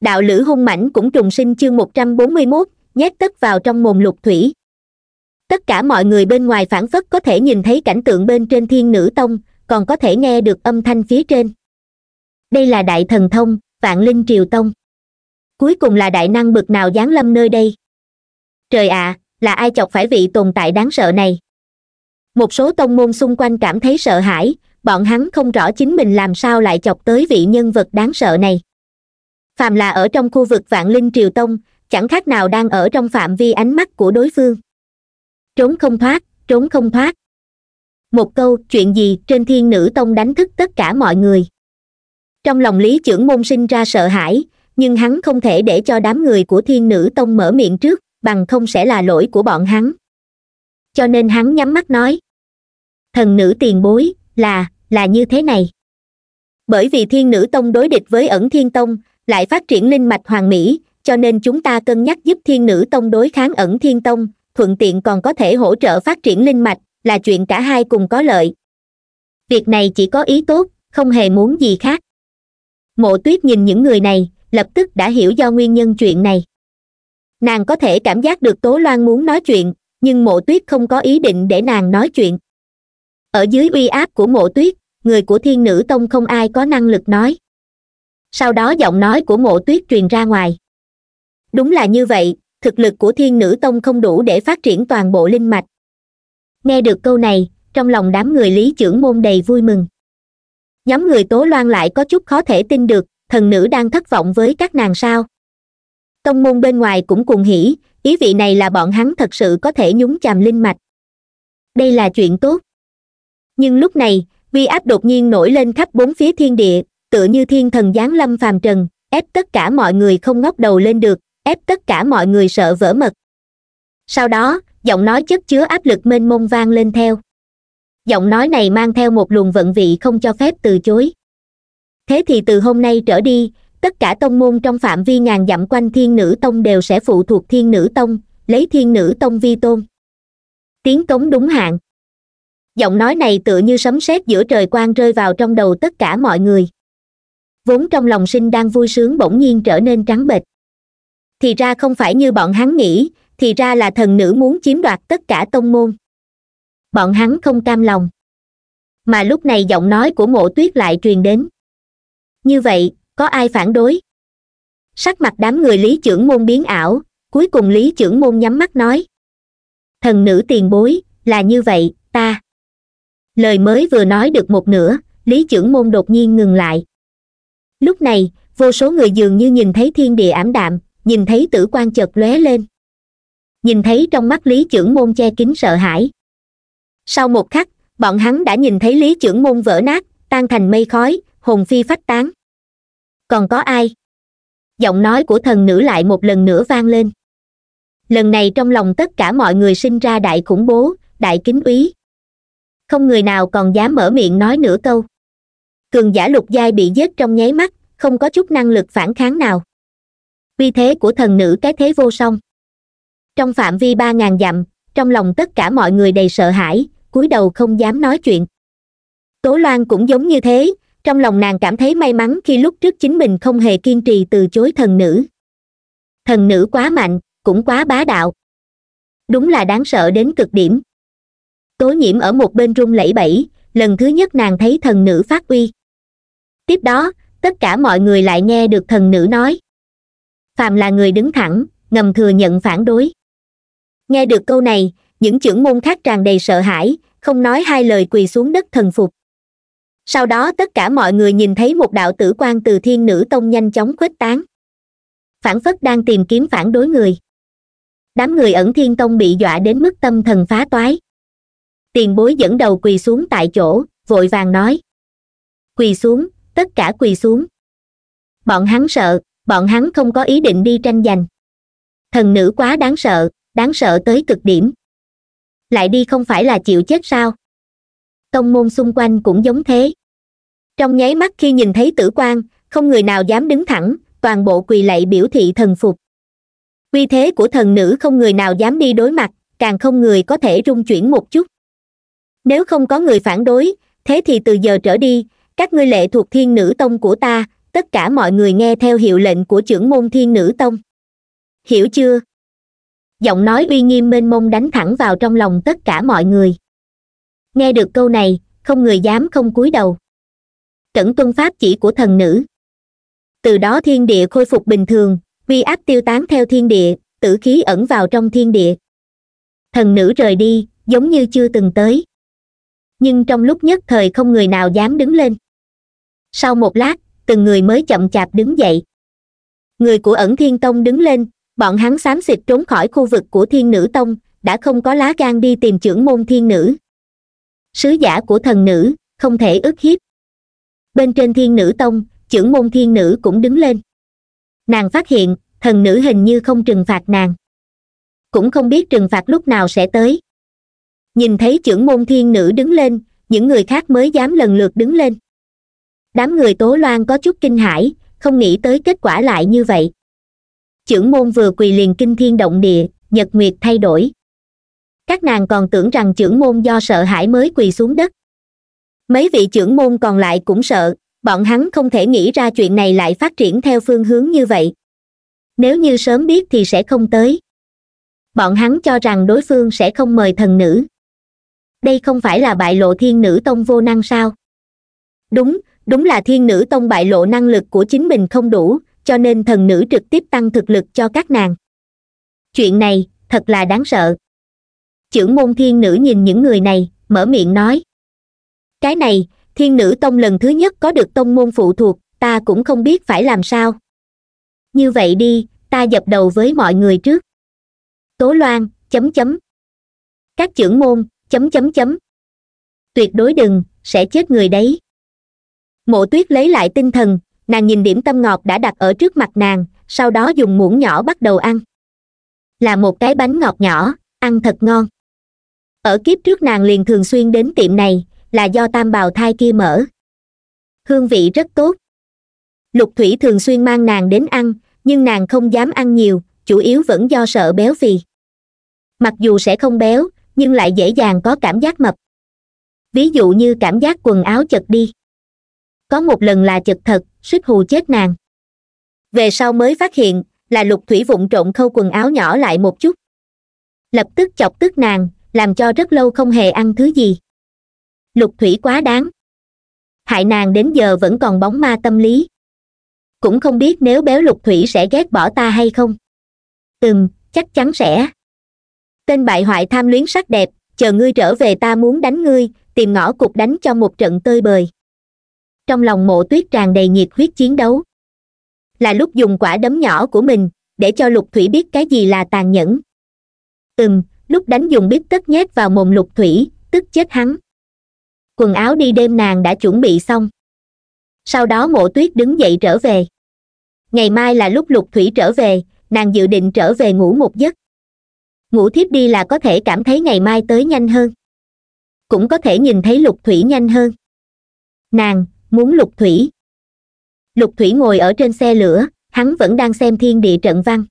đạo lữ hung mãnh cũng trùng sinh chương một trăm bốn mươi mốt nhét tất vào trong mồm lục thủy tất cả mọi người bên ngoài phản phất có thể nhìn thấy cảnh tượng bên trên thiên nữ tông còn có thể nghe được âm thanh phía trên đây là đại thần thông vạn linh triều tông cuối cùng là đại năng bực nào giáng lâm nơi đây trời ạ à, là ai chọc phải vị tồn tại đáng sợ này một số tông môn xung quanh cảm thấy sợ hãi bọn hắn không rõ chính mình làm sao lại chọc tới vị nhân vật đáng sợ này phàm là ở trong khu vực vạn linh triều tông chẳng khác nào đang ở trong phạm vi ánh mắt của đối phương trốn không thoát trốn không thoát một câu chuyện gì trên thiên nữ tông đánh thức tất cả mọi người trong lòng lý trưởng môn sinh ra sợ hãi nhưng hắn không thể để cho đám người của thiên nữ tông mở miệng trước bằng không sẽ là lỗi của bọn hắn cho nên hắn nhắm mắt nói thần nữ tiền bối là là như thế này bởi vì thiên nữ tông đối địch với ẩn thiên tông lại phát triển linh mạch hoàng mỹ cho nên chúng ta cân nhắc giúp thiên nữ tông đối kháng ẩn thiên tông thuận tiện còn có thể hỗ trợ phát triển linh mạch là chuyện cả hai cùng có lợi việc này chỉ có ý tốt không hề muốn gì khác mộ tuyết nhìn những người này lập tức đã hiểu do nguyên nhân chuyện này nàng có thể cảm giác được tố loan muốn nói chuyện nhưng mộ tuyết không có ý định để nàng nói chuyện ở dưới uy áp của mộ tuyết người của thiên nữ tông không ai có năng lực nói sau đó giọng nói của mộ tuyết truyền ra ngoài đúng là như vậy thực lực của thiên nữ tông không đủ để phát triển toàn bộ linh mạch nghe được câu này trong lòng đám người lý trưởng môn đầy vui mừng nhóm người tố loan lại có chút khó thể tin được thần nữ đang thất vọng với các nàng sao tông môn bên ngoài cũng cùng hỉ ý vị này là bọn hắn thật sự có thể nhúng chàm linh mạch đây là chuyện tốt nhưng lúc này vi áp đột nhiên nổi lên khắp bốn phía thiên địa tựa như thiên thần giáng lâm phàm trần ép tất cả mọi người không ngóc đầu lên được ép tất cả mọi người sợ vỡ mật sau đó giọng nói chất chứa áp lực mênh mông vang lên theo giọng nói này mang theo một luồng vận vị không cho phép từ chối thế thì từ hôm nay trở đi tất cả tông môn trong phạm vi ngàn dặm quanh thiên nữ tông đều sẽ phụ thuộc thiên nữ tông lấy thiên nữ tông vi tôn tiếng cống đúng hạn giọng nói này tựa như sấm sét giữa trời quang rơi vào trong đầu tất cả mọi người vốn trong lòng sinh đang vui sướng bỗng nhiên trở nên trắng bệch thì ra không phải như bọn hắn nghĩ thì ra là thần nữ muốn chiếm đoạt tất cả tông môn bọn hắn không cam lòng mà lúc này giọng nói của mộ tuyết lại truyền đến như vậy có ai phản đối sắc mặt đám người lý trưởng môn biến ảo cuối cùng lý trưởng môn nhắm mắt nói thần nữ tiền bối là như vậy ta lời mới vừa nói được một nửa lý trưởng môn đột nhiên ngừng lại lúc này vô số người dường như nhìn thấy thiên địa ảm đạm nhìn thấy tử quan chợt lóe lên nhìn thấy trong mắt lý trưởng môn che kín sợ hãi sau một khắc bọn hắn đã nhìn thấy lý trưởng môn vỡ nát tan thành mây khói hồn phi phách tán còn có ai giọng nói của thần nữ lại một lần nữa vang lên lần này trong lòng tất cả mọi người sinh ra đại khủng bố đại kính úy không người nào còn dám mở miệng nói nửa câu cường giả lục giai bị giết trong nháy mắt không có chút năng lực phản kháng nào uy thế của thần nữ cái thế vô song trong phạm vi ba ngàn dặm trong lòng tất cả mọi người đầy sợ hãi cúi đầu không dám nói chuyện tố loan cũng giống như thế trong lòng nàng cảm thấy may mắn khi lúc trước chính mình không hề kiên trì từ chối thần nữ thần nữ quá mạnh cũng quá bá đạo đúng là đáng sợ đến cực điểm tố nhiễm ở một bên run lẩy bẩy lần thứ nhất nàng thấy thần nữ phát uy tiếp đó tất cả mọi người lại nghe được thần nữ nói phàm là người đứng thẳng ngầm thừa nhận phản đối nghe được câu này những trưởng môn khác tràn đầy sợ hãi không nói hai lời quỳ xuống đất thần phục sau đó tất cả mọi người nhìn thấy một đạo tử quan từ thiên nữ tông nhanh chóng khuếch tán phản phất đang tìm kiếm phản đối người đám người ẩn thiên tông bị dọa đến mức tâm thần phá toái tiền bối dẫn đầu quỳ xuống tại chỗ vội vàng nói quỳ xuống tất cả quỳ xuống bọn hắn sợ bọn hắn không có ý định đi tranh giành thần nữ quá đáng sợ đáng sợ tới cực điểm lại đi không phải là chịu chết sao tông môn xung quanh cũng giống thế trong nháy mắt khi nhìn thấy tử quan không người nào dám đứng thẳng toàn bộ quỳ lạy biểu thị thần phục uy thế của thần nữ không người nào dám đi đối mặt càng không người có thể rung chuyển một chút nếu không có người phản đối thế thì từ giờ trở đi các ngươi lệ thuộc thiên nữ tông của ta tất cả mọi người nghe theo hiệu lệnh của trưởng môn thiên nữ tông hiểu chưa giọng nói uy nghiêm mênh mông đánh thẳng vào trong lòng tất cả mọi người nghe được câu này không người dám không cúi đầu cẩn tuân pháp chỉ của thần nữ từ đó thiên địa khôi phục bình thường uy áp tiêu tán theo thiên địa tử khí ẩn vào trong thiên địa thần nữ rời đi giống như chưa từng tới nhưng trong lúc nhất thời không người nào dám đứng lên sau một lát từng người mới chậm chạp đứng dậy người của ẩn thiên tông đứng lên bọn hắn xám xịt trốn khỏi khu vực của thiên nữ tông đã không có lá gan đi tìm trưởng môn thiên nữ sứ giả của thần nữ không thể ức hiếp bên trên thiên nữ tông trưởng môn thiên nữ cũng đứng lên nàng phát hiện thần nữ hình như không trừng phạt nàng cũng không biết trừng phạt lúc nào sẽ tới nhìn thấy trưởng môn thiên nữ đứng lên những người khác mới dám lần lượt đứng lên đám người tố loan có chút kinh hãi không nghĩ tới kết quả lại như vậy trưởng môn vừa quỳ liền kinh thiên động địa nhật nguyệt thay đổi các nàng còn tưởng rằng trưởng môn do sợ hãi mới quỳ xuống đất mấy vị trưởng môn còn lại cũng sợ bọn hắn không thể nghĩ ra chuyện này lại phát triển theo phương hướng như vậy nếu như sớm biết thì sẽ không tới bọn hắn cho rằng đối phương sẽ không mời thần nữ đây không phải là bại lộ thiên nữ tông vô năng sao đúng đúng là thiên nữ tông bại lộ năng lực của chính mình không đủ cho nên thần nữ trực tiếp tăng thực lực cho các nàng chuyện này thật là đáng sợ chưởng môn thiên nữ nhìn những người này mở miệng nói cái này thiên nữ tông lần thứ nhất có được tông môn phụ thuộc ta cũng không biết phải làm sao như vậy đi ta dập đầu với mọi người trước tố loan chấm chấm các trưởng môn chấm chấm chấm tuyệt đối đừng sẽ chết người đấy mộ tuyết lấy lại tinh thần nàng nhìn điểm tâm ngọt đã đặt ở trước mặt nàng sau đó dùng muỗng nhỏ bắt đầu ăn là một cái bánh ngọt nhỏ ăn thật ngon ở kiếp trước nàng liền thường xuyên đến tiệm này là do tam bào thai kia mở hương vị rất tốt lục thủy thường xuyên mang nàng đến ăn nhưng nàng không dám ăn nhiều chủ yếu vẫn do sợ béo phì mặc dù sẽ không béo nhưng lại dễ dàng có cảm giác mập ví dụ như cảm giác quần áo chật đi có một lần là chật thật suýt hù chết nàng về sau mới phát hiện là lục thủy vụng trộn khâu quần áo nhỏ lại một chút lập tức chọc tức nàng làm cho rất lâu không hề ăn thứ gì lục thủy quá đáng hại nàng đến giờ vẫn còn bóng ma tâm lý cũng không biết nếu béo lục thủy sẽ ghét bỏ ta hay không Từng, chắc chắn sẽ tên bại hoại tham luyến sắc đẹp chờ ngươi trở về ta muốn đánh ngươi tìm ngõ cục đánh cho một trận tơi bời trong lòng mộ tuyết tràn đầy nhiệt huyết chiến đấu là lúc dùng quả đấm nhỏ của mình để cho lục thủy biết cái gì là tàn nhẫn ừm lúc đánh dùng bít tất nhét vào mồm lục thủy tức chết hắn quần áo đi đêm nàng đã chuẩn bị xong sau đó mộ tuyết đứng dậy trở về ngày mai là lúc lục thủy trở về nàng dự định trở về ngủ một giấc ngủ thiếp đi là có thể cảm thấy ngày mai tới nhanh hơn cũng có thể nhìn thấy lục thủy nhanh hơn nàng muốn lục thủy lục thủy ngồi ở trên xe lửa hắn vẫn đang xem thiên địa trận văn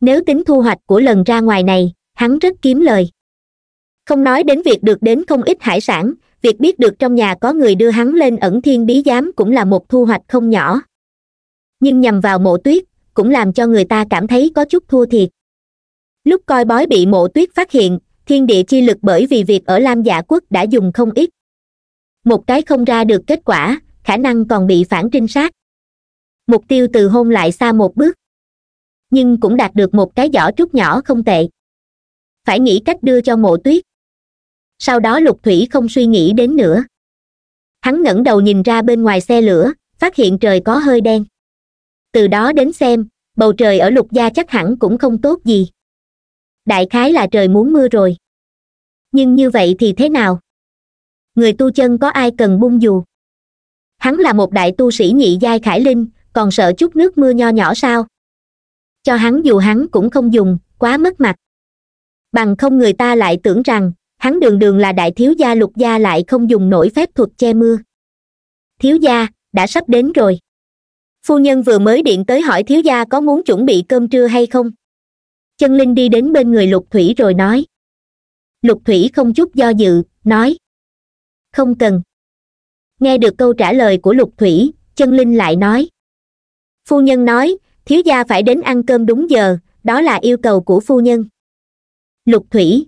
nếu tính thu hoạch của lần ra ngoài này hắn rất kiếm lời không nói đến việc được đến không ít hải sản việc biết được trong nhà có người đưa hắn lên ẩn thiên bí giám cũng là một thu hoạch không nhỏ nhưng nhằm vào mộ tuyết cũng làm cho người ta cảm thấy có chút thua thiệt lúc coi bói bị mộ tuyết phát hiện thiên địa chi lực bởi vì việc ở lam dạ quốc đã dùng không ít một cái không ra được kết quả khả năng còn bị phản trinh sát mục tiêu từ hôn lại xa một bước nhưng cũng đạt được một cái giỏ trúc nhỏ không tệ phải nghĩ cách đưa cho mộ tuyết sau đó lục thủy không suy nghĩ đến nữa hắn ngẩng đầu nhìn ra bên ngoài xe lửa phát hiện trời có hơi đen từ đó đến xem bầu trời ở lục gia chắc hẳn cũng không tốt gì đại khái là trời muốn mưa rồi nhưng như vậy thì thế nào người tu chân có ai cần bung dù hắn là một đại tu sĩ nhị giai khải linh còn sợ chút nước mưa nho nhỏ sao cho hắn dù hắn cũng không dùng quá mất mặt bằng không người ta lại tưởng rằng hắn đường đường là đại thiếu gia lục gia lại không dùng nổi phép thuật che mưa thiếu gia đã sắp đến rồi phu nhân vừa mới điện tới hỏi thiếu gia có muốn chuẩn bị cơm trưa hay không chân linh đi đến bên người lục thủy rồi nói lục thủy không chút do dự nói không cần nghe được câu trả lời của lục thủy chân linh lại nói phu nhân nói thiếu gia phải đến ăn cơm đúng giờ đó là yêu cầu của phu nhân lục thủy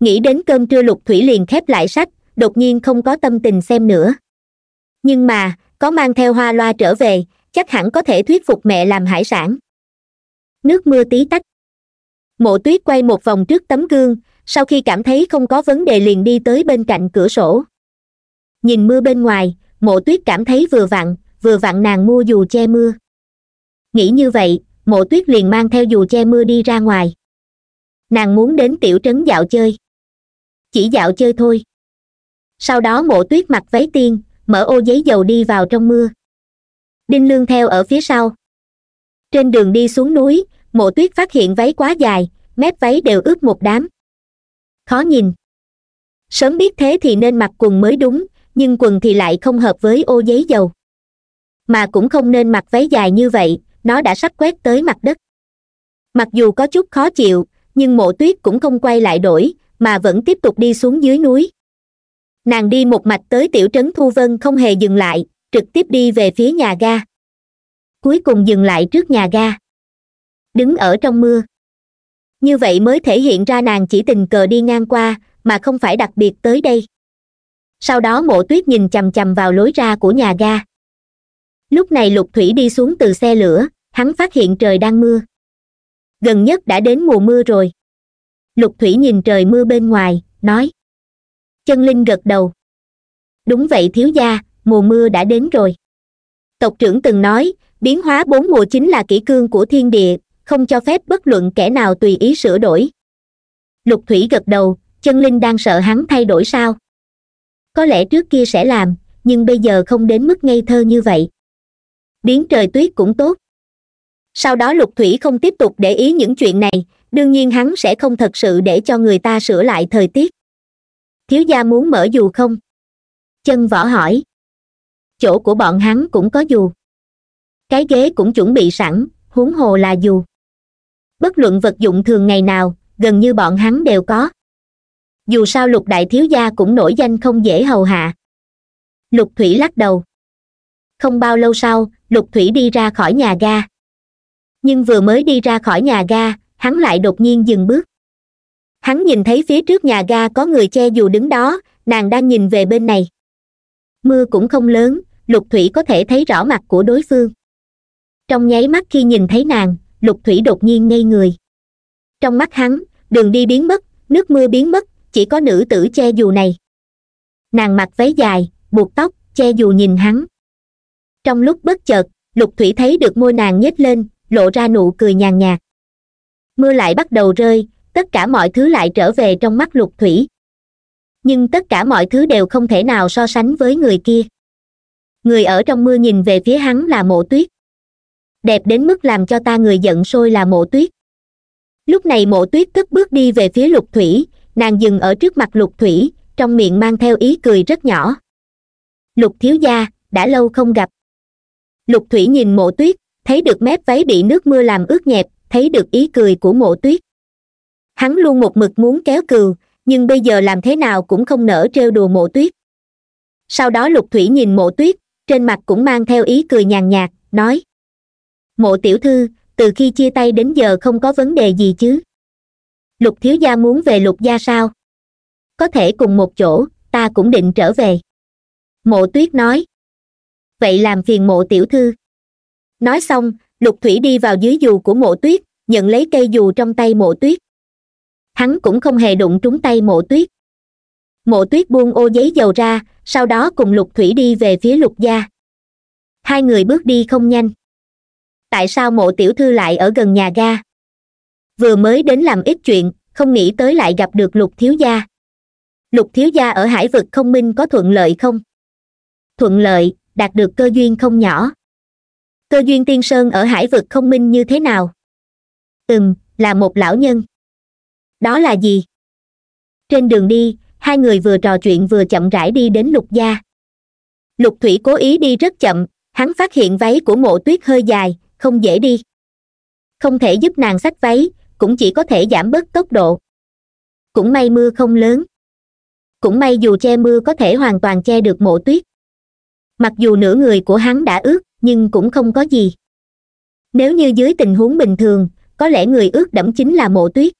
nghĩ đến cơm trưa lục thủy liền khép lại sách đột nhiên không có tâm tình xem nữa nhưng mà có mang theo hoa loa trở về chắc hẳn có thể thuyết phục mẹ làm hải sản nước mưa tí tách mộ tuyết quay một vòng trước tấm gương sau khi cảm thấy không có vấn đề liền đi tới bên cạnh cửa sổ nhìn mưa bên ngoài mộ tuyết cảm thấy vừa vặn vừa vặn nàng mua dù che mưa nghĩ như vậy mộ tuyết liền mang theo dù che mưa đi ra ngoài nàng muốn đến tiểu trấn dạo chơi chỉ dạo chơi thôi sau đó mộ tuyết mặc váy tiên mở ô giấy dầu đi vào trong mưa đinh lương theo ở phía sau trên đường đi xuống núi mộ tuyết phát hiện váy quá dài mép váy đều ướt một đám khó nhìn sớm biết thế thì nên mặc quần mới đúng nhưng quần thì lại không hợp với ô giấy dầu mà cũng không nên mặc váy dài như vậy nó đã sắp quét tới mặt đất mặc dù có chút khó chịu nhưng mộ tuyết cũng không quay lại đổi mà vẫn tiếp tục đi xuống dưới núi nàng đi một mạch tới tiểu trấn thu vân không hề dừng lại trực tiếp đi về phía nhà ga cuối cùng dừng lại trước nhà ga đứng ở trong mưa như vậy mới thể hiện ra nàng chỉ tình cờ đi ngang qua mà không phải đặc biệt tới đây sau đó mộ tuyết nhìn chằm chằm vào lối ra của nhà ga lúc này lục thủy đi xuống từ xe lửa hắn phát hiện trời đang mưa gần nhất đã đến mùa mưa rồi lục thủy nhìn trời mưa bên ngoài nói chân linh gật đầu đúng vậy thiếu gia mùa mưa đã đến rồi tộc trưởng từng nói biến hóa bốn mùa chính là kỹ cương của thiên địa không cho phép bất luận kẻ nào tùy ý sửa đổi lục thủy gật đầu chân linh đang sợ hắn thay đổi sao có lẽ trước kia sẽ làm nhưng bây giờ không đến mức ngây thơ như vậy biến trời tuyết cũng tốt sau đó lục thủy không tiếp tục để ý những chuyện này đương nhiên hắn sẽ không thật sự để cho người ta sửa lại thời tiết thiếu gia muốn mở dù không chân võ hỏi chỗ của bọn hắn cũng có dù cái ghế cũng chuẩn bị sẵn huống hồ là dù bất luận vật dụng thường ngày nào gần như bọn hắn đều có dù sao lục đại thiếu gia cũng nổi danh không dễ hầu hạ lục thủy lắc đầu không bao lâu sau lục thủy đi ra khỏi nhà ga nhưng vừa mới đi ra khỏi nhà ga hắn lại đột nhiên dừng bước hắn nhìn thấy phía trước nhà ga có người che dù đứng đó nàng đang nhìn về bên này mưa cũng không lớn lục thủy có thể thấy rõ mặt của đối phương trong nháy mắt khi nhìn thấy nàng lục thủy đột nhiên ngây người trong mắt hắn đường đi biến mất nước mưa biến mất chỉ có nữ tử che dù này nàng mặc váy dài buộc tóc che dù nhìn hắn trong lúc bất chợt lục thủy thấy được môi nàng nhếch lên lộ ra nụ cười nhàn nhạt mưa lại bắt đầu rơi tất cả mọi thứ lại trở về trong mắt lục thủy nhưng tất cả mọi thứ đều không thể nào so sánh với người kia người ở trong mưa nhìn về phía hắn là mộ tuyết đẹp đến mức làm cho ta người giận sôi là mộ tuyết lúc này mộ tuyết cất bước đi về phía lục thủy nàng dừng ở trước mặt lục thủy trong miệng mang theo ý cười rất nhỏ lục thiếu gia đã lâu không gặp lục thủy nhìn mộ tuyết thấy được mép váy bị nước mưa làm ướt nhẹp thấy được ý cười của mộ tuyết hắn luôn một mực muốn kéo cừu nhưng bây giờ làm thế nào cũng không nở trêu đùa mộ tuyết sau đó lục thủy nhìn mộ tuyết trên mặt cũng mang theo ý cười nhàn nhạt nói mộ tiểu thư từ khi chia tay đến giờ không có vấn đề gì chứ lục thiếu gia muốn về lục gia sao có thể cùng một chỗ ta cũng định trở về mộ tuyết nói vậy làm phiền mộ tiểu thư nói xong lục thủy đi vào dưới dù của mộ tuyết nhận lấy cây dù trong tay mộ tuyết hắn cũng không hề đụng trúng tay mộ tuyết mộ tuyết buông ô giấy dầu ra sau đó cùng lục thủy đi về phía lục gia hai người bước đi không nhanh tại sao mộ tiểu thư lại ở gần nhà ga vừa mới đến làm ít chuyện không nghĩ tới lại gặp được lục thiếu gia lục thiếu gia ở hải vực không minh có thuận lợi không thuận lợi đạt được cơ duyên không nhỏ cơ duyên tiên sơn ở hải vực không minh như thế nào ừm là một lão nhân đó là gì trên đường đi hai người vừa trò chuyện vừa chậm rãi đi đến lục gia lục thủy cố ý đi rất chậm hắn phát hiện váy của mộ tuyết hơi dài không dễ đi không thể giúp nàng xách váy cũng chỉ có thể giảm bớt tốc độ cũng may mưa không lớn cũng may dù che mưa có thể hoàn toàn che được mộ tuyết mặc dù nửa người của hắn đã ướt nhưng cũng không có gì nếu như dưới tình huống bình thường có lẽ người ướt đẫm chính là mộ tuyết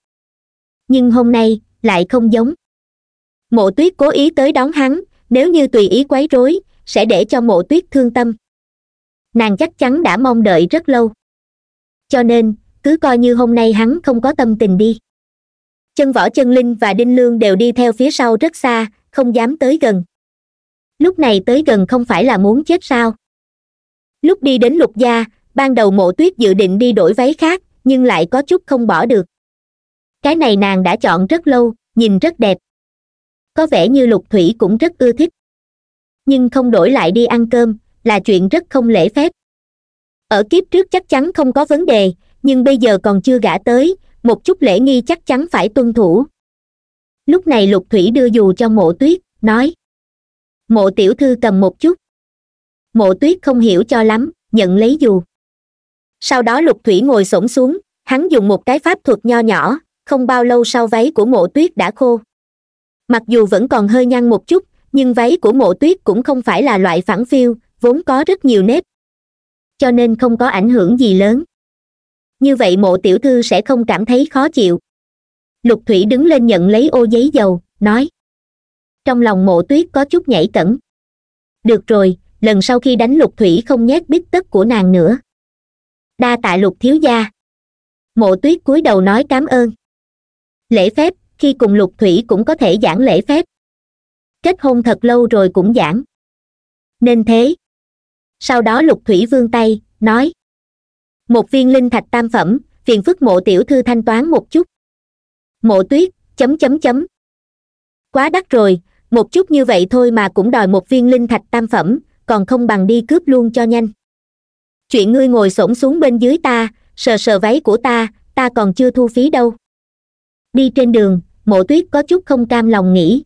nhưng hôm nay lại không giống mộ tuyết cố ý tới đón hắn nếu như tùy ý quấy rối sẽ để cho mộ tuyết thương tâm nàng chắc chắn đã mong đợi rất lâu cho nên cứ coi như hôm nay hắn không có tâm tình đi chân võ chân linh và đinh lương đều đi theo phía sau rất xa không dám tới gần lúc này tới gần không phải là muốn chết sao lúc đi đến lục gia ban đầu mộ tuyết dự định đi đổi váy khác nhưng lại có chút không bỏ được cái này nàng đã chọn rất lâu nhìn rất đẹp có vẻ như lục thủy cũng rất ưa thích nhưng không đổi lại đi ăn cơm là chuyện rất không lễ phép ở kiếp trước chắc chắn không có vấn đề nhưng bây giờ còn chưa gã tới một chút lễ nghi chắc chắn phải tuân thủ lúc này lục thủy đưa dù cho mộ tuyết nói mộ tiểu thư cầm một chút mộ tuyết không hiểu cho lắm nhận lấy dù sau đó lục thủy ngồi s xuống hắn dùng một cái pháp thuật nho nhỏ không bao lâu sau váy của mộ tuyết đã khô mặc dù vẫn còn hơi nhăn một chút nhưng váy của mộ tuyết cũng không phải là loại phẳng phiêu vốn có rất nhiều nếp cho nên không có ảnh hưởng gì lớn như vậy mộ tiểu thư sẽ không cảm thấy khó chịu lục thủy đứng lên nhận lấy ô giấy dầu nói trong lòng mộ tuyết có chút nhảy cẩn được rồi lần sau khi đánh lục thủy không nhét bít tất của nàng nữa đa tạ lục thiếu gia mộ tuyết cúi đầu nói cám ơn lễ phép khi cùng lục thủy cũng có thể giảng lễ phép kết hôn thật lâu rồi cũng giảng nên thế sau đó lục thủy vương tay nói một viên linh thạch tam phẩm phiền phức mộ tiểu thư thanh toán một chút mộ tuyết chấm chấm chấm quá đắt rồi một chút như vậy thôi mà cũng đòi một viên linh thạch tam phẩm còn không bằng đi cướp luôn cho nhanh chuyện ngươi ngồi s xuống bên dưới ta sờ sờ váy của ta ta còn chưa thu phí đâu đi trên đường mộ tuyết có chút không cam lòng nghĩ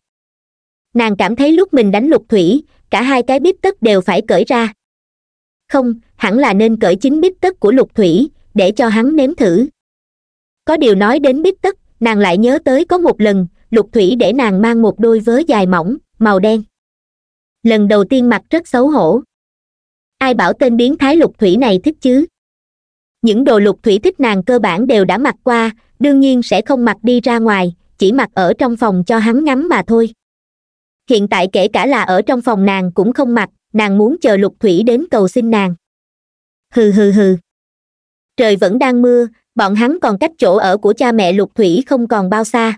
nàng cảm thấy lúc mình đánh lục thủy cả hai cái bíp tất đều phải cởi ra không hẳn là nên cởi chính bít tất của lục thủy để cho hắn nếm thử có điều nói đến bít tất nàng lại nhớ tới có một lần lục thủy để nàng mang một đôi vớ dài mỏng màu đen lần đầu tiên mặc rất xấu hổ ai bảo tên biến thái lục thủy này thích chứ những đồ lục thủy thích nàng cơ bản đều đã mặc qua đương nhiên sẽ không mặc đi ra ngoài chỉ mặc ở trong phòng cho hắn ngắm mà thôi hiện tại kể cả là ở trong phòng nàng cũng không mặc nàng muốn chờ lục thủy đến cầu xin nàng hừ hừ hừ trời vẫn đang mưa bọn hắn còn cách chỗ ở của cha mẹ lục thủy không còn bao xa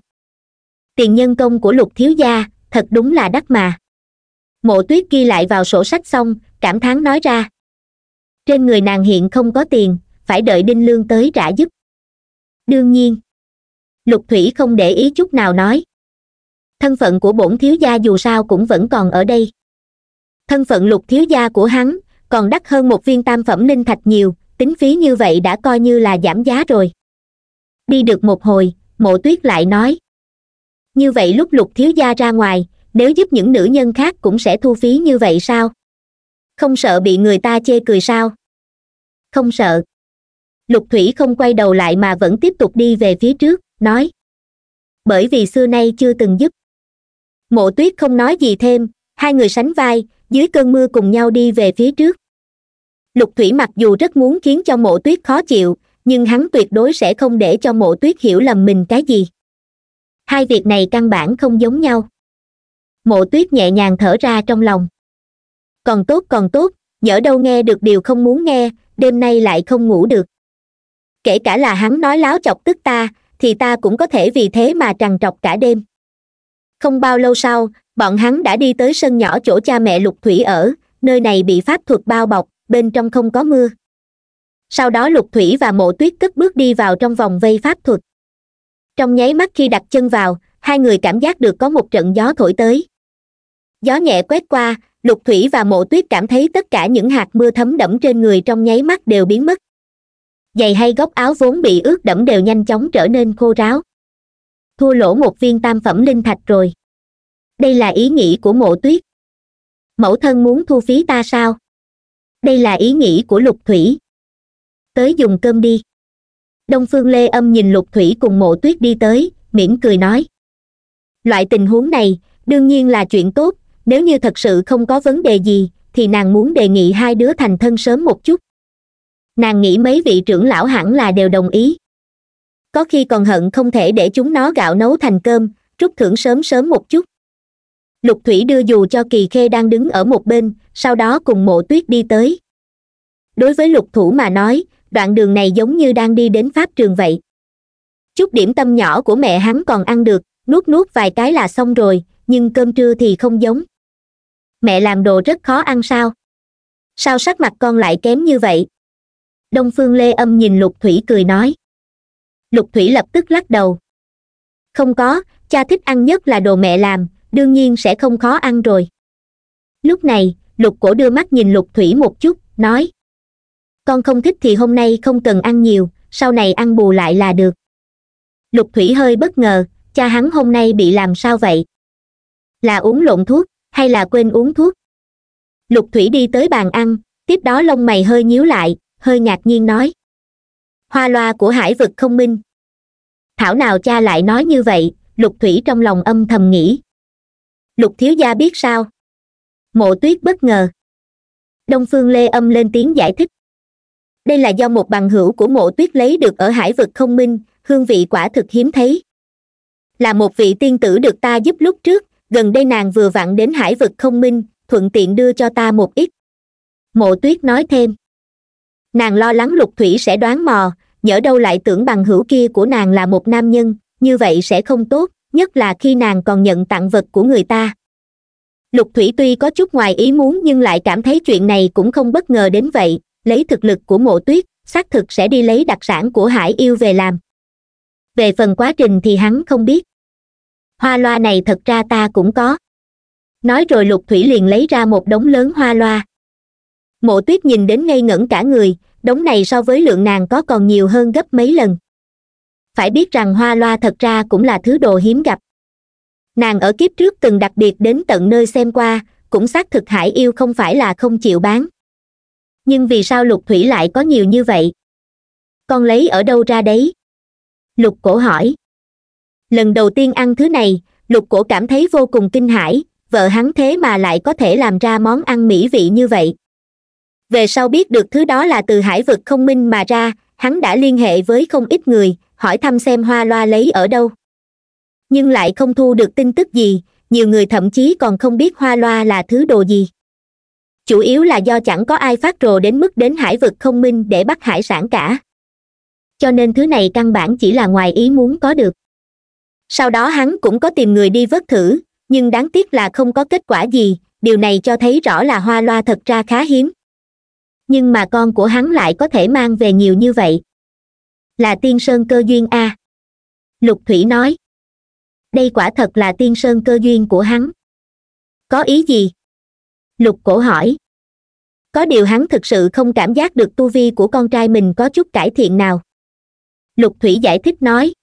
tiền nhân công của lục thiếu gia thật đúng là đắt mà mộ tuyết ghi lại vào sổ sách xong cảm thán nói ra trên người nàng hiện không có tiền phải đợi đinh lương tới trả giúp đương nhiên lục thủy không để ý chút nào nói thân phận của bổn thiếu gia dù sao cũng vẫn còn ở đây thân phận lục thiếu gia của hắn còn đắt hơn một viên tam phẩm linh thạch nhiều tính phí như vậy đã coi như là giảm giá rồi đi được một hồi mộ tuyết lại nói như vậy lúc lục thiếu gia ra ngoài nếu giúp những nữ nhân khác cũng sẽ thu phí như vậy sao không sợ bị người ta chê cười sao không sợ lục thủy không quay đầu lại mà vẫn tiếp tục đi về phía trước nói bởi vì xưa nay chưa từng giúp mộ tuyết không nói gì thêm hai người sánh vai dưới cơn mưa cùng nhau đi về phía trước lục thủy mặc dù rất muốn khiến cho mộ tuyết khó chịu nhưng hắn tuyệt đối sẽ không để cho mộ tuyết hiểu lầm mình cái gì hai việc này căn bản không giống nhau mộ tuyết nhẹ nhàng thở ra trong lòng còn tốt còn tốt nhỡ đâu nghe được điều không muốn nghe đêm nay lại không ngủ được kể cả là hắn nói láo chọc tức ta thì ta cũng có thể vì thế mà trằn trọc cả đêm không bao lâu sau bọn hắn đã đi tới sân nhỏ chỗ cha mẹ lục thủy ở nơi này bị pháp thuật bao bọc bên trong không có mưa sau đó lục thủy và mộ tuyết cất bước đi vào trong vòng vây pháp thuật trong nháy mắt khi đặt chân vào hai người cảm giác được có một trận gió thổi tới gió nhẹ quét qua lục thủy và mộ tuyết cảm thấy tất cả những hạt mưa thấm đẫm trên người trong nháy mắt đều biến mất giày hay góc áo vốn bị ướt đẫm đều nhanh chóng trở nên khô ráo thua lỗ một viên tam phẩm linh thạch rồi đây là ý nghĩ của mộ tuyết mẫu thân muốn thu phí ta sao đây là ý nghĩ của lục thủy tới dùng cơm đi đông phương lê âm nhìn lục thủy cùng mộ tuyết đi tới mỉm cười nói loại tình huống này đương nhiên là chuyện tốt nếu như thật sự không có vấn đề gì thì nàng muốn đề nghị hai đứa thành thân sớm một chút nàng nghĩ mấy vị trưởng lão hẳn là đều đồng ý có khi còn hận không thể để chúng nó gạo nấu thành cơm trút thưởng sớm sớm một chút lục thủy đưa dù cho kỳ khê đang đứng ở một bên sau đó cùng mộ tuyết đi tới đối với lục thủ mà nói đoạn đường này giống như đang đi đến pháp trường vậy chút điểm tâm nhỏ của mẹ hắn còn ăn được nuốt nuốt vài cái là xong rồi nhưng cơm trưa thì không giống mẹ làm đồ rất khó ăn sao sao sắc mặt con lại kém như vậy đông phương lê âm nhìn lục thủy cười nói lục thủy lập tức lắc đầu không có cha thích ăn nhất là đồ mẹ làm đương nhiên sẽ không khó ăn rồi lúc này lục cổ đưa mắt nhìn lục thủy một chút nói con không thích thì hôm nay không cần ăn nhiều sau này ăn bù lại là được lục thủy hơi bất ngờ cha hắn hôm nay bị làm sao vậy là uống lộn thuốc hay là quên uống thuốc lục thủy đi tới bàn ăn tiếp đó lông mày hơi nhíu lại hơi ngạc nhiên nói hoa loa của hải vực không minh thảo nào cha lại nói như vậy lục thủy trong lòng âm thầm nghĩ lục thiếu gia biết sao mộ tuyết bất ngờ đông phương lê âm lên tiếng giải thích đây là do một bằng hữu của mộ tuyết lấy được ở hải vực không minh hương vị quả thực hiếm thấy là một vị tiên tử được ta giúp lúc trước gần đây nàng vừa vặn đến hải vực không minh thuận tiện đưa cho ta một ít mộ tuyết nói thêm nàng lo lắng lục thủy sẽ đoán mò nhỡ đâu lại tưởng bằng hữu kia của nàng là một nam nhân như vậy sẽ không tốt nhất là khi nàng còn nhận tặng vật của người ta lục thủy tuy có chút ngoài ý muốn nhưng lại cảm thấy chuyện này cũng không bất ngờ đến vậy lấy thực lực của mộ tuyết xác thực sẽ đi lấy đặc sản của hải yêu về làm về phần quá trình thì hắn không biết hoa loa này thật ra ta cũng có nói rồi lục thủy liền lấy ra một đống lớn hoa loa mộ tuyết nhìn đến ngây ngẩn cả người đống này so với lượng nàng có còn nhiều hơn gấp mấy lần phải biết rằng hoa loa thật ra cũng là thứ đồ hiếm gặp nàng ở kiếp trước từng đặc biệt đến tận nơi xem qua cũng xác thực hải yêu không phải là không chịu bán nhưng vì sao lục thủy lại có nhiều như vậy con lấy ở đâu ra đấy lục cổ hỏi lần đầu tiên ăn thứ này lục cổ cảm thấy vô cùng kinh hãi vợ hắn thế mà lại có thể làm ra món ăn mỹ vị như vậy về sau biết được thứ đó là từ hải vực không minh mà ra hắn đã liên hệ với không ít người hỏi thăm xem hoa loa lấy ở đâu nhưng lại không thu được tin tức gì nhiều người thậm chí còn không biết hoa loa là thứ đồ gì chủ yếu là do chẳng có ai phát rồ đến mức đến hải vực không minh để bắt hải sản cả cho nên thứ này căn bản chỉ là ngoài ý muốn có được sau đó hắn cũng có tìm người đi vớt thử nhưng đáng tiếc là không có kết quả gì điều này cho thấy rõ là hoa loa thật ra khá hiếm nhưng mà con của hắn lại có thể mang về nhiều như vậy là tiên sơn cơ duyên a à. lục thủy nói đây quả thật là tiên sơn cơ duyên của hắn có ý gì lục cổ hỏi có điều hắn thực sự không cảm giác được tu vi của con trai mình có chút cải thiện nào lục thủy giải thích nói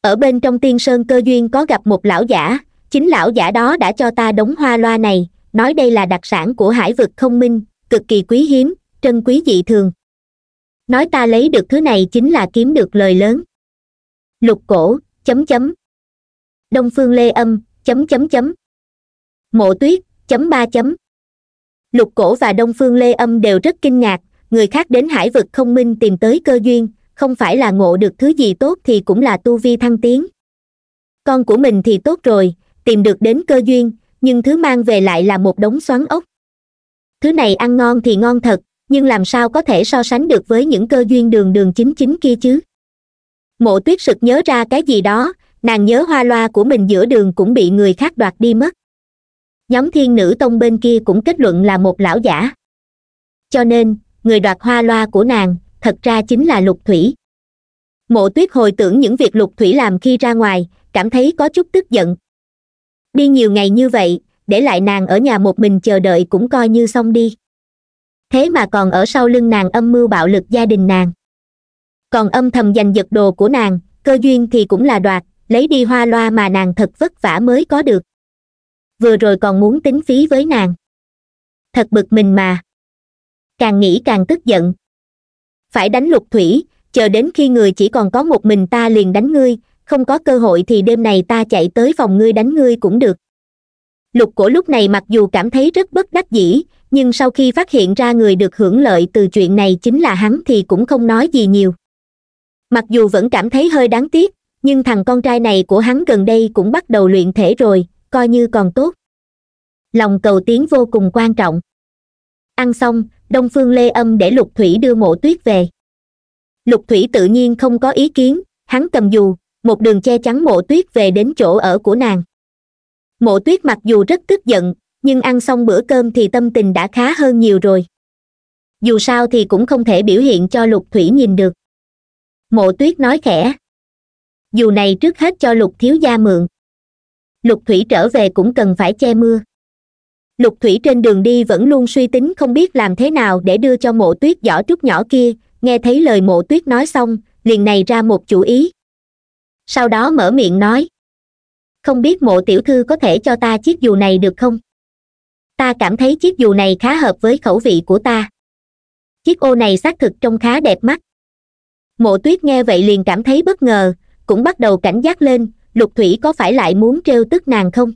ở bên trong tiên sơn cơ duyên có gặp một lão giả chính lão giả đó đã cho ta đống hoa loa này nói đây là đặc sản của hải vực không minh cực kỳ quý hiếm trân quý dị thường nói ta lấy được thứ này chính là kiếm được lời lớn lục cổ chấm chấm đông phương lê âm chấm chấm chấm mộ tuyết chấm ba chấm lục cổ và đông phương lê âm đều rất kinh ngạc người khác đến hải vực không minh tìm tới cơ duyên không phải là ngộ được thứ gì tốt thì cũng là tu vi thăng tiến con của mình thì tốt rồi tìm được đến cơ duyên nhưng thứ mang về lại là một đống xoắn ốc thứ này ăn ngon thì ngon thật nhưng làm sao có thể so sánh được với những cơ duyên đường đường chính chính kia chứ mộ tuyết sực nhớ ra cái gì đó nàng nhớ hoa loa của mình giữa đường cũng bị người khác đoạt đi mất nhóm thiên nữ tông bên kia cũng kết luận là một lão giả cho nên người đoạt hoa loa của nàng thật ra chính là lục thủy mộ tuyết hồi tưởng những việc lục thủy làm khi ra ngoài cảm thấy có chút tức giận đi nhiều ngày như vậy để lại nàng ở nhà một mình chờ đợi cũng coi như xong đi thế mà còn ở sau lưng nàng âm mưu bạo lực gia đình nàng còn âm thầm giành giật đồ của nàng cơ duyên thì cũng là đoạt lấy đi hoa loa mà nàng thật vất vả mới có được vừa rồi còn muốn tính phí với nàng thật bực mình mà càng nghĩ càng tức giận phải đánh lục thủy chờ đến khi người chỉ còn có một mình ta liền đánh ngươi không có cơ hội thì đêm này ta chạy tới phòng ngươi đánh ngươi cũng được lục cổ lúc này mặc dù cảm thấy rất bất đắc dĩ nhưng sau khi phát hiện ra người được hưởng lợi từ chuyện này chính là hắn thì cũng không nói gì nhiều mặc dù vẫn cảm thấy hơi đáng tiếc nhưng thằng con trai này của hắn gần đây cũng bắt đầu luyện thể rồi coi như còn tốt lòng cầu tiến vô cùng quan trọng ăn xong đông phương lê âm để lục thủy đưa mộ tuyết về lục thủy tự nhiên không có ý kiến hắn cầm dù một đường che chắn mộ tuyết về đến chỗ ở của nàng mộ tuyết mặc dù rất tức giận nhưng ăn xong bữa cơm thì tâm tình đã khá hơn nhiều rồi dù sao thì cũng không thể biểu hiện cho lục thủy nhìn được mộ tuyết nói khẽ dù này trước hết cho lục thiếu gia mượn lục thủy trở về cũng cần phải che mưa lục thủy trên đường đi vẫn luôn suy tính không biết làm thế nào để đưa cho mộ tuyết giỏ trúc nhỏ kia nghe thấy lời mộ tuyết nói xong liền này ra một chủ ý sau đó mở miệng nói không biết mộ tiểu thư có thể cho ta chiếc dù này được không ta cảm thấy chiếc dù này khá hợp với khẩu vị của ta chiếc ô này xác thực trông khá đẹp mắt mộ tuyết nghe vậy liền cảm thấy bất ngờ cũng bắt đầu cảnh giác lên lục thủy có phải lại muốn trêu tức nàng không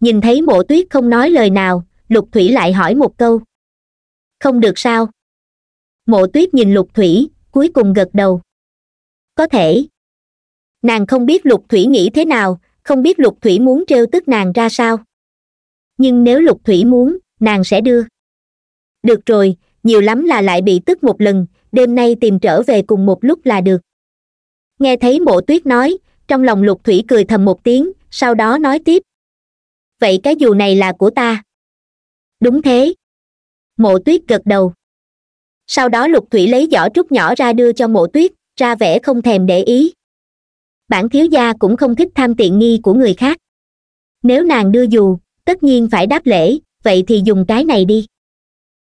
nhìn thấy mộ tuyết không nói lời nào lục thủy lại hỏi một câu không được sao mộ tuyết nhìn lục thủy cuối cùng gật đầu có thể nàng không biết lục thủy nghĩ thế nào không biết lục thủy muốn trêu tức nàng ra sao nhưng nếu lục thủy muốn nàng sẽ đưa được rồi nhiều lắm là lại bị tức một lần đêm nay tìm trở về cùng một lúc là được nghe thấy mộ tuyết nói trong lòng lục thủy cười thầm một tiếng sau đó nói tiếp vậy cái dù này là của ta đúng thế mộ tuyết gật đầu sau đó lục thủy lấy giỏ trúc nhỏ ra đưa cho mộ tuyết ra vẻ không thèm để ý bản thiếu gia cũng không thích tham tiện nghi của người khác nếu nàng đưa dù tất nhiên phải đáp lễ vậy thì dùng cái này đi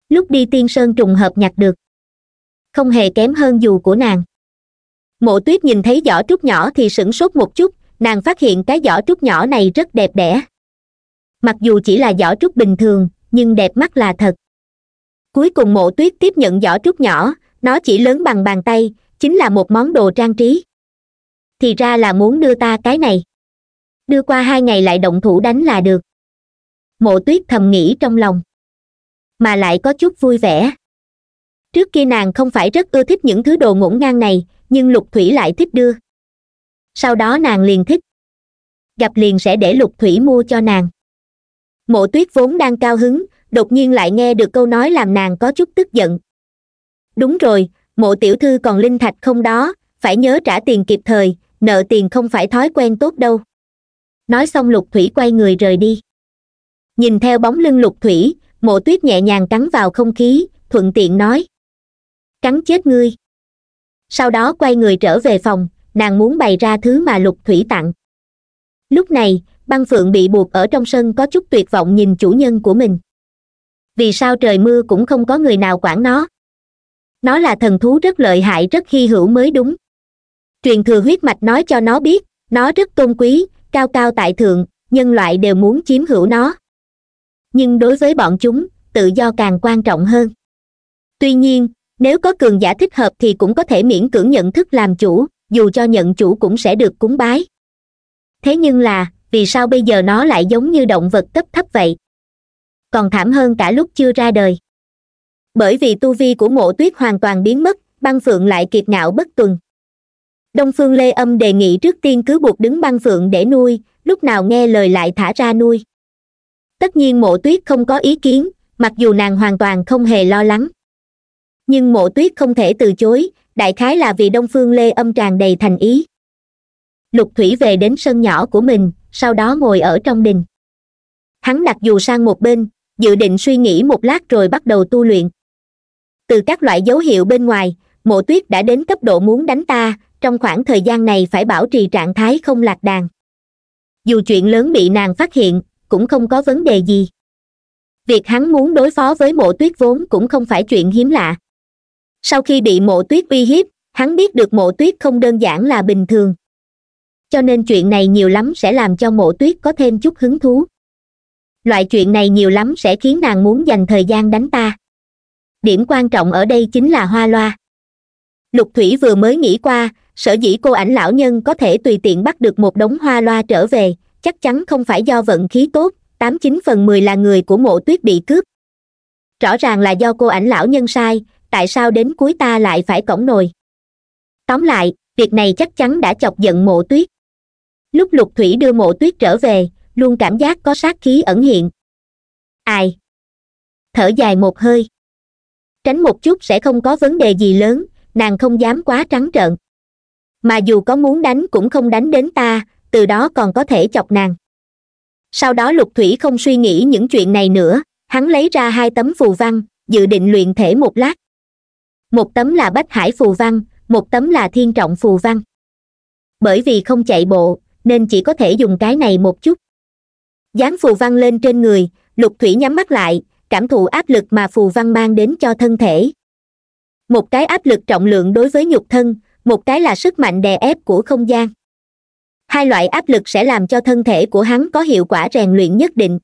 lúc đi tiên sơn trùng hợp nhặt được không hề kém hơn dù của nàng mộ tuyết nhìn thấy giỏ trúc nhỏ thì sửng sốt một chút nàng phát hiện cái giỏ trúc nhỏ này rất đẹp đẽ mặc dù chỉ là giỏ trúc bình thường nhưng đẹp mắt là thật cuối cùng mộ tuyết tiếp nhận giỏ trúc nhỏ nó chỉ lớn bằng bàn tay chính là một món đồ trang trí thì ra là muốn đưa ta cái này đưa qua hai ngày lại động thủ đánh là được mộ tuyết thầm nghĩ trong lòng mà lại có chút vui vẻ trước kia nàng không phải rất ưa thích những thứ đồ ngổn ngang này nhưng lục thủy lại thích đưa sau đó nàng liền thích gặp liền sẽ để lục thủy mua cho nàng mộ tuyết vốn đang cao hứng đột nhiên lại nghe được câu nói làm nàng có chút tức giận đúng rồi mộ tiểu thư còn linh thạch không đó phải nhớ trả tiền kịp thời nợ tiền không phải thói quen tốt đâu nói xong lục thủy quay người rời đi nhìn theo bóng lưng lục thủy mộ tuyết nhẹ nhàng cắn vào không khí thuận tiện nói cắn chết ngươi sau đó quay người trở về phòng nàng muốn bày ra thứ mà lục thủy tặng lúc này băng phượng bị buộc ở trong sân có chút tuyệt vọng nhìn chủ nhân của mình vì sao trời mưa cũng không có người nào quản nó nó là thần thú rất lợi hại rất khi hữu mới đúng truyền thừa huyết mạch nói cho nó biết nó rất tôn quý cao cao tại thượng nhân loại đều muốn chiếm hữu nó nhưng đối với bọn chúng tự do càng quan trọng hơn tuy nhiên nếu có cường giả thích hợp thì cũng có thể miễn cưỡng nhận thức làm chủ dù cho nhận chủ cũng sẽ được cúng bái thế nhưng là vì sao bây giờ nó lại giống như động vật cấp thấp vậy còn thảm hơn cả lúc chưa ra đời bởi vì tu vi của mộ tuyết hoàn toàn biến mất băng phượng lại kiệt ngạo bất tuần đông phương lê âm đề nghị trước tiên cứ buộc đứng băng phượng để nuôi lúc nào nghe lời lại thả ra nuôi tất nhiên mộ tuyết không có ý kiến mặc dù nàng hoàn toàn không hề lo lắng nhưng mộ tuyết không thể từ chối đại khái là vì đông phương lê âm tràn đầy thành ý lục thủy về đến sân nhỏ của mình sau đó ngồi ở trong đình hắn đặt dù sang một bên dự định suy nghĩ một lát rồi bắt đầu tu luyện từ các loại dấu hiệu bên ngoài mộ tuyết đã đến cấp độ muốn đánh ta trong khoảng thời gian này phải bảo trì trạng thái không lạc đàn dù chuyện lớn bị nàng phát hiện cũng không có vấn đề gì việc hắn muốn đối phó với mộ tuyết vốn cũng không phải chuyện hiếm lạ sau khi bị mộ tuyết uy hiếp hắn biết được mộ tuyết không đơn giản là bình thường cho nên chuyện này nhiều lắm sẽ làm cho mộ tuyết có thêm chút hứng thú loại chuyện này nhiều lắm sẽ khiến nàng muốn dành thời gian đánh ta điểm quan trọng ở đây chính là hoa loa lục thủy vừa mới nghĩ qua sở dĩ cô ảnh lão nhân có thể tùy tiện bắt được một đống hoa loa trở về chắc chắn không phải do vận khí tốt tám chín phần mười là người của mộ tuyết bị cướp rõ ràng là do cô ảnh lão nhân sai tại sao đến cuối ta lại phải cổng nồi tóm lại việc này chắc chắn đã chọc giận mộ tuyết lúc lục thủy đưa mộ tuyết trở về luôn cảm giác có sát khí ẩn hiện ai thở dài một hơi tránh một chút sẽ không có vấn đề gì lớn nàng không dám quá trắng trợn mà dù có muốn đánh cũng không đánh đến ta từ đó còn có thể chọc nàng sau đó lục thủy không suy nghĩ những chuyện này nữa hắn lấy ra hai tấm phù văn dự định luyện thể một lát một tấm là bách hải phù văn một tấm là thiên trọng phù văn bởi vì không chạy bộ nên chỉ có thể dùng cái này một chút dán phù văn lên trên người lục thủy nhắm mắt lại cảm thụ áp lực mà phù văn mang đến cho thân thể một cái áp lực trọng lượng đối với nhục thân một cái là sức mạnh đè ép của không gian hai loại áp lực sẽ làm cho thân thể của hắn có hiệu quả rèn luyện nhất định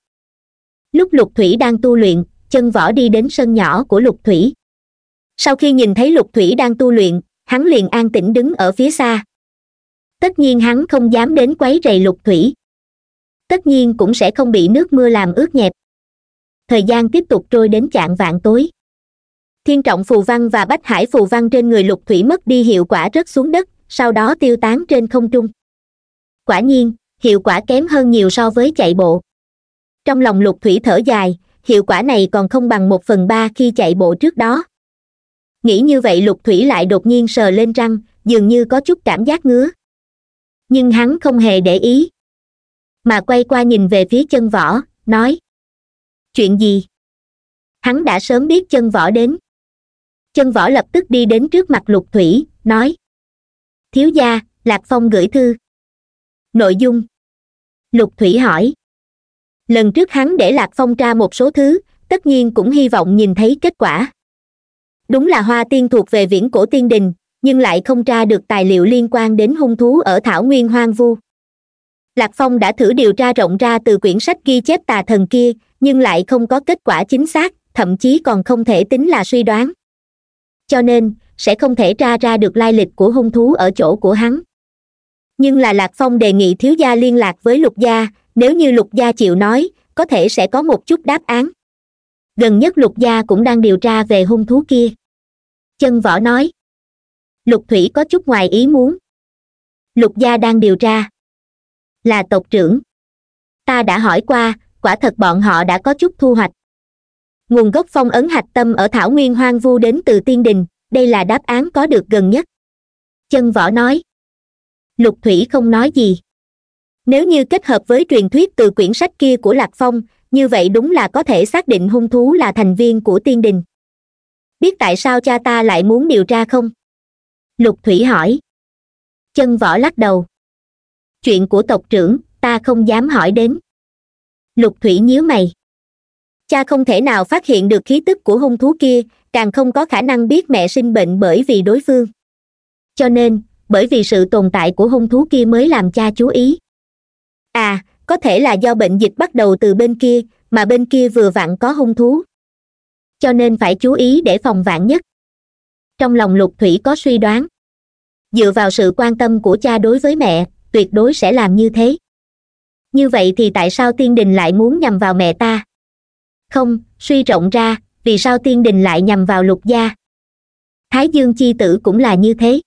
lúc lục thủy đang tu luyện chân võ đi đến sân nhỏ của lục thủy sau khi nhìn thấy lục thủy đang tu luyện hắn liền an tĩnh đứng ở phía xa tất nhiên hắn không dám đến quấy rầy lục thủy tất nhiên cũng sẽ không bị nước mưa làm ướt nhẹp thời gian tiếp tục trôi đến chạng vạn tối thiên trọng phù văn và bách hải phù văn trên người lục thủy mất đi hiệu quả rớt xuống đất sau đó tiêu tán trên không trung quả nhiên hiệu quả kém hơn nhiều so với chạy bộ trong lòng lục thủy thở dài hiệu quả này còn không bằng một phần ba khi chạy bộ trước đó nghĩ như vậy lục thủy lại đột nhiên sờ lên răng dường như có chút cảm giác ngứa nhưng hắn không hề để ý mà quay qua nhìn về phía chân võ nói chuyện gì hắn đã sớm biết chân võ đến chân võ lập tức đi đến trước mặt lục thủy nói thiếu gia lạc phong gửi thư nội dung lục thủy hỏi lần trước hắn để lạc phong tra một số thứ tất nhiên cũng hy vọng nhìn thấy kết quả đúng là hoa tiên thuộc về viễn cổ tiên đình nhưng lại không tra được tài liệu liên quan đến hung thú ở thảo nguyên hoang vu lạc phong đã thử điều tra rộng ra từ quyển sách ghi chép tà thần kia nhưng lại không có kết quả chính xác thậm chí còn không thể tính là suy đoán cho nên sẽ không thể tra ra được lai lịch của hung thú ở chỗ của hắn nhưng là lạc phong đề nghị thiếu gia liên lạc với lục gia nếu như lục gia chịu nói có thể sẽ có một chút đáp án gần nhất lục gia cũng đang điều tra về hung thú kia chân võ nói lục thủy có chút ngoài ý muốn lục gia đang điều tra là tộc trưởng ta đã hỏi qua quả thật bọn họ đã có chút thu hoạch nguồn gốc phong ấn hạch tâm ở thảo nguyên hoang vu đến từ tiên đình đây là đáp án có được gần nhất chân võ nói lục thủy không nói gì nếu như kết hợp với truyền thuyết từ quyển sách kia của lạc phong như vậy đúng là có thể xác định hung thú là thành viên của tiên đình biết tại sao cha ta lại muốn điều tra không lục thủy hỏi chân võ lắc đầu chuyện của tộc trưởng ta không dám hỏi đến lục thủy nhíu mày cha không thể nào phát hiện được khí tức của hung thú kia càng không có khả năng biết mẹ sinh bệnh bởi vì đối phương cho nên bởi vì sự tồn tại của hung thú kia mới làm cha chú ý à có thể là do bệnh dịch bắt đầu từ bên kia mà bên kia vừa vặn có hung thú cho nên phải chú ý để phòng vạn nhất trong lòng lục thủy có suy đoán dựa vào sự quan tâm của cha đối với mẹ tuyệt đối sẽ làm như thế như vậy thì tại sao tiên đình lại muốn nhằm vào mẹ ta không suy rộng ra vì sao tiên đình lại nhằm vào lục gia thái dương chi tử cũng là như thế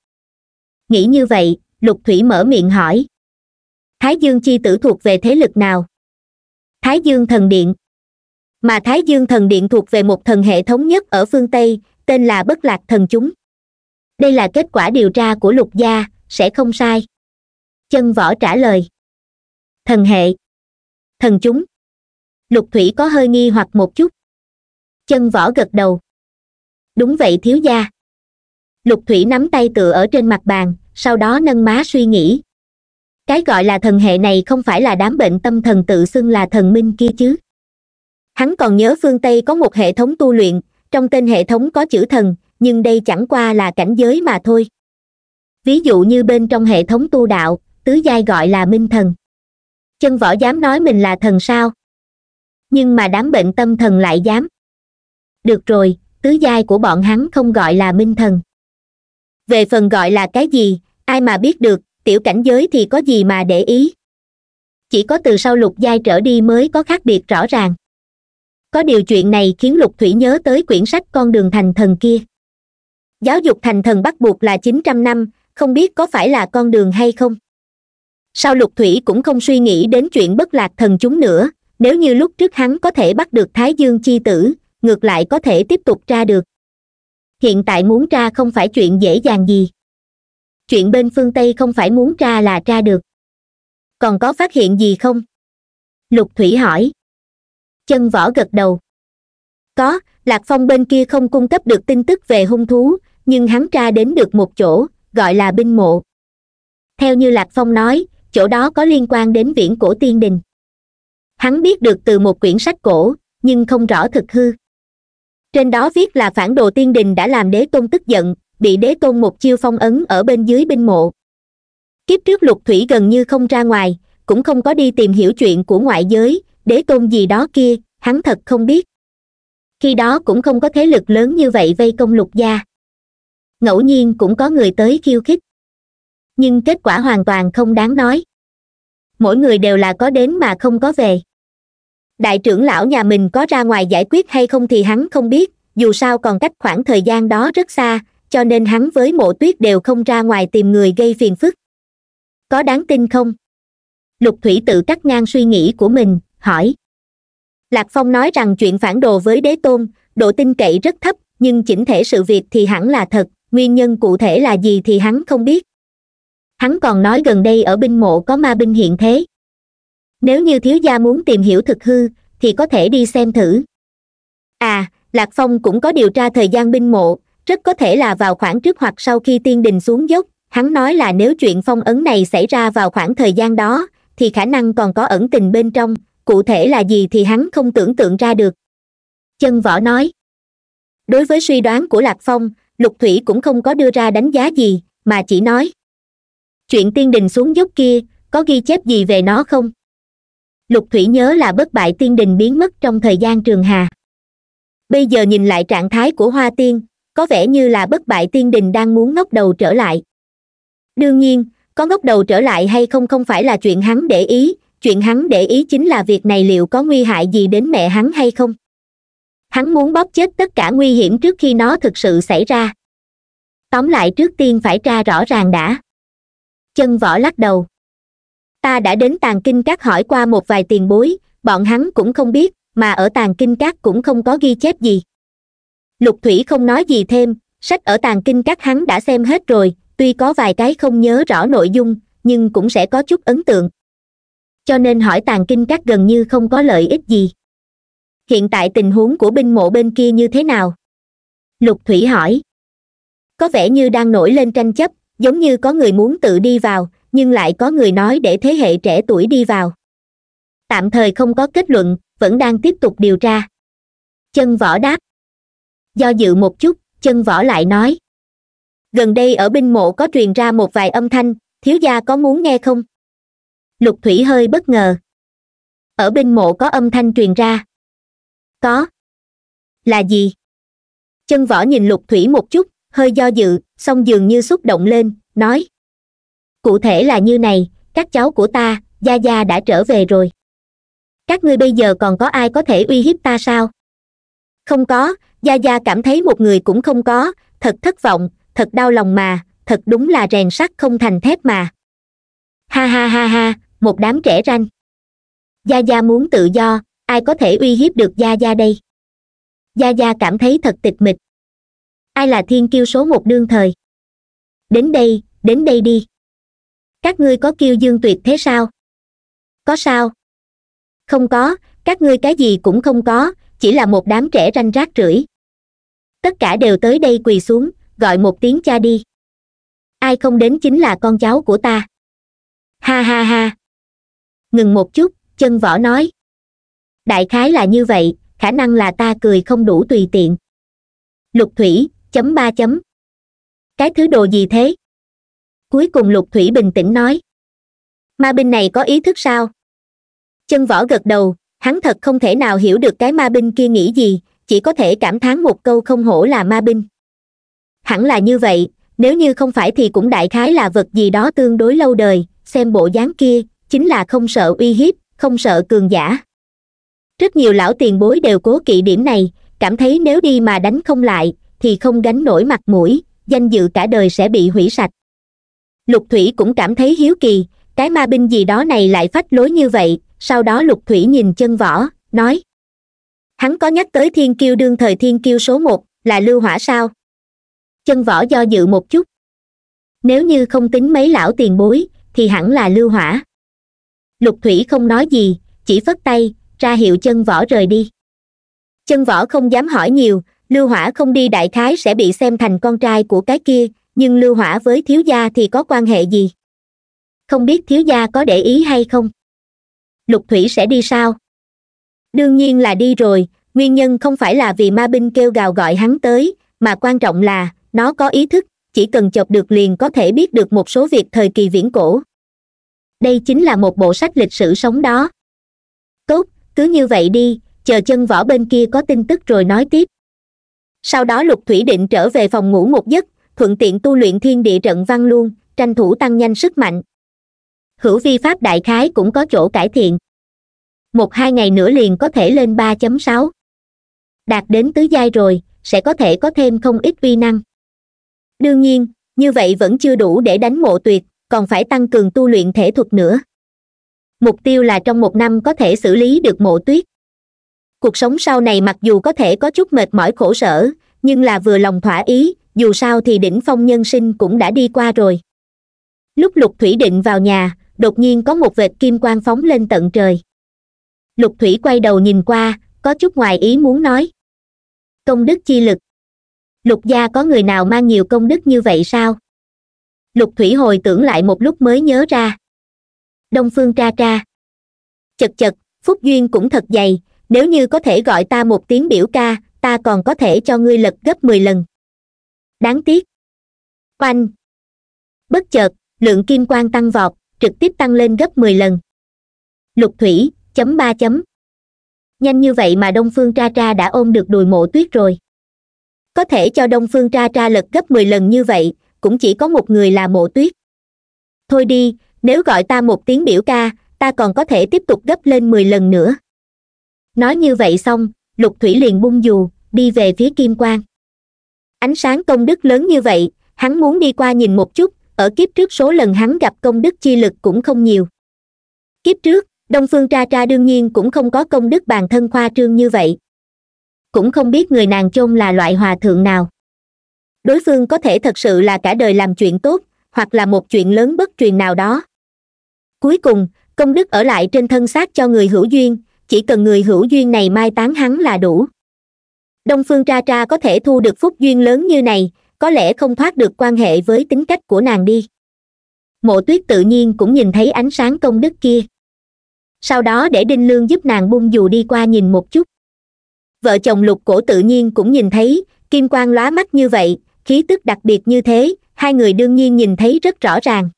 nghĩ như vậy lục thủy mở miệng hỏi thái dương chi tử thuộc về thế lực nào thái dương thần điện mà thái dương thần điện thuộc về một thần hệ thống nhất ở phương tây tên là bất lạc thần chúng đây là kết quả điều tra của lục gia sẽ không sai chân võ trả lời thần hệ thần chúng lục thủy có hơi nghi hoặc một chút chân võ gật đầu đúng vậy thiếu gia lục thủy nắm tay tựa ở trên mặt bàn sau đó nâng má suy nghĩ cái gọi là thần hệ này không phải là đám bệnh tâm thần tự xưng là thần minh kia chứ hắn còn nhớ phương tây có một hệ thống tu luyện trong tên hệ thống có chữ thần nhưng đây chẳng qua là cảnh giới mà thôi ví dụ như bên trong hệ thống tu đạo tứ giai gọi là minh thần chân võ dám nói mình là thần sao nhưng mà đám bệnh tâm thần lại dám được rồi tứ giai của bọn hắn không gọi là minh thần về phần gọi là cái gì ai mà biết được tiểu cảnh giới thì có gì mà để ý chỉ có từ sau lục giai trở đi mới có khác biệt rõ ràng có điều chuyện này khiến lục thủy nhớ tới quyển sách con đường thành thần kia giáo dục thành thần bắt buộc là chín trăm năm không biết có phải là con đường hay không sau lục thủy cũng không suy nghĩ đến chuyện bất lạc thần chúng nữa nếu như lúc trước hắn có thể bắt được thái dương chi tử ngược lại có thể tiếp tục tra được hiện tại muốn tra không phải chuyện dễ dàng gì chuyện bên phương tây không phải muốn tra là tra được còn có phát hiện gì không lục thủy hỏi chân võ gật đầu có lạc phong bên kia không cung cấp được tin tức về hung thú nhưng hắn tra đến được một chỗ gọi là binh mộ theo như lạc phong nói chỗ đó có liên quan đến viễn cổ tiên đình hắn biết được từ một quyển sách cổ nhưng không rõ thực hư trên đó viết là phản đồ tiên đình đã làm đế tôn tức giận bị đế tôn một chiêu phong ấn ở bên dưới binh mộ kiếp trước lục thủy gần như không ra ngoài cũng không có đi tìm hiểu chuyện của ngoại giới đế tôn gì đó kia hắn thật không biết khi đó cũng không có thế lực lớn như vậy vây công lục gia ngẫu nhiên cũng có người tới khiêu khích nhưng kết quả hoàn toàn không đáng nói mỗi người đều là có đến mà không có về đại trưởng lão nhà mình có ra ngoài giải quyết hay không thì hắn không biết dù sao còn cách khoảng thời gian đó rất xa cho nên hắn với mộ tuyết đều không ra ngoài tìm người gây phiền phức có đáng tin không lục thủy tự cắt ngang suy nghĩ của mình hỏi lạc phong nói rằng chuyện phản đồ với đế tôn độ tin cậy rất thấp nhưng chỉnh thể sự việc thì hẳn là thật nguyên nhân cụ thể là gì thì hắn không biết hắn còn nói gần đây ở binh mộ có ma binh hiện thế nếu như thiếu gia muốn tìm hiểu thực hư thì có thể đi xem thử à lạc phong cũng có điều tra thời gian binh mộ rất có thể là vào khoảng trước hoặc sau khi tiên đình xuống dốc hắn nói là nếu chuyện phong ấn này xảy ra vào khoảng thời gian đó thì khả năng còn có ẩn tình bên trong cụ thể là gì thì hắn không tưởng tượng ra được chân võ nói đối với suy đoán của lạc phong lục thủy cũng không có đưa ra đánh giá gì mà chỉ nói chuyện tiên đình xuống dốc kia có ghi chép gì về nó không lục thủy nhớ là bất bại tiên đình biến mất trong thời gian trường hà bây giờ nhìn lại trạng thái của hoa tiên có vẻ như là bất bại tiên đình đang muốn ngóc đầu trở lại đương nhiên có ngóc đầu trở lại hay không không phải là chuyện hắn để ý chuyện hắn để ý chính là việc này liệu có nguy hại gì đến mẹ hắn hay không hắn muốn bóp chết tất cả nguy hiểm trước khi nó thực sự xảy ra tóm lại trước tiên phải tra rõ ràng đã chân võ lắc đầu ta đã đến tàn kinh các hỏi qua một vài tiền bối bọn hắn cũng không biết mà ở tàn kinh các cũng không có ghi chép gì lục thủy không nói gì thêm sách ở tàng kinh các hắn đã xem hết rồi tuy có vài cái không nhớ rõ nội dung nhưng cũng sẽ có chút ấn tượng cho nên hỏi tàng kinh các gần như không có lợi ích gì hiện tại tình huống của binh mộ bên kia như thế nào lục thủy hỏi có vẻ như đang nổi lên tranh chấp giống như có người muốn tự đi vào nhưng lại có người nói để thế hệ trẻ tuổi đi vào tạm thời không có kết luận vẫn đang tiếp tục điều tra chân võ đáp do dự một chút chân võ lại nói gần đây ở binh mộ có truyền ra một vài âm thanh thiếu gia có muốn nghe không lục thủy hơi bất ngờ ở binh mộ có âm thanh truyền ra có là gì chân võ nhìn lục thủy một chút hơi do dự song dường như xúc động lên nói cụ thể là như này các cháu của ta gia gia đã trở về rồi các ngươi bây giờ còn có ai có thể uy hiếp ta sao không có gia gia cảm thấy một người cũng không có thật thất vọng thật đau lòng mà thật đúng là rèn sắt không thành thép mà ha ha ha ha một đám trẻ ranh gia gia muốn tự do ai có thể uy hiếp được gia gia đây gia gia cảm thấy thật tịch mịch ai là thiên kiêu số một đương thời đến đây đến đây đi các ngươi có kiêu dương tuyệt thế sao có sao không có các ngươi cái gì cũng không có chỉ là một đám trẻ ranh rác rưởi tất cả đều tới đây quỳ xuống gọi một tiếng cha đi ai không đến chính là con cháu của ta ha ha ha ngừng một chút chân võ nói đại khái là như vậy khả năng là ta cười không đủ tùy tiện lục thủy chấm ba chấm cái thứ đồ gì thế cuối cùng lục thủy bình tĩnh nói ma binh này có ý thức sao chân võ gật đầu hắn thật không thể nào hiểu được cái ma binh kia nghĩ gì chỉ có thể cảm thán một câu không hổ là ma binh hẳn là như vậy nếu như không phải thì cũng đại khái là vật gì đó tương đối lâu đời xem bộ dáng kia chính là không sợ uy hiếp không sợ cường giả rất nhiều lão tiền bối đều cố kỵ điểm này cảm thấy nếu đi mà đánh không lại thì không gánh nổi mặt mũi danh dự cả đời sẽ bị hủy sạch lục thủy cũng cảm thấy hiếu kỳ cái ma binh gì đó này lại phách lối như vậy sau đó lục thủy nhìn chân võ nói hắn có nhắc tới thiên kiêu đương thời thiên kiêu số một là lưu hỏa sao chân võ do dự một chút nếu như không tính mấy lão tiền bối thì hẳn là lưu hỏa lục thủy không nói gì chỉ phất tay ra hiệu chân võ rời đi chân võ không dám hỏi nhiều lưu hỏa không đi đại khái sẽ bị xem thành con trai của cái kia nhưng lưu hỏa với thiếu gia thì có quan hệ gì không biết thiếu gia có để ý hay không lục thủy sẽ đi sao đương nhiên là đi rồi nguyên nhân không phải là vì ma binh kêu gào gọi hắn tới mà quan trọng là nó có ý thức chỉ cần chọc được liền có thể biết được một số việc thời kỳ viễn cổ đây chính là một bộ sách lịch sử sống đó tốt cứ như vậy đi chờ chân võ bên kia có tin tức rồi nói tiếp sau đó lục thủy định trở về phòng ngủ một giấc thuận tiện tu luyện thiên địa trận văn luôn tranh thủ tăng nhanh sức mạnh hữu vi pháp đại khái cũng có chỗ cải thiện một hai ngày nữa liền có thể lên ba chấm sáu, đạt đến tứ giai rồi sẽ có thể có thêm không ít vi năng đương nhiên như vậy vẫn chưa đủ để đánh mộ tuyệt còn phải tăng cường tu luyện thể thuật nữa mục tiêu là trong một năm có thể xử lý được mộ tuyết cuộc sống sau này mặc dù có thể có chút mệt mỏi khổ sở nhưng là vừa lòng thỏa ý dù sao thì đỉnh phong nhân sinh cũng đã đi qua rồi lúc lục thủy định vào nhà đột nhiên có một vệt kim quang phóng lên tận trời lục thủy quay đầu nhìn qua có chút ngoài ý muốn nói công đức chi lực lục gia có người nào mang nhiều công đức như vậy sao lục thủy hồi tưởng lại một lúc mới nhớ ra đông phương Tra Tra. chật chật phúc duyên cũng thật dày nếu như có thể gọi ta một tiếng biểu ca ta còn có thể cho ngươi lật gấp mười lần đáng tiếc oanh bất chợt lượng kim quang tăng vọt trực tiếp tăng lên gấp mười lần lục thủy chấm ba chấm nhanh như vậy mà đông phương tra tra đã ôm được đùi mộ tuyết rồi có thể cho đông phương tra tra lật gấp mười lần như vậy cũng chỉ có một người là mộ tuyết thôi đi nếu gọi ta một tiếng biểu ca ta còn có thể tiếp tục gấp lên mười lần nữa nói như vậy xong lục thủy liền bung dù đi về phía kim quang ánh sáng công đức lớn như vậy hắn muốn đi qua nhìn một chút ở kiếp trước số lần hắn gặp công đức chi lực cũng không nhiều kiếp trước đông phương tra tra đương nhiên cũng không có công đức bàn thân khoa trương như vậy cũng không biết người nàng chôn là loại hòa thượng nào đối phương có thể thật sự là cả đời làm chuyện tốt hoặc là một chuyện lớn bất truyền nào đó cuối cùng công đức ở lại trên thân xác cho người hữu duyên chỉ cần người hữu duyên này mai tán hắn là đủ đông phương tra tra có thể thu được phúc duyên lớn như này có lẽ không thoát được quan hệ với tính cách của nàng đi mộ tuyết tự nhiên cũng nhìn thấy ánh sáng công đức kia sau đó để đinh lương giúp nàng bung dù đi qua nhìn một chút vợ chồng lục cổ tự nhiên cũng nhìn thấy kim quang lóa mắt như vậy khí tức đặc biệt như thế hai người đương nhiên nhìn thấy rất rõ ràng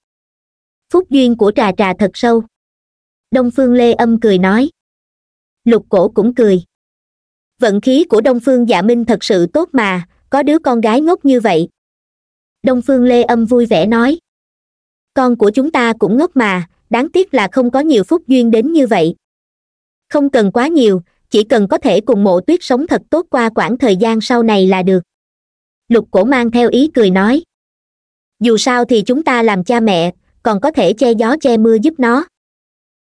phúc duyên của trà trà thật sâu đông phương lê âm cười nói lục cổ cũng cười vận khí của đông phương dạ minh thật sự tốt mà có đứa con gái ngốc như vậy đông phương lê âm vui vẻ nói con của chúng ta cũng ngốc mà đáng tiếc là không có nhiều phúc duyên đến như vậy không cần quá nhiều chỉ cần có thể cùng mộ tuyết sống thật tốt qua quãng thời gian sau này là được lục cổ mang theo ý cười nói dù sao thì chúng ta làm cha mẹ còn có thể che gió che mưa giúp nó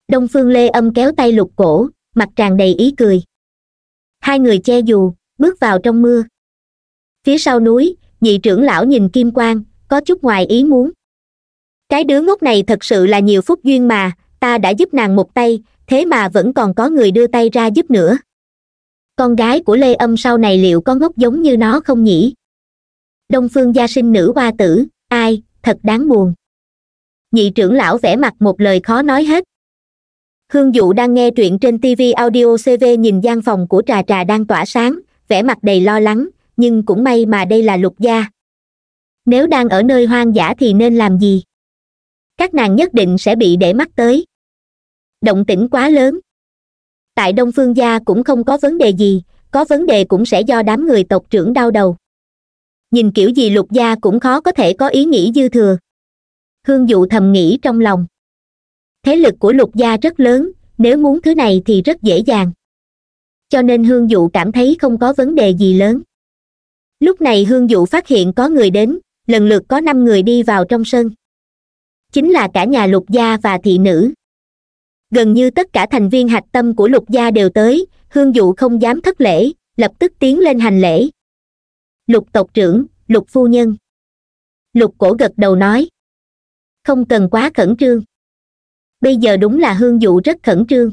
đông phương lê âm kéo tay lục cổ mặt tràn đầy ý cười hai người che dù bước vào trong mưa phía sau núi nhị trưởng lão nhìn kim quang có chút ngoài ý muốn cái đứa ngốc này thật sự là nhiều phúc duyên mà ta đã giúp nàng một tay thế mà vẫn còn có người đưa tay ra giúp nữa con gái của lê âm sau này liệu có ngốc giống như nó không nhỉ đông phương gia sinh nữ hoa tử ai thật đáng buồn nhị trưởng lão vẽ mặt một lời khó nói hết hương dụ đang nghe truyện trên tv audio cv nhìn gian phòng của trà trà đang tỏa sáng vẻ mặt đầy lo lắng nhưng cũng may mà đây là lục gia nếu đang ở nơi hoang dã thì nên làm gì các nàng nhất định sẽ bị để mắt tới động tĩnh quá lớn tại đông phương gia cũng không có vấn đề gì có vấn đề cũng sẽ do đám người tộc trưởng đau đầu nhìn kiểu gì lục gia cũng khó có thể có ý nghĩ dư thừa hương dụ thầm nghĩ trong lòng thế lực của lục gia rất lớn nếu muốn thứ này thì rất dễ dàng cho nên hương dụ cảm thấy không có vấn đề gì lớn lúc này hương dụ phát hiện có người đến lần lượt có năm người đi vào trong sân chính là cả nhà lục gia và thị nữ gần như tất cả thành viên hạch tâm của lục gia đều tới hương dụ không dám thất lễ lập tức tiến lên hành lễ lục tộc trưởng lục phu nhân lục cổ gật đầu nói không cần quá khẩn trương bây giờ đúng là hương dụ rất khẩn trương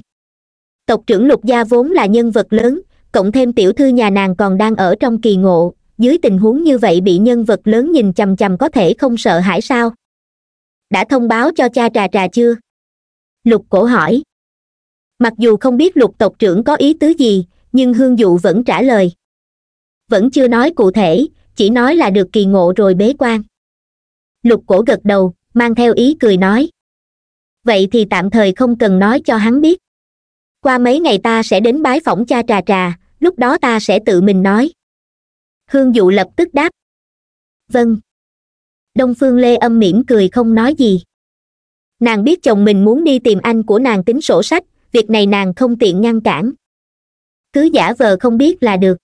tộc trưởng lục gia vốn là nhân vật lớn cộng thêm tiểu thư nhà nàng còn đang ở trong kỳ ngộ dưới tình huống như vậy bị nhân vật lớn nhìn chằm chằm có thể không sợ hãi sao đã thông báo cho cha trà trà chưa lục cổ hỏi mặc dù không biết lục tộc trưởng có ý tứ gì nhưng hương dụ vẫn trả lời vẫn chưa nói cụ thể chỉ nói là được kỳ ngộ rồi bế quan lục cổ gật đầu mang theo ý cười nói vậy thì tạm thời không cần nói cho hắn biết qua mấy ngày ta sẽ đến bái phỏng cha trà trà lúc đó ta sẽ tự mình nói hương dụ lập tức đáp vâng đông phương lê âm mỉm cười không nói gì nàng biết chồng mình muốn đi tìm anh của nàng tính sổ sách việc này nàng không tiện ngăn cản cứ giả vờ không biết là được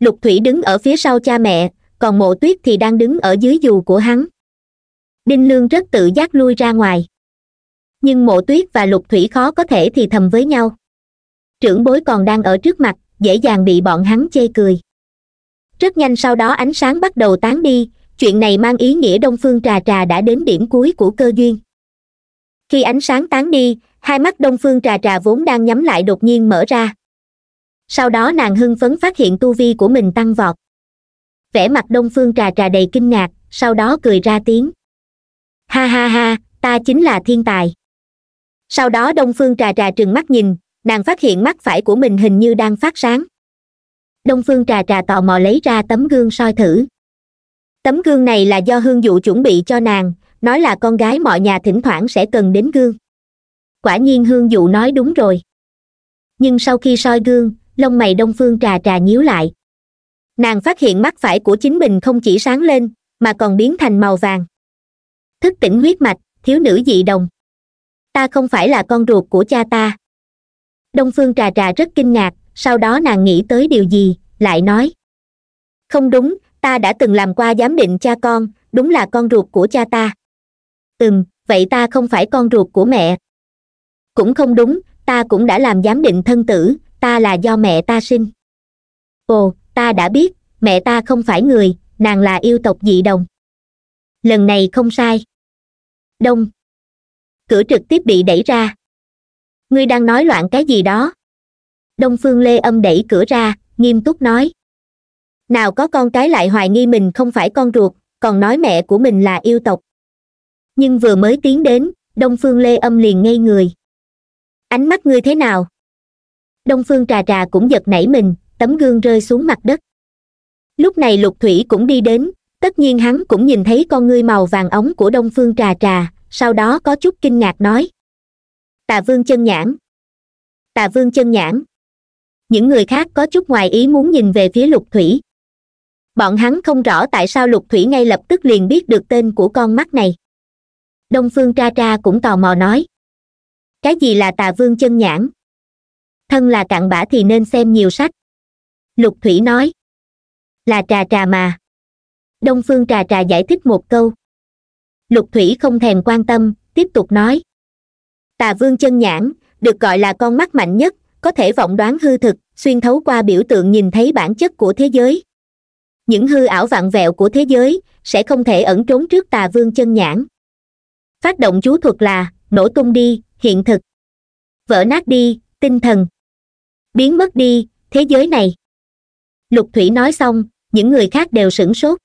lục thủy đứng ở phía sau cha mẹ còn mộ tuyết thì đang đứng ở dưới dù của hắn đinh lương rất tự giác lui ra ngoài nhưng mộ tuyết và lục thủy khó có thể thì thầm với nhau trưởng bối còn đang ở trước mặt dễ dàng bị bọn hắn chê cười rất nhanh sau đó ánh sáng bắt đầu tán đi chuyện này mang ý nghĩa đông phương trà trà đã đến điểm cuối của cơ duyên khi ánh sáng tán đi hai mắt đông phương trà trà vốn đang nhắm lại đột nhiên mở ra sau đó nàng hưng phấn phát hiện tu vi của mình tăng vọt vẻ mặt đông phương trà trà đầy kinh ngạc sau đó cười ra tiếng ha ha ha ta chính là thiên tài sau đó đông phương trà trà trừng mắt nhìn nàng phát hiện mắt phải của mình hình như đang phát sáng đông phương trà trà tò mò lấy ra tấm gương soi thử tấm gương này là do hương dụ chuẩn bị cho nàng nói là con gái mọi nhà thỉnh thoảng sẽ cần đến gương quả nhiên hương dụ nói đúng rồi nhưng sau khi soi gương lông mày đông phương trà trà nhíu lại nàng phát hiện mắt phải của chính mình không chỉ sáng lên mà còn biến thành màu vàng thức tỉnh huyết mạch thiếu nữ dị đồng ta không phải là con ruột của cha ta đông phương trà trà rất kinh ngạc sau đó nàng nghĩ tới điều gì lại nói không đúng ta đã từng làm qua giám định cha con đúng là con ruột của cha ta ừm vậy ta không phải con ruột của mẹ cũng không đúng ta cũng đã làm giám định thân tử ta là do mẹ ta sinh ồ ta đã biết mẹ ta không phải người nàng là yêu tộc dị đồng lần này không sai đông cửa trực tiếp bị đẩy ra ngươi đang nói loạn cái gì đó đông phương lê âm đẩy cửa ra nghiêm túc nói nào có con cái lại hoài nghi mình không phải con ruột còn nói mẹ của mình là yêu tộc nhưng vừa mới tiến đến đông phương lê âm liền ngây người ánh mắt ngươi thế nào đông phương trà trà cũng giật nảy mình tấm gương rơi xuống mặt đất lúc này lục thủy cũng đi đến tất nhiên hắn cũng nhìn thấy con ngươi màu vàng ống của đông phương trà trà sau đó có chút kinh ngạc nói tà vương chân nhãn tà vương chân nhãn những người khác có chút ngoài ý muốn nhìn về phía lục thủy bọn hắn không rõ tại sao lục thủy ngay lập tức liền biết được tên của con mắt này đông phương tra tra cũng tò mò nói cái gì là tà vương chân nhãn thân là cặn bã thì nên xem nhiều sách lục thủy nói là trà trà mà đông phương trà trà giải thích một câu lục thủy không thèm quan tâm tiếp tục nói tà vương chân nhãn được gọi là con mắt mạnh nhất có thể vọng đoán hư thực xuyên thấu qua biểu tượng nhìn thấy bản chất của thế giới những hư ảo vặn vẹo của thế giới sẽ không thể ẩn trốn trước tà vương chân nhãn phát động chú thuật là nổ tung đi hiện thực vỡ nát đi tinh thần biến mất đi thế giới này lục thủy nói xong những người khác đều sửng sốt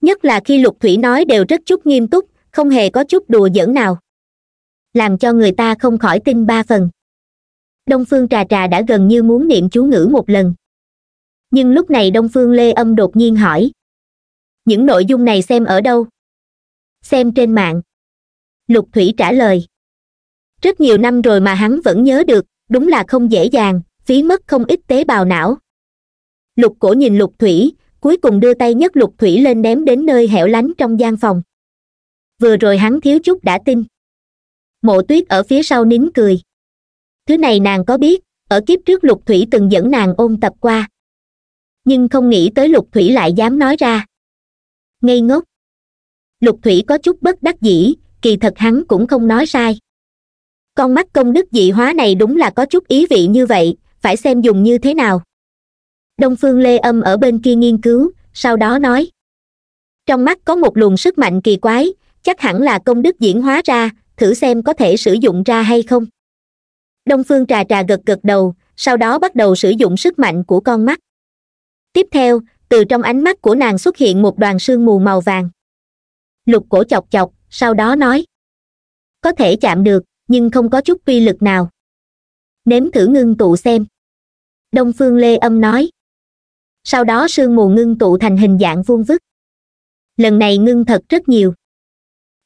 nhất là khi lục thủy nói đều rất chút nghiêm túc không hề có chút đùa giỡn nào làm cho người ta không khỏi tin ba phần đông phương trà trà đã gần như muốn niệm chú ngữ một lần nhưng lúc này đông phương lê âm đột nhiên hỏi những nội dung này xem ở đâu xem trên mạng lục thủy trả lời rất nhiều năm rồi mà hắn vẫn nhớ được đúng là không dễ dàng phí mất không ít tế bào não lục cổ nhìn lục thủy cuối cùng đưa tay nhấc lục thủy lên ném đến nơi hẻo lánh trong gian phòng vừa rồi hắn thiếu chút đã tin mộ tuyết ở phía sau nín cười thứ này nàng có biết ở kiếp trước lục thủy từng dẫn nàng ôn tập qua nhưng không nghĩ tới lục thủy lại dám nói ra ngây ngốc lục thủy có chút bất đắc dĩ kỳ thật hắn cũng không nói sai con mắt công đức dị hóa này đúng là có chút ý vị như vậy phải xem dùng như thế nào đông phương lê âm ở bên kia nghiên cứu sau đó nói trong mắt có một luồng sức mạnh kỳ quái chắc hẳn là công đức diễn hóa ra thử xem có thể sử dụng ra hay không đông phương trà trà gật gật đầu sau đó bắt đầu sử dụng sức mạnh của con mắt tiếp theo từ trong ánh mắt của nàng xuất hiện một đoàn sương mù màu vàng lục cổ chọc chọc sau đó nói có thể chạm được nhưng không có chút quy lực nào nếm thử ngưng tụ xem đông phương lê âm nói sau đó sương mù ngưng tụ thành hình dạng vuông vức lần này ngưng thật rất nhiều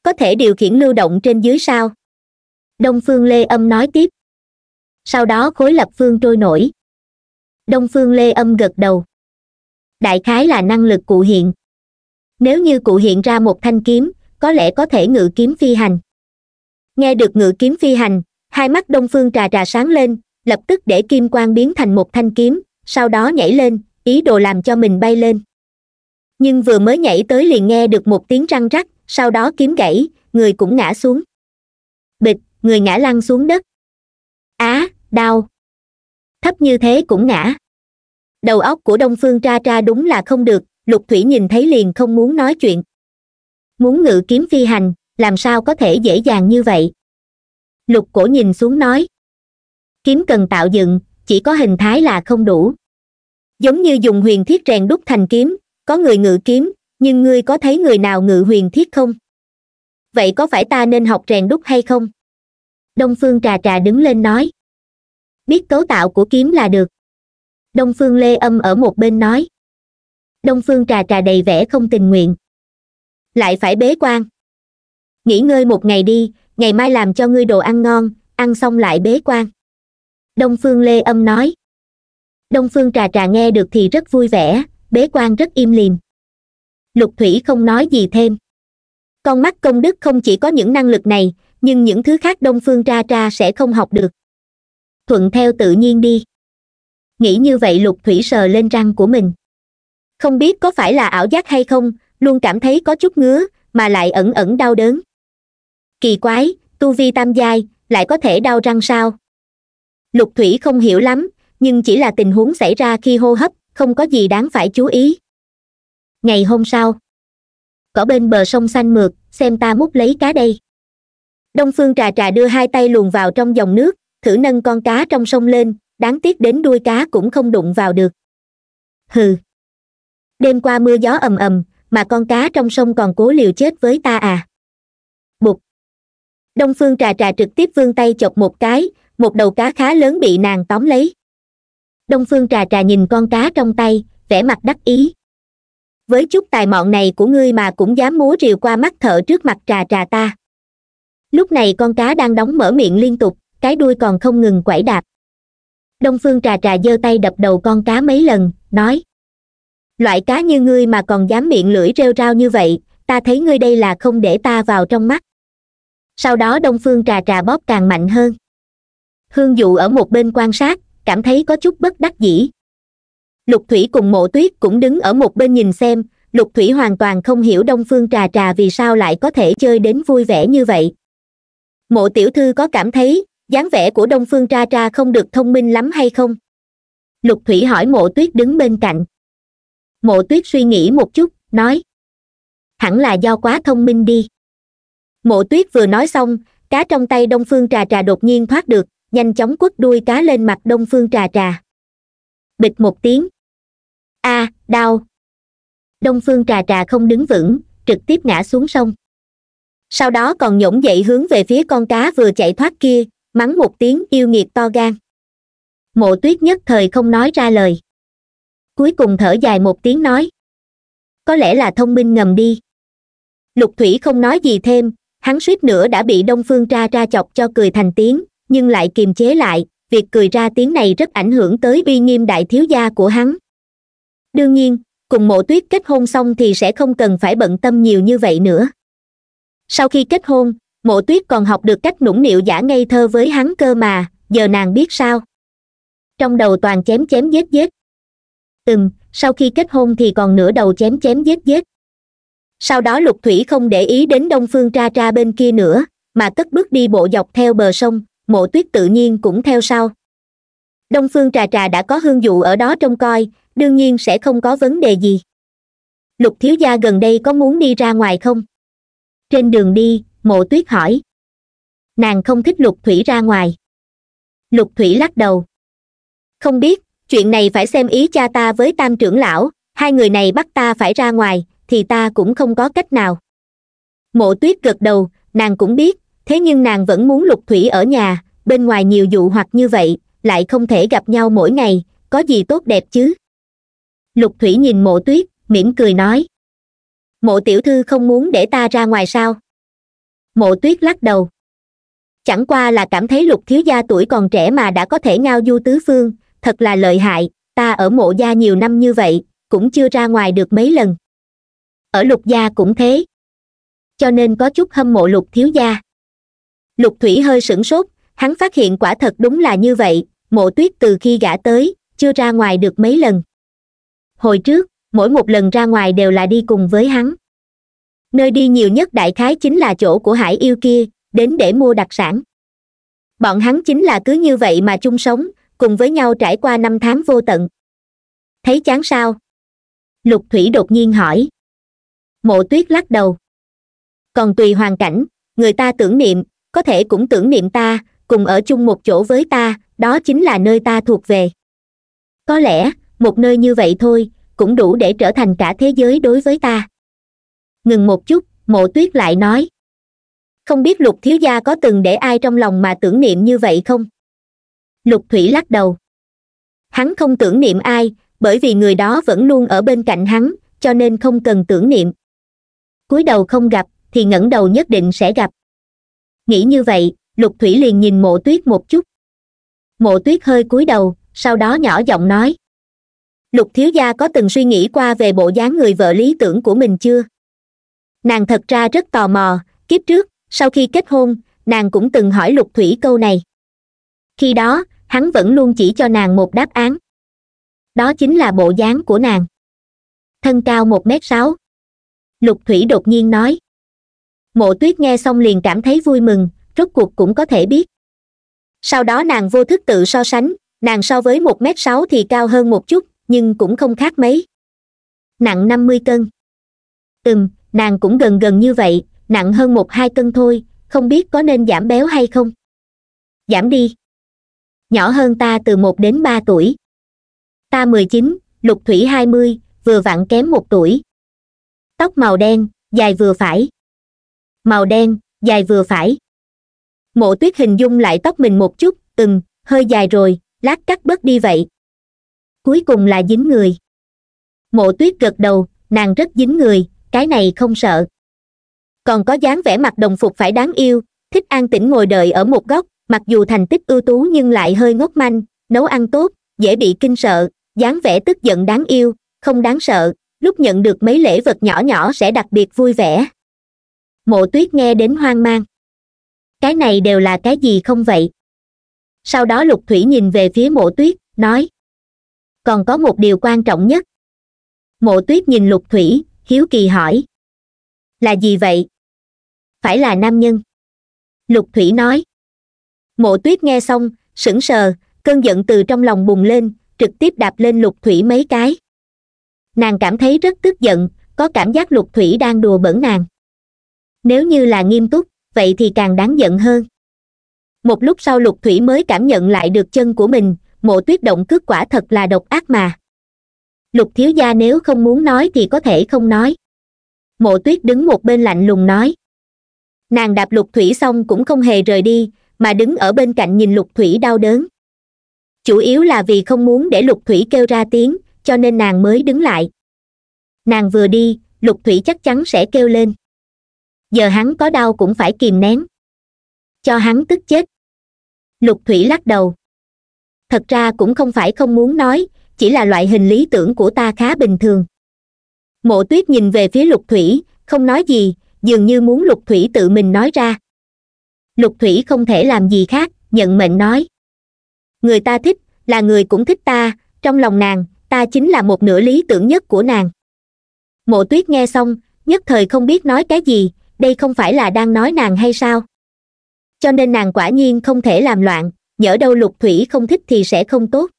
có thể điều khiển lưu động trên dưới sao đông phương lê âm nói tiếp sau đó khối lập phương trôi nổi đông phương lê âm gật đầu đại khái là năng lực cụ hiện nếu như cụ hiện ra một thanh kiếm có lẽ có thể ngự kiếm phi hành nghe được ngự kiếm phi hành hai mắt đông phương trà trà sáng lên lập tức để kim quang biến thành một thanh kiếm sau đó nhảy lên ý đồ làm cho mình bay lên nhưng vừa mới nhảy tới liền nghe được một tiếng răng rắc sau đó kiếm gãy người cũng ngã xuống bịch người ngã lăn xuống đất á đau thấp như thế cũng ngã đầu óc của đông phương tra tra đúng là không được lục thủy nhìn thấy liền không muốn nói chuyện muốn ngự kiếm phi hành làm sao có thể dễ dàng như vậy lục cổ nhìn xuống nói kiếm cần tạo dựng chỉ có hình thái là không đủ giống như dùng huyền thiết rèn đúc thành kiếm có người ngự kiếm nhưng ngươi có thấy người nào ngự huyền thiết không vậy có phải ta nên học rèn đúc hay không đông phương trà trà đứng lên nói biết cấu tạo của kiếm là được đông phương lê âm ở một bên nói đông phương trà trà đầy vẻ không tình nguyện lại phải bế quan nghỉ ngơi một ngày đi ngày mai làm cho ngươi đồ ăn ngon ăn xong lại bế quan đông phương lê âm nói đông phương trà trà nghe được thì rất vui vẻ bế quan rất im lìm lục thủy không nói gì thêm con mắt công đức không chỉ có những năng lực này nhưng những thứ khác đông phương ra ra sẽ không học được thuận theo tự nhiên đi nghĩ như vậy lục thủy sờ lên răng của mình không biết có phải là ảo giác hay không luôn cảm thấy có chút ngứa mà lại ẩn ẩn đau đớn kỳ quái tu vi tam giai lại có thể đau răng sao lục thủy không hiểu lắm nhưng chỉ là tình huống xảy ra khi hô hấp không có gì đáng phải chú ý ngày hôm sau cỏ bên bờ sông xanh mượt xem ta múc lấy cá đây đông phương trà trà đưa hai tay luồn vào trong dòng nước thử nâng con cá trong sông lên đáng tiếc đến đuôi cá cũng không đụng vào được hừ đêm qua mưa gió ầm ầm mà con cá trong sông còn cố liều chết với ta à bụt đông phương trà trà trực tiếp vươn tay chọc một cái một đầu cá khá lớn bị nàng tóm lấy đông phương trà trà nhìn con cá trong tay vẻ mặt đắc ý với chút tài mọn này của ngươi mà cũng dám múa rìu qua mắt thợ trước mặt trà trà ta lúc này con cá đang đóng mở miệng liên tục cái đuôi còn không ngừng quẩy đạp đông phương trà trà giơ tay đập đầu con cá mấy lần nói loại cá như ngươi mà còn dám miệng lưỡi rêu rao như vậy ta thấy ngươi đây là không để ta vào trong mắt sau đó đông phương trà trà bóp càng mạnh hơn hương dụ ở một bên quan sát cảm thấy có chút bất đắc dĩ lục thủy cùng mộ tuyết cũng đứng ở một bên nhìn xem lục thủy hoàn toàn không hiểu đông phương trà trà vì sao lại có thể chơi đến vui vẻ như vậy mộ tiểu thư có cảm thấy dáng vẻ của đông phương tra tra không được thông minh lắm hay không lục thủy hỏi mộ tuyết đứng bên cạnh mộ tuyết suy nghĩ một chút nói hẳn là do quá thông minh đi mộ tuyết vừa nói xong cá trong tay đông phương trà trà đột nhiên thoát được nhanh chóng quất đuôi cá lên mặt đông phương trà trà bịch một tiếng a à, đau đông phương trà trà không đứng vững trực tiếp ngã xuống sông sau đó còn nhổng dậy hướng về phía con cá vừa chạy thoát kia mắng một tiếng yêu nghiệt to gan mộ tuyết nhất thời không nói ra lời cuối cùng thở dài một tiếng nói có lẽ là thông minh ngầm đi lục thủy không nói gì thêm hắn suýt nữa đã bị đông phương tra ra chọc cho cười thành tiếng nhưng lại kiềm chế lại việc cười ra tiếng này rất ảnh hưởng tới uy nghiêm đại thiếu gia của hắn đương nhiên cùng mộ tuyết kết hôn xong thì sẽ không cần phải bận tâm nhiều như vậy nữa sau khi kết hôn mộ tuyết còn học được cách nũng nịu giả ngây thơ với hắn cơ mà giờ nàng biết sao trong đầu toàn chém chém giết giết ừm sau khi kết hôn thì còn nửa đầu chém chém giết giết sau đó lục thủy không để ý đến đông phương tra tra bên kia nữa mà cất bước đi bộ dọc theo bờ sông mộ tuyết tự nhiên cũng theo sau đông phương trà trà đã có hương dụ ở đó trông coi đương nhiên sẽ không có vấn đề gì lục thiếu gia gần đây có muốn đi ra ngoài không trên đường đi mộ tuyết hỏi nàng không thích lục thủy ra ngoài lục thủy lắc đầu không biết chuyện này phải xem ý cha ta với tam trưởng lão hai người này bắt ta phải ra ngoài thì ta cũng không có cách nào mộ tuyết gật đầu nàng cũng biết thế nhưng nàng vẫn muốn lục thủy ở nhà bên ngoài nhiều dụ hoặc như vậy lại không thể gặp nhau mỗi ngày có gì tốt đẹp chứ lục thủy nhìn mộ tuyết mỉm cười nói mộ tiểu thư không muốn để ta ra ngoài sao mộ tuyết lắc đầu chẳng qua là cảm thấy lục thiếu gia tuổi còn trẻ mà đã có thể ngao du tứ phương thật là lợi hại ta ở mộ gia nhiều năm như vậy cũng chưa ra ngoài được mấy lần ở lục gia cũng thế cho nên có chút hâm mộ lục thiếu gia lục thủy hơi sửng sốt hắn phát hiện quả thật đúng là như vậy mộ tuyết từ khi gã tới chưa ra ngoài được mấy lần hồi trước mỗi một lần ra ngoài đều là đi cùng với hắn nơi đi nhiều nhất đại khái chính là chỗ của hải yêu kia đến để mua đặc sản bọn hắn chính là cứ như vậy mà chung sống cùng với nhau trải qua năm tháng vô tận thấy chán sao lục thủy đột nhiên hỏi mộ tuyết lắc đầu còn tùy hoàn cảnh người ta tưởng niệm có thể cũng tưởng niệm ta cùng ở chung một chỗ với ta đó chính là nơi ta thuộc về có lẽ một nơi như vậy thôi cũng đủ để trở thành cả thế giới đối với ta ngừng một chút mộ tuyết lại nói không biết lục thiếu gia có từng để ai trong lòng mà tưởng niệm như vậy không lục thủy lắc đầu hắn không tưởng niệm ai bởi vì người đó vẫn luôn ở bên cạnh hắn cho nên không cần tưởng niệm cúi đầu không gặp thì ngẩng đầu nhất định sẽ gặp nghĩ như vậy lục thủy liền nhìn mộ tuyết một chút mộ tuyết hơi cúi đầu sau đó nhỏ giọng nói lục thiếu gia có từng suy nghĩ qua về bộ dáng người vợ lý tưởng của mình chưa nàng thật ra rất tò mò kiếp trước sau khi kết hôn nàng cũng từng hỏi lục thủy câu này khi đó hắn vẫn luôn chỉ cho nàng một đáp án đó chính là bộ dáng của nàng thân cao một m sáu lục thủy đột nhiên nói mộ tuyết nghe xong liền cảm thấy vui mừng rốt cuộc cũng có thể biết sau đó nàng vô thức tự so sánh nàng so với một m sáu thì cao hơn một chút nhưng cũng không khác mấy nặng năm mươi cân ừm nàng cũng gần gần như vậy nặng hơn một hai cân thôi không biết có nên giảm béo hay không giảm đi nhỏ hơn ta từ một đến ba tuổi ta mười chín lục thủy hai mươi vừa vặn kém một tuổi tóc màu đen dài vừa phải màu đen dài vừa phải mộ tuyết hình dung lại tóc mình một chút từng, hơi dài rồi lát cắt bớt đi vậy cuối cùng là dính người mộ tuyết gật đầu nàng rất dính người cái này không sợ còn có dáng vẻ mặt đồng phục phải đáng yêu thích an tĩnh ngồi đợi ở một góc mặc dù thành tích ưu tú nhưng lại hơi ngốc manh nấu ăn tốt dễ bị kinh sợ dáng vẻ tức giận đáng yêu không đáng sợ lúc nhận được mấy lễ vật nhỏ nhỏ sẽ đặc biệt vui vẻ mộ tuyết nghe đến hoang mang cái này đều là cái gì không vậy sau đó lục thủy nhìn về phía mộ tuyết nói còn có một điều quan trọng nhất mộ tuyết nhìn lục thủy hiếu kỳ hỏi là gì vậy phải là nam nhân lục thủy nói mộ tuyết nghe xong sững sờ cơn giận từ trong lòng bùng lên trực tiếp đạp lên lục thủy mấy cái nàng cảm thấy rất tức giận có cảm giác lục thủy đang đùa bỡn nàng nếu như là nghiêm túc vậy thì càng đáng giận hơn một lúc sau lục thủy mới cảm nhận lại được chân của mình mộ tuyết động cước quả thật là độc ác mà lục thiếu gia nếu không muốn nói thì có thể không nói mộ tuyết đứng một bên lạnh lùng nói nàng đạp lục thủy xong cũng không hề rời đi mà đứng ở bên cạnh nhìn lục thủy đau đớn chủ yếu là vì không muốn để lục thủy kêu ra tiếng cho nên nàng mới đứng lại nàng vừa đi lục thủy chắc chắn sẽ kêu lên giờ hắn có đau cũng phải kìm nén cho hắn tức chết lục thủy lắc đầu thật ra cũng không phải không muốn nói chỉ là loại hình lý tưởng của ta khá bình thường mộ tuyết nhìn về phía lục thủy không nói gì dường như muốn lục thủy tự mình nói ra lục thủy không thể làm gì khác nhận mệnh nói người ta thích là người cũng thích ta trong lòng nàng ta chính là một nửa lý tưởng nhất của nàng mộ tuyết nghe xong nhất thời không biết nói cái gì đây không phải là đang nói nàng hay sao cho nên nàng quả nhiên không thể làm loạn nhỡ đâu lục thủy không thích thì sẽ không tốt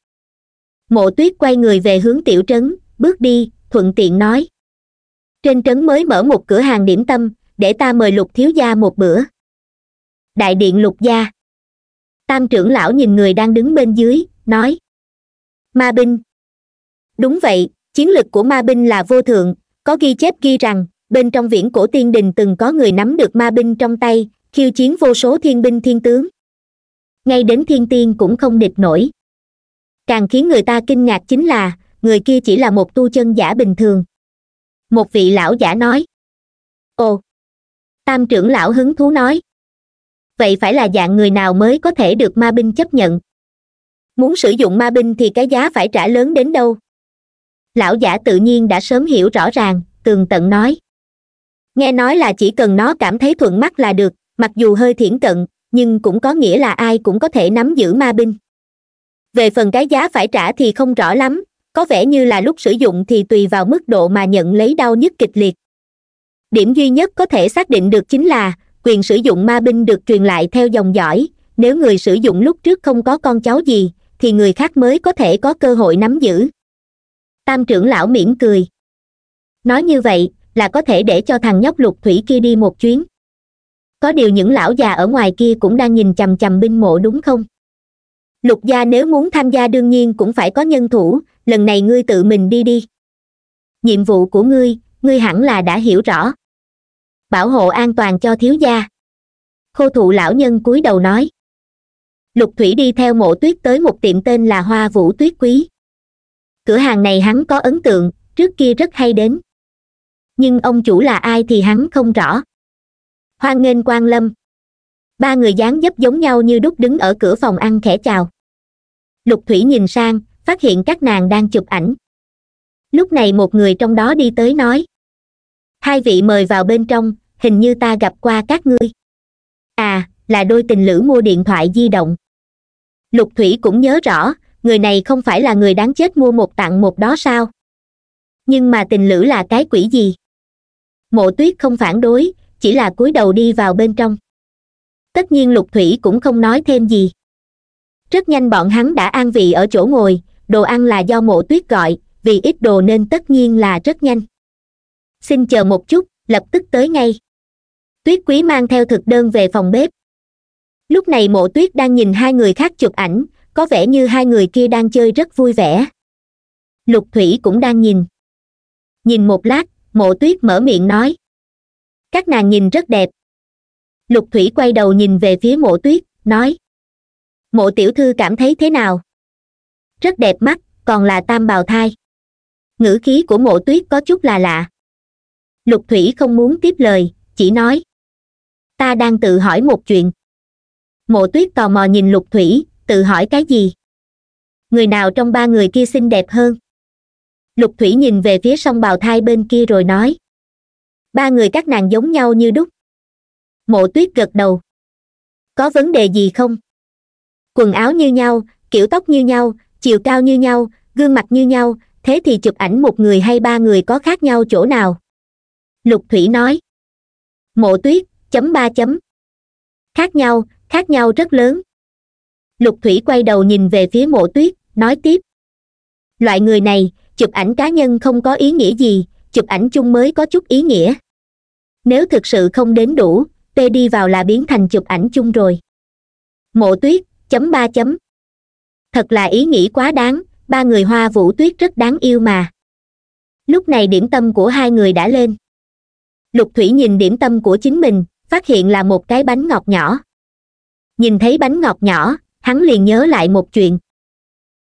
mộ tuyết quay người về hướng tiểu trấn bước đi thuận tiện nói trên trấn mới mở một cửa hàng điểm tâm để ta mời lục thiếu gia một bữa đại điện lục gia tam trưởng lão nhìn người đang đứng bên dưới nói ma binh đúng vậy chiến lực của ma binh là vô thượng có ghi chép ghi rằng bên trong viễn cổ tiên đình từng có người nắm được ma binh trong tay khiêu chiến vô số thiên binh thiên tướng ngay đến thiên tiên cũng không địch nổi càng khiến người ta kinh ngạc chính là người kia chỉ là một tu chân giả bình thường một vị lão giả nói ồ tam trưởng lão hứng thú nói vậy phải là dạng người nào mới có thể được ma binh chấp nhận muốn sử dụng ma binh thì cái giá phải trả lớn đến đâu lão giả tự nhiên đã sớm hiểu rõ ràng tường tận nói nghe nói là chỉ cần nó cảm thấy thuận mắt là được mặc dù hơi thiển cận nhưng cũng có nghĩa là ai cũng có thể nắm giữ ma binh về phần cái giá phải trả thì không rõ lắm có vẻ như là lúc sử dụng thì tùy vào mức độ mà nhận lấy đau nhức kịch liệt điểm duy nhất có thể xác định được chính là quyền sử dụng ma binh được truyền lại theo dòng dõi nếu người sử dụng lúc trước không có con cháu gì thì người khác mới có thể có cơ hội nắm giữ tam trưởng lão mỉm cười nói như vậy là có thể để cho thằng nhóc lục thủy kia đi một chuyến có điều những lão già ở ngoài kia cũng đang nhìn chằm chằm binh mộ đúng không lục gia nếu muốn tham gia đương nhiên cũng phải có nhân thủ lần này ngươi tự mình đi đi nhiệm vụ của ngươi ngươi hẳn là đã hiểu rõ bảo hộ an toàn cho thiếu gia khô thụ lão nhân cúi đầu nói lục thủy đi theo mộ tuyết tới một tiệm tên là hoa vũ tuyết quý cửa hàng này hắn có ấn tượng trước kia rất hay đến nhưng ông chủ là ai thì hắn không rõ hoan nghênh quan lâm ba người dáng dấp giống nhau như đúc đứng ở cửa phòng ăn khẽ chào lục thủy nhìn sang phát hiện các nàng đang chụp ảnh lúc này một người trong đó đi tới nói hai vị mời vào bên trong hình như ta gặp qua các ngươi à là đôi tình lữ mua điện thoại di động lục thủy cũng nhớ rõ người này không phải là người đáng chết mua một tặng một đó sao nhưng mà tình lữ là cái quỷ gì mộ tuyết không phản đối chỉ là cúi đầu đi vào bên trong tất nhiên lục thủy cũng không nói thêm gì rất nhanh bọn hắn đã an vị ở chỗ ngồi đồ ăn là do mộ tuyết gọi vì ít đồ nên tất nhiên là rất nhanh xin chờ một chút lập tức tới ngay tuyết quý mang theo thực đơn về phòng bếp lúc này mộ tuyết đang nhìn hai người khác chụp ảnh có vẻ như hai người kia đang chơi rất vui vẻ lục thủy cũng đang nhìn nhìn một lát mộ tuyết mở miệng nói các nàng nhìn rất đẹp lục thủy quay đầu nhìn về phía mộ tuyết nói mộ tiểu thư cảm thấy thế nào rất đẹp mắt còn là tam bào thai ngữ khí của mộ tuyết có chút là lạ lục thủy không muốn tiếp lời chỉ nói ta đang tự hỏi một chuyện mộ tuyết tò mò nhìn lục thủy tự hỏi cái gì người nào trong ba người kia xinh đẹp hơn lục thủy nhìn về phía sông bào thai bên kia rồi nói ba người các nàng giống nhau như đúc mộ tuyết gật đầu có vấn đề gì không quần áo như nhau kiểu tóc như nhau chiều cao như nhau gương mặt như nhau thế thì chụp ảnh một người hay ba người có khác nhau chỗ nào lục thủy nói mộ tuyết chấm ba chấm khác nhau khác nhau rất lớn lục thủy quay đầu nhìn về phía mộ tuyết nói tiếp loại người này chụp ảnh cá nhân không có ý nghĩa gì chụp ảnh chung mới có chút ý nghĩa nếu thực sự không đến đủ t đi vào là biến thành chụp ảnh chung rồi mộ tuyết chấm ba chấm thật là ý nghĩ quá đáng ba người hoa vũ tuyết rất đáng yêu mà lúc này điểm tâm của hai người đã lên lục thủy nhìn điểm tâm của chính mình phát hiện là một cái bánh ngọt nhỏ nhìn thấy bánh ngọt nhỏ hắn liền nhớ lại một chuyện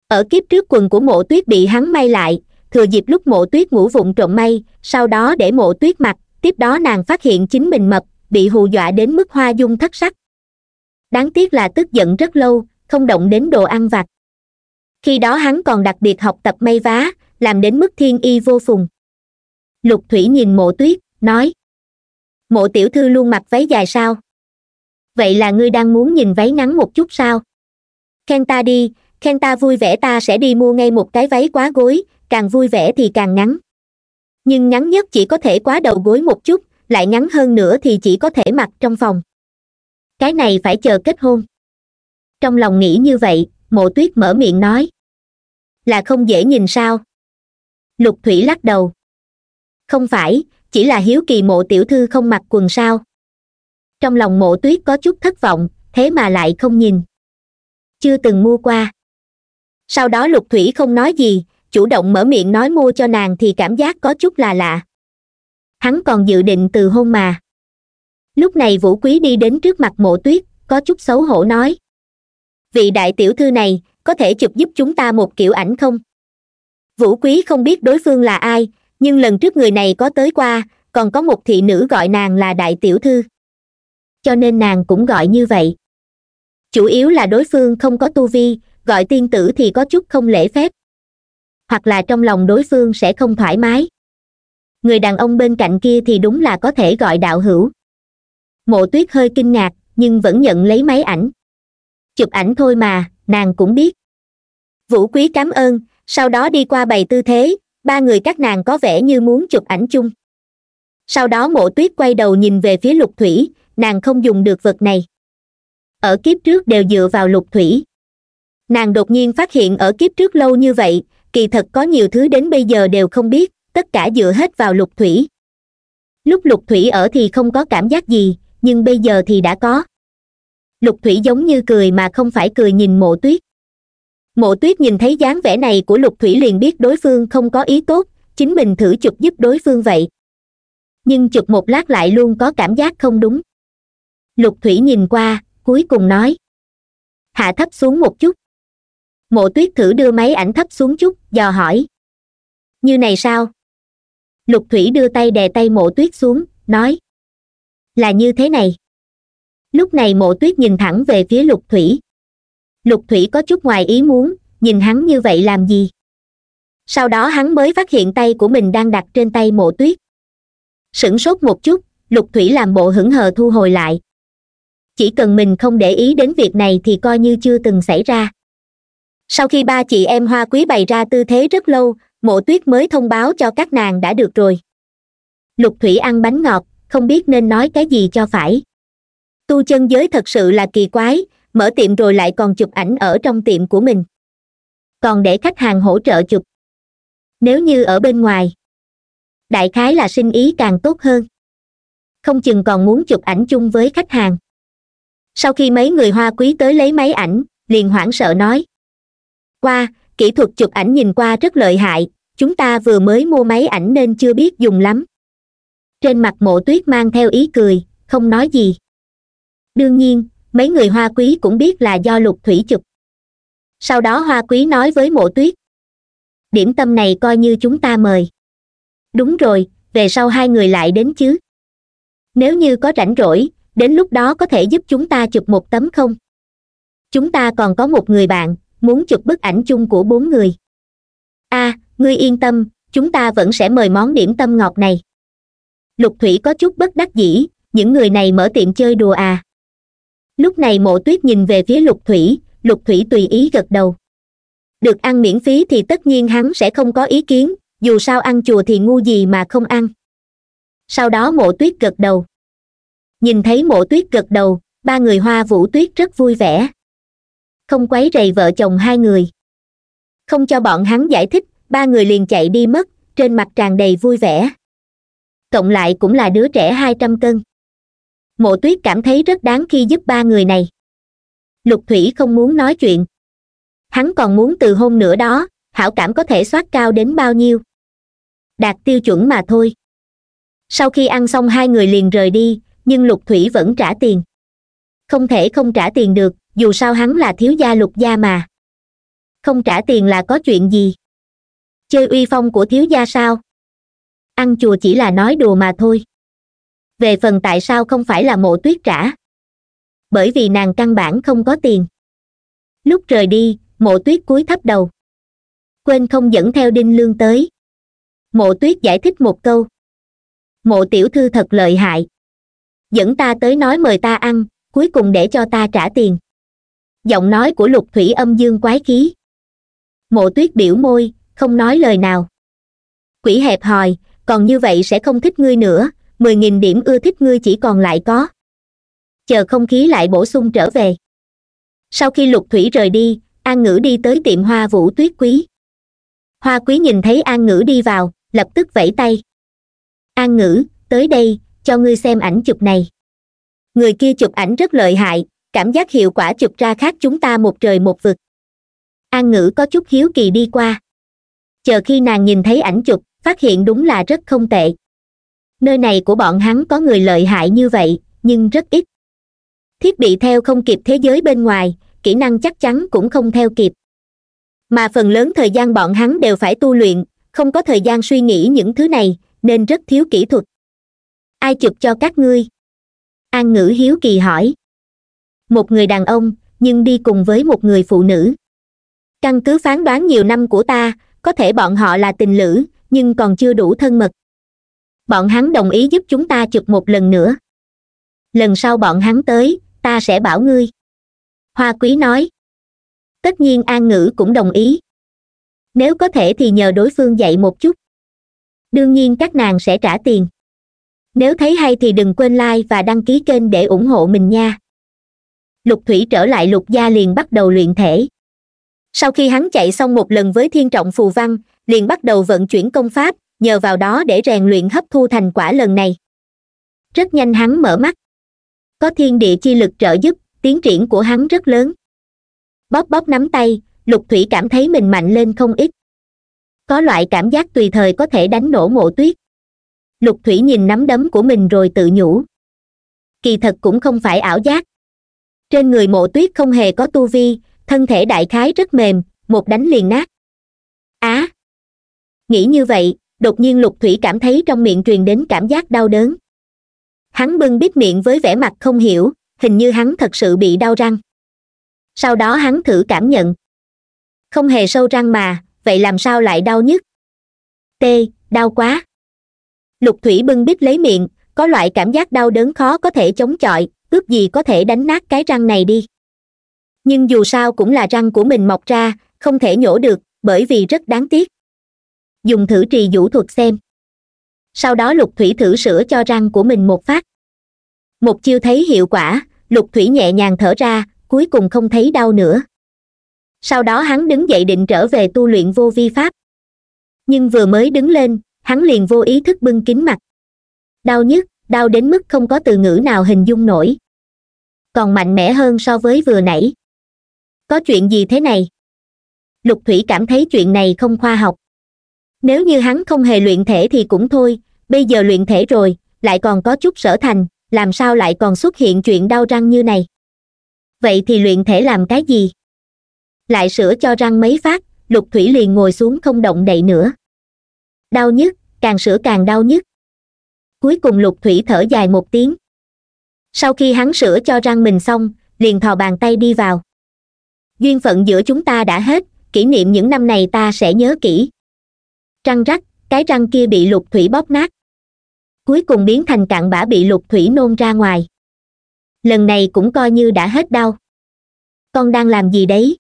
ở kiếp trước quần của mộ tuyết bị hắn may lại thừa dịp lúc mộ tuyết ngủ vụng trộm may sau đó để mộ tuyết mặc tiếp đó nàng phát hiện chính mình mập bị hù dọa đến mức hoa dung thất sắc đáng tiếc là tức giận rất lâu không động đến đồ ăn vặt khi đó hắn còn đặc biệt học tập may vá làm đến mức thiên y vô phùng lục thủy nhìn mộ tuyết nói mộ tiểu thư luôn mặc váy dài sao vậy là ngươi đang muốn nhìn váy ngắn một chút sao khen ta đi khen ta vui vẻ ta sẽ đi mua ngay một cái váy quá gối càng vui vẻ thì càng ngắn nhưng ngắn nhất chỉ có thể quá đầu gối một chút lại ngắn hơn nữa thì chỉ có thể mặc trong phòng cái này phải chờ kết hôn trong lòng nghĩ như vậy mộ tuyết mở miệng nói là không dễ nhìn sao lục thủy lắc đầu không phải chỉ là hiếu kỳ mộ tiểu thư không mặc quần sao trong lòng mộ tuyết có chút thất vọng thế mà lại không nhìn chưa từng mua qua sau đó lục thủy không nói gì chủ động mở miệng nói mua cho nàng thì cảm giác có chút là lạ hắn còn dự định từ hôn mà lúc này vũ quý đi đến trước mặt mộ tuyết có chút xấu hổ nói vị đại tiểu thư này có thể chụp giúp chúng ta một kiểu ảnh không vũ quý không biết đối phương là ai nhưng lần trước người này có tới qua còn có một thị nữ gọi nàng là đại tiểu thư cho nên nàng cũng gọi như vậy chủ yếu là đối phương không có tu vi gọi tiên tử thì có chút không lễ phép hoặc là trong lòng đối phương sẽ không thoải mái người đàn ông bên cạnh kia thì đúng là có thể gọi đạo hữu mộ tuyết hơi kinh ngạc nhưng vẫn nhận lấy máy ảnh chụp ảnh thôi mà nàng cũng biết vũ quý cảm ơn sau đó đi qua bày tư thế ba người các nàng có vẻ như muốn chụp ảnh chung sau đó mộ tuyết quay đầu nhìn về phía lục thủy nàng không dùng được vật này ở kiếp trước đều dựa vào lục thủy nàng đột nhiên phát hiện ở kiếp trước lâu như vậy kỳ thật có nhiều thứ đến bây giờ đều không biết tất cả dựa hết vào lục thủy lúc lục thủy ở thì không có cảm giác gì nhưng bây giờ thì đã có lục thủy giống như cười mà không phải cười nhìn mộ tuyết mộ tuyết nhìn thấy dáng vẻ này của lục thủy liền biết đối phương không có ý tốt chính mình thử chụp giúp đối phương vậy nhưng chụp một lát lại luôn có cảm giác không đúng lục thủy nhìn qua cuối cùng nói hạ thấp xuống một chút mộ tuyết thử đưa máy ảnh thấp xuống chút dò hỏi như này sao lục thủy đưa tay đè tay mộ tuyết xuống nói là như thế này lúc này mộ tuyết nhìn thẳng về phía lục thủy lục thủy có chút ngoài ý muốn nhìn hắn như vậy làm gì sau đó hắn mới phát hiện tay của mình đang đặt trên tay mộ tuyết sửng sốt một chút lục thủy làm bộ hững hờ thu hồi lại chỉ cần mình không để ý đến việc này thì coi như chưa từng xảy ra sau khi ba chị em hoa quý bày ra tư thế rất lâu mộ tuyết mới thông báo cho các nàng đã được rồi lục thủy ăn bánh ngọt không biết nên nói cái gì cho phải tu chân giới thật sự là kỳ quái mở tiệm rồi lại còn chụp ảnh ở trong tiệm của mình còn để khách hàng hỗ trợ chụp nếu như ở bên ngoài đại khái là sinh ý càng tốt hơn không chừng còn muốn chụp ảnh chung với khách hàng sau khi mấy người hoa quý tới lấy máy ảnh liền hoảng sợ nói qua kỹ thuật chụp ảnh nhìn qua rất lợi hại chúng ta vừa mới mua máy ảnh nên chưa biết dùng lắm trên mặt mộ tuyết mang theo ý cười không nói gì đương nhiên mấy người hoa quý cũng biết là do lục thủy chụp sau đó hoa quý nói với mộ tuyết điểm tâm này coi như chúng ta mời đúng rồi về sau hai người lại đến chứ nếu như có rảnh rỗi đến lúc đó có thể giúp chúng ta chụp một tấm không chúng ta còn có một người bạn muốn chụp bức ảnh chung của bốn người a à, ngươi yên tâm chúng ta vẫn sẽ mời món điểm tâm ngọt này lục thủy có chút bất đắc dĩ những người này mở tiệm chơi đùa à lúc này mộ tuyết nhìn về phía lục thủy lục thủy tùy ý gật đầu được ăn miễn phí thì tất nhiên hắn sẽ không có ý kiến dù sao ăn chùa thì ngu gì mà không ăn sau đó mộ tuyết gật đầu nhìn thấy mộ tuyết gật đầu ba người hoa vũ tuyết rất vui vẻ không quấy rầy vợ chồng hai người không cho bọn hắn giải thích ba người liền chạy đi mất trên mặt tràn đầy vui vẻ cộng lại cũng là đứa trẻ hai trăm cân mộ tuyết cảm thấy rất đáng khi giúp ba người này lục thủy không muốn nói chuyện hắn còn muốn từ hôn nữa đó hảo cảm có thể soát cao đến bao nhiêu đạt tiêu chuẩn mà thôi sau khi ăn xong hai người liền rời đi nhưng lục thủy vẫn trả tiền không thể không trả tiền được dù sao hắn là thiếu gia lục gia mà không trả tiền là có chuyện gì chơi uy phong của thiếu gia sao ăn chùa chỉ là nói đùa mà thôi về phần tại sao không phải là mộ tuyết trả bởi vì nàng căn bản không có tiền lúc rời đi mộ tuyết cúi thấp đầu quên không dẫn theo đinh lương tới mộ tuyết giải thích một câu mộ tiểu thư thật lợi hại dẫn ta tới nói mời ta ăn cuối cùng để cho ta trả tiền giọng nói của lục thủy âm dương quái khí mộ tuyết biểu môi không nói lời nào quỷ hẹp hòi còn như vậy sẽ không thích ngươi nữa mười nghìn điểm ưa thích ngươi chỉ còn lại có chờ không khí lại bổ sung trở về sau khi lục thủy rời đi an ngữ đi tới tiệm hoa vũ tuyết quý hoa quý nhìn thấy an ngữ đi vào lập tức vẫy tay an ngữ tới đây cho ngươi xem ảnh chụp này người kia chụp ảnh rất lợi hại cảm giác hiệu quả chụp ra khác chúng ta một trời một vực an ngữ có chút hiếu kỳ đi qua chờ khi nàng nhìn thấy ảnh chụp phát hiện đúng là rất không tệ nơi này của bọn hắn có người lợi hại như vậy nhưng rất ít thiết bị theo không kịp thế giới bên ngoài kỹ năng chắc chắn cũng không theo kịp mà phần lớn thời gian bọn hắn đều phải tu luyện không có thời gian suy nghĩ những thứ này nên rất thiếu kỹ thuật ai chụp cho các ngươi an ngữ hiếu kỳ hỏi một người đàn ông nhưng đi cùng với một người phụ nữ căn cứ phán đoán nhiều năm của ta có thể bọn họ là tình lữ nhưng còn chưa đủ thân mật bọn hắn đồng ý giúp chúng ta chụp một lần nữa lần sau bọn hắn tới ta sẽ bảo ngươi hoa quý nói tất nhiên an ngữ cũng đồng ý nếu có thể thì nhờ đối phương dạy một chút đương nhiên các nàng sẽ trả tiền nếu thấy hay thì đừng quên like và đăng ký kênh để ủng hộ mình nha lục thủy trở lại lục gia liền bắt đầu luyện thể sau khi hắn chạy xong một lần với thiên trọng phù văn liền bắt đầu vận chuyển công pháp nhờ vào đó để rèn luyện hấp thu thành quả lần này rất nhanh hắn mở mắt có thiên địa chi lực trợ giúp tiến triển của hắn rất lớn bóp bóp nắm tay lục thủy cảm thấy mình mạnh lên không ít có loại cảm giác tùy thời có thể đánh nổ mộ tuyết lục thủy nhìn nắm đấm của mình rồi tự nhủ kỳ thật cũng không phải ảo giác trên người mộ tuyết không hề có tu vi thân thể đại khái rất mềm một đánh liền nát á nghĩ như vậy đột nhiên lục thủy cảm thấy trong miệng truyền đến cảm giác đau đớn hắn bưng bít miệng với vẻ mặt không hiểu hình như hắn thật sự bị đau răng sau đó hắn thử cảm nhận không hề sâu răng mà vậy làm sao lại đau nhất t đau quá lục thủy bưng bít lấy miệng có loại cảm giác đau đớn khó có thể chống chọi ước gì có thể đánh nát cái răng này đi nhưng dù sao cũng là răng của mình mọc ra không thể nhổ được bởi vì rất đáng tiếc dùng thử trì vũ thuật xem sau đó lục thủy thử sửa cho răng của mình một phát một chiêu thấy hiệu quả lục thủy nhẹ nhàng thở ra cuối cùng không thấy đau nữa sau đó hắn đứng dậy định trở về tu luyện vô vi pháp nhưng vừa mới đứng lên hắn liền vô ý thức bưng kính mặt đau nhức đau đến mức không có từ ngữ nào hình dung nổi còn mạnh mẽ hơn so với vừa nãy có chuyện gì thế này lục thủy cảm thấy chuyện này không khoa học nếu như hắn không hề luyện thể thì cũng thôi bây giờ luyện thể rồi lại còn có chút sở thành làm sao lại còn xuất hiện chuyện đau răng như này vậy thì luyện thể làm cái gì lại sửa cho răng mấy phát lục thủy liền ngồi xuống không động đậy nữa đau nhất, càng sửa càng đau nhất. cuối cùng lục thủy thở dài một tiếng sau khi hắn sửa cho răng mình xong liền thò bàn tay đi vào duyên phận giữa chúng ta đã hết kỷ niệm những năm này ta sẽ nhớ kỹ răng rắc cái răng kia bị lục thủy bóp nát cuối cùng biến thành cạn bã bị lục thủy nôn ra ngoài lần này cũng coi như đã hết đau con đang làm gì đấy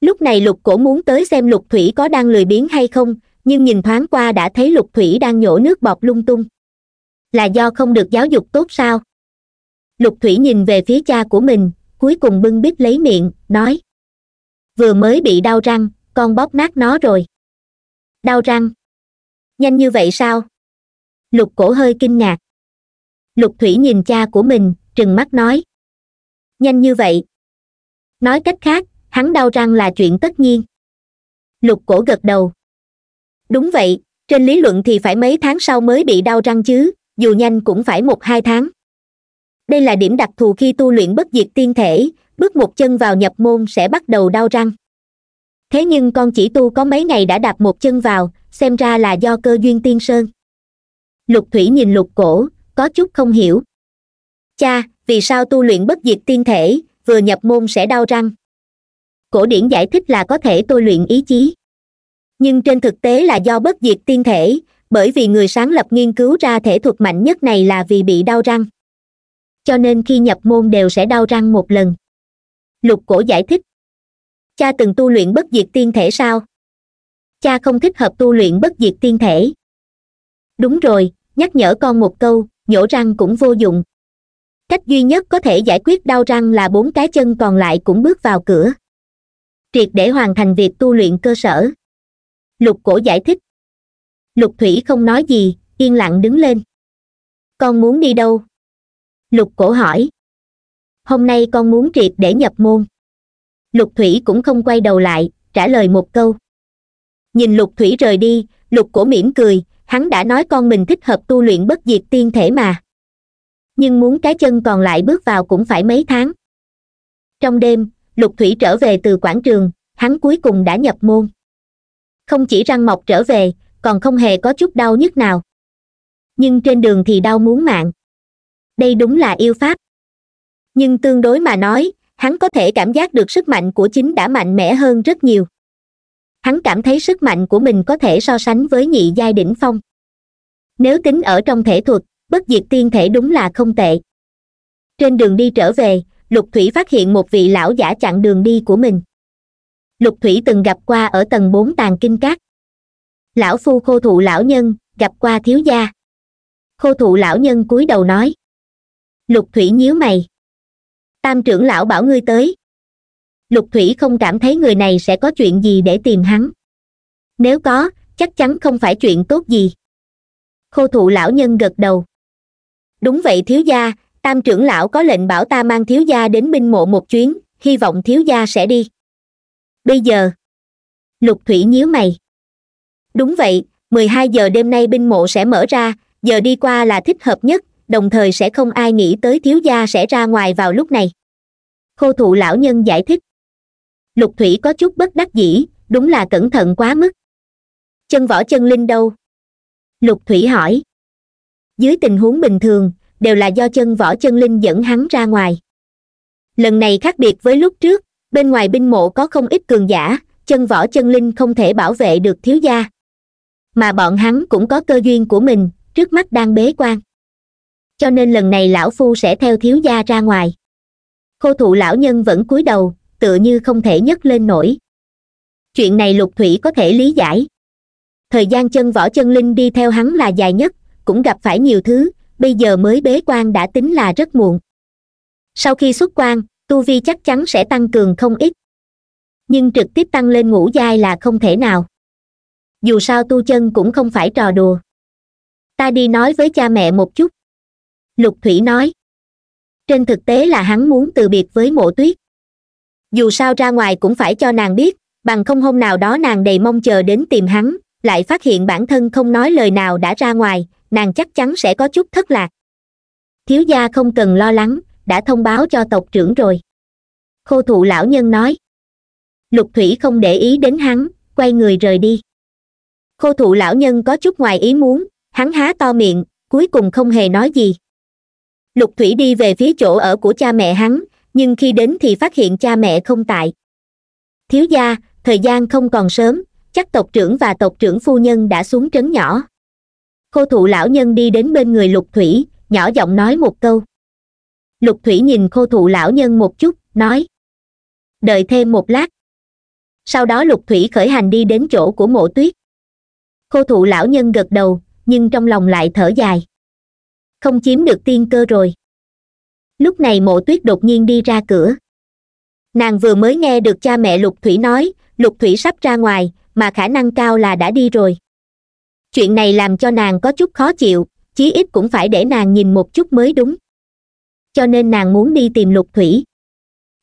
lúc này lục cổ muốn tới xem lục thủy có đang lười biến hay không nhưng nhìn thoáng qua đã thấy lục thủy đang nhổ nước bọt lung tung là do không được giáo dục tốt sao lục thủy nhìn về phía cha của mình cuối cùng bưng bít lấy miệng nói vừa mới bị đau răng con bóp nát nó rồi đau răng nhanh như vậy sao lục cổ hơi kinh ngạc lục thủy nhìn cha của mình trừng mắt nói nhanh như vậy nói cách khác hắn đau răng là chuyện tất nhiên lục cổ gật đầu đúng vậy trên lý luận thì phải mấy tháng sau mới bị đau răng chứ dù nhanh cũng phải một hai tháng đây là điểm đặc thù khi tu luyện bất diệt tiên thể bước một chân vào nhập môn sẽ bắt đầu đau răng thế nhưng con chỉ tu có mấy ngày đã đạp một chân vào xem ra là do cơ duyên tiên sơn lục thủy nhìn lục cổ có chút không hiểu cha vì sao tu luyện bất diệt tiên thể vừa nhập môn sẽ đau răng cổ điển giải thích là có thể tôi luyện ý chí nhưng trên thực tế là do bất diệt tiên thể bởi vì người sáng lập nghiên cứu ra thể thuật mạnh nhất này là vì bị đau răng cho nên khi nhập môn đều sẽ đau răng một lần lục cổ giải thích cha từng tu luyện bất diệt tiên thể sao cha không thích hợp tu luyện bất diệt tiên thể đúng rồi nhắc nhở con một câu nhổ răng cũng vô dụng cách duy nhất có thể giải quyết đau răng là bốn cái chân còn lại cũng bước vào cửa triệt để hoàn thành việc tu luyện cơ sở lục cổ giải thích lục thủy không nói gì yên lặng đứng lên con muốn đi đâu lục cổ hỏi hôm nay con muốn triệt để nhập môn lục thủy cũng không quay đầu lại trả lời một câu nhìn lục thủy rời đi lục cổ mỉm cười hắn đã nói con mình thích hợp tu luyện bất diệt tiên thể mà nhưng muốn cái chân còn lại bước vào cũng phải mấy tháng trong đêm lục thủy trở về từ quảng trường hắn cuối cùng đã nhập môn không chỉ răng mọc trở về còn không hề có chút đau nhức nào nhưng trên đường thì đau muốn mạng đây đúng là yêu pháp nhưng tương đối mà nói hắn có thể cảm giác được sức mạnh của chính đã mạnh mẽ hơn rất nhiều hắn cảm thấy sức mạnh của mình có thể so sánh với nhị giai đỉnh phong nếu tính ở trong thể thuật bất diệt tiên thể đúng là không tệ trên đường đi trở về lục thủy phát hiện một vị lão giả chặn đường đi của mình lục thủy từng gặp qua ở tầng bốn tàng kinh cát lão phu khô thụ lão nhân gặp qua thiếu gia khô thụ lão nhân cúi đầu nói lục thủy nhíu mày tam trưởng lão bảo ngươi tới lục thủy không cảm thấy người này sẽ có chuyện gì để tìm hắn nếu có chắc chắn không phải chuyện tốt gì khô thụ lão nhân gật đầu đúng vậy thiếu gia tam trưởng lão có lệnh bảo ta mang thiếu gia đến binh mộ một chuyến hy vọng thiếu gia sẽ đi bây giờ lục thủy nhíu mày đúng vậy mười hai giờ đêm nay binh mộ sẽ mở ra giờ đi qua là thích hợp nhất đồng thời sẽ không ai nghĩ tới thiếu gia sẽ ra ngoài vào lúc này khô thụ lão nhân giải thích lục thủy có chút bất đắc dĩ đúng là cẩn thận quá mức chân võ chân linh đâu lục thủy hỏi dưới tình huống bình thường đều là do chân võ chân linh dẫn hắn ra ngoài lần này khác biệt với lúc trước bên ngoài binh mộ có không ít cường giả chân võ chân linh không thể bảo vệ được thiếu gia mà bọn hắn cũng có cơ duyên của mình trước mắt đang bế quan cho nên lần này lão phu sẽ theo thiếu gia ra ngoài khô thụ lão nhân vẫn cúi đầu tựa như không thể nhấc lên nổi chuyện này lục thủy có thể lý giải thời gian chân võ chân linh đi theo hắn là dài nhất cũng gặp phải nhiều thứ bây giờ mới bế quan đã tính là rất muộn sau khi xuất quan tu vi chắc chắn sẽ tăng cường không ít nhưng trực tiếp tăng lên ngũ giai là không thể nào dù sao tu chân cũng không phải trò đùa ta đi nói với cha mẹ một chút lục thủy nói trên thực tế là hắn muốn từ biệt với mộ tuyết dù sao ra ngoài cũng phải cho nàng biết bằng không hôm nào đó nàng đầy mong chờ đến tìm hắn lại phát hiện bản thân không nói lời nào đã ra ngoài nàng chắc chắn sẽ có chút thất lạc thiếu gia không cần lo lắng đã thông báo cho tộc trưởng rồi khô thụ lão nhân nói lục thủy không để ý đến hắn quay người rời đi khô thụ lão nhân có chút ngoài ý muốn hắn há to miệng cuối cùng không hề nói gì lục thủy đi về phía chỗ ở của cha mẹ hắn nhưng khi đến thì phát hiện cha mẹ không tại thiếu gia thời gian không còn sớm chắc tộc trưởng và tộc trưởng phu nhân đã xuống trấn nhỏ Cô thụ lão nhân đi đến bên người lục thủy nhỏ giọng nói một câu lục thủy nhìn cô thụ lão nhân một chút nói đợi thêm một lát sau đó lục thủy khởi hành đi đến chỗ của mộ tuyết Cô thụ lão nhân gật đầu nhưng trong lòng lại thở dài không chiếm được tiên cơ rồi lúc này mộ tuyết đột nhiên đi ra cửa nàng vừa mới nghe được cha mẹ lục thủy nói lục thủy sắp ra ngoài mà khả năng cao là đã đi rồi chuyện này làm cho nàng có chút khó chịu chí ít cũng phải để nàng nhìn một chút mới đúng cho nên nàng muốn đi tìm lục thủy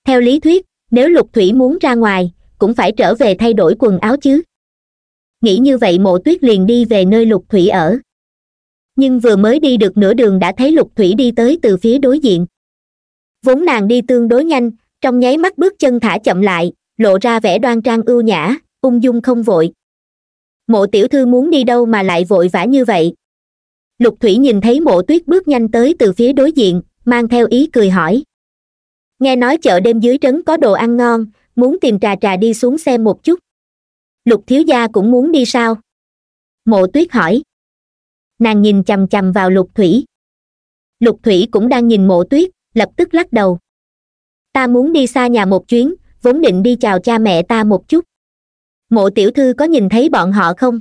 theo lý thuyết nếu lục thủy muốn ra ngoài cũng phải trở về thay đổi quần áo chứ nghĩ như vậy mộ tuyết liền đi về nơi lục thủy ở nhưng vừa mới đi được nửa đường đã thấy lục thủy đi tới từ phía đối diện vốn nàng đi tương đối nhanh trong nháy mắt bước chân thả chậm lại lộ ra vẻ đoan trang ưu nhã ung dung không vội mộ tiểu thư muốn đi đâu mà lại vội vã như vậy lục thủy nhìn thấy mộ tuyết bước nhanh tới từ phía đối diện mang theo ý cười hỏi nghe nói chợ đêm dưới trấn có đồ ăn ngon muốn tìm trà trà đi xuống xem một chút lục thiếu gia cũng muốn đi sao mộ tuyết hỏi nàng nhìn chằm chằm vào lục thủy lục thủy cũng đang nhìn mộ tuyết lập tức lắc đầu ta muốn đi xa nhà một chuyến vốn định đi chào cha mẹ ta một chút mộ tiểu thư có nhìn thấy bọn họ không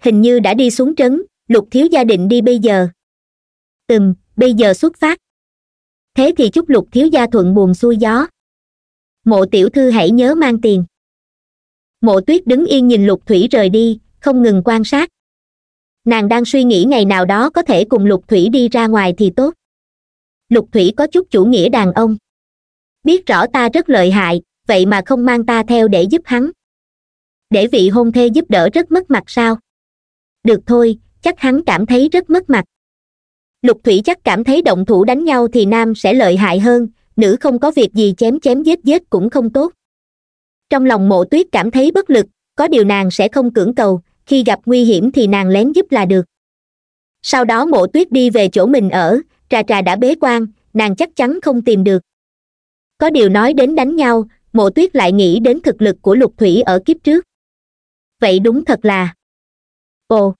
hình như đã đi xuống trấn lục thiếu gia định đi bây giờ ừm bây giờ xuất phát thế thì chúc lục thiếu gia thuận buồn xuôi gió mộ tiểu thư hãy nhớ mang tiền mộ tuyết đứng yên nhìn lục thủy rời đi không ngừng quan sát nàng đang suy nghĩ ngày nào đó có thể cùng lục thủy đi ra ngoài thì tốt lục thủy có chút chủ nghĩa đàn ông biết rõ ta rất lợi hại vậy mà không mang ta theo để giúp hắn để vị hôn thê giúp đỡ rất mất mặt sao được thôi chắc hắn cảm thấy rất mất mặt lục thủy chắc cảm thấy động thủ đánh nhau thì nam sẽ lợi hại hơn nữ không có việc gì chém chém giết giết cũng không tốt trong lòng mộ tuyết cảm thấy bất lực có điều nàng sẽ không cưỡng cầu khi gặp nguy hiểm thì nàng lén giúp là được sau đó mộ tuyết đi về chỗ mình ở trà trà đã bế quan nàng chắc chắn không tìm được có điều nói đến đánh nhau mộ tuyết lại nghĩ đến thực lực của lục thủy ở kiếp trước vậy đúng thật là ồ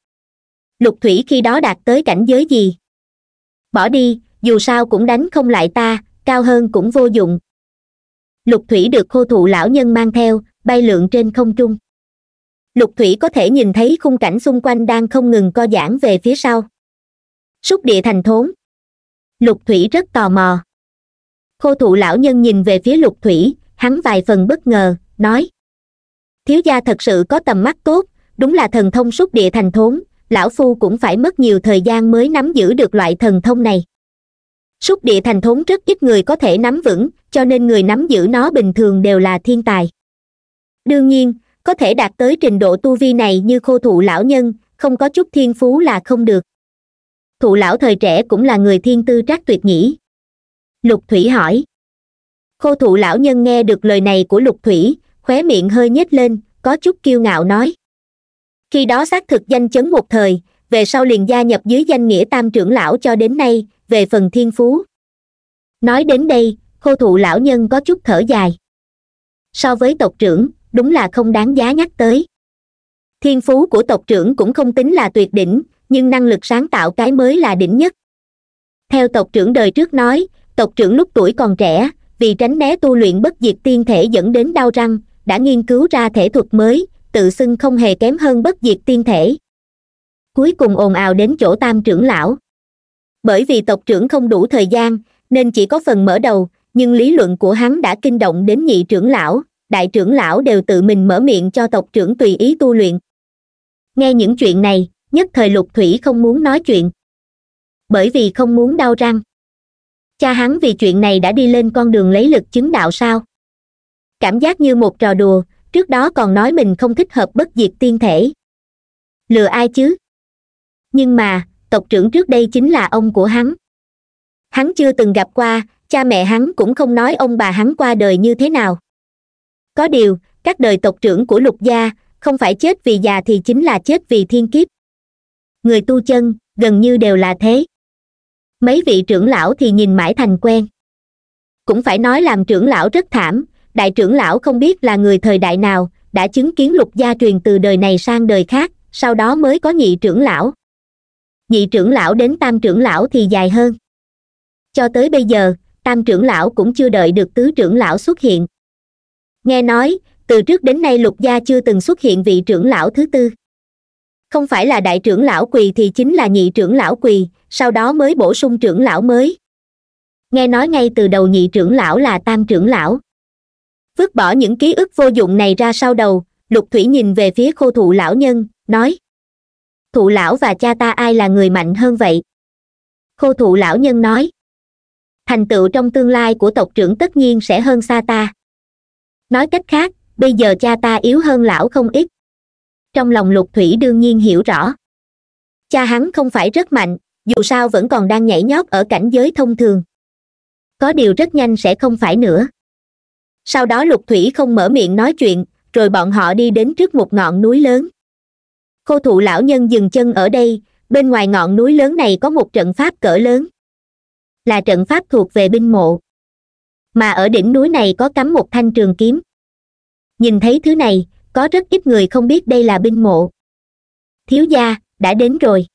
lục thủy khi đó đạt tới cảnh giới gì bỏ đi dù sao cũng đánh không lại ta cao hơn cũng vô dụng lục thủy được khô thụ lão nhân mang theo bay lượn trên không trung lục thủy có thể nhìn thấy khung cảnh xung quanh đang không ngừng co giãn về phía sau xúc địa thành thốn lục thủy rất tò mò khô thụ lão nhân nhìn về phía lục thủy hắn vài phần bất ngờ nói thiếu gia thật sự có tầm mắt tốt đúng là thần thông xúc địa thành thốn lão phu cũng phải mất nhiều thời gian mới nắm giữ được loại thần thông này xúc địa thành thốn rất ít người có thể nắm vững cho nên người nắm giữ nó bình thường đều là thiên tài đương nhiên có thể đạt tới trình độ tu vi này như khô thụ lão nhân không có chút thiên phú là không được thụ lão thời trẻ cũng là người thiên tư trác tuyệt nhỉ lục thủy hỏi khô thụ lão nhân nghe được lời này của lục thủy khóe miệng hơi nhếch lên có chút kiêu ngạo nói khi đó xác thực danh chấn một thời về sau liền gia nhập dưới danh nghĩa tam trưởng lão cho đến nay về phần thiên phú nói đến đây khô thụ lão nhân có chút thở dài so với tộc trưởng đúng là không đáng giá nhắc tới thiên phú của tộc trưởng cũng không tính là tuyệt đỉnh nhưng năng lực sáng tạo cái mới là đỉnh nhất theo tộc trưởng đời trước nói tộc trưởng lúc tuổi còn trẻ vì tránh né tu luyện bất diệt tiên thể dẫn đến đau răng đã nghiên cứu ra thể thuật mới tự xưng không hề kém hơn bất diệt tiên thể cuối cùng ồn ào đến chỗ tam trưởng lão bởi vì tộc trưởng không đủ thời gian nên chỉ có phần mở đầu nhưng lý luận của hắn đã kinh động đến nhị trưởng lão đại trưởng lão đều tự mình mở miệng cho tộc trưởng tùy ý tu luyện nghe những chuyện này nhất thời lục thủy không muốn nói chuyện bởi vì không muốn đau răng cha hắn vì chuyện này đã đi lên con đường lấy lực chứng đạo sao cảm giác như một trò đùa trước đó còn nói mình không thích hợp bất diệt tiên thể lừa ai chứ nhưng mà tộc trưởng trước đây chính là ông của hắn hắn chưa từng gặp qua cha mẹ hắn cũng không nói ông bà hắn qua đời như thế nào có điều các đời tộc trưởng của lục gia không phải chết vì già thì chính là chết vì thiên kiếp người tu chân gần như đều là thế mấy vị trưởng lão thì nhìn mãi thành quen cũng phải nói làm trưởng lão rất thảm đại trưởng lão không biết là người thời đại nào đã chứng kiến lục gia truyền từ đời này sang đời khác sau đó mới có nhị trưởng lão nhị trưởng lão đến tam trưởng lão thì dài hơn cho tới bây giờ tam trưởng lão cũng chưa đợi được tứ trưởng lão xuất hiện nghe nói từ trước đến nay lục gia chưa từng xuất hiện vị trưởng lão thứ tư không phải là đại trưởng lão quỳ thì chính là nhị trưởng lão quỳ sau đó mới bổ sung trưởng lão mới nghe nói ngay từ đầu nhị trưởng lão là tam trưởng lão vứt bỏ những ký ức vô dụng này ra sau đầu lục thủy nhìn về phía khô thụ lão nhân nói thụ lão và cha ta ai là người mạnh hơn vậy khô thụ lão nhân nói thành tựu trong tương lai của tộc trưởng tất nhiên sẽ hơn xa ta nói cách khác bây giờ cha ta yếu hơn lão không ít trong lòng lục thủy đương nhiên hiểu rõ cha hắn không phải rất mạnh dù sao vẫn còn đang nhảy nhót ở cảnh giới thông thường có điều rất nhanh sẽ không phải nữa sau đó lục thủy không mở miệng nói chuyện rồi bọn họ đi đến trước một ngọn núi lớn khô thụ lão nhân dừng chân ở đây bên ngoài ngọn núi lớn này có một trận pháp cỡ lớn là trận pháp thuộc về binh mộ mà ở đỉnh núi này có cắm một thanh trường kiếm nhìn thấy thứ này có rất ít người không biết đây là binh mộ thiếu gia đã đến rồi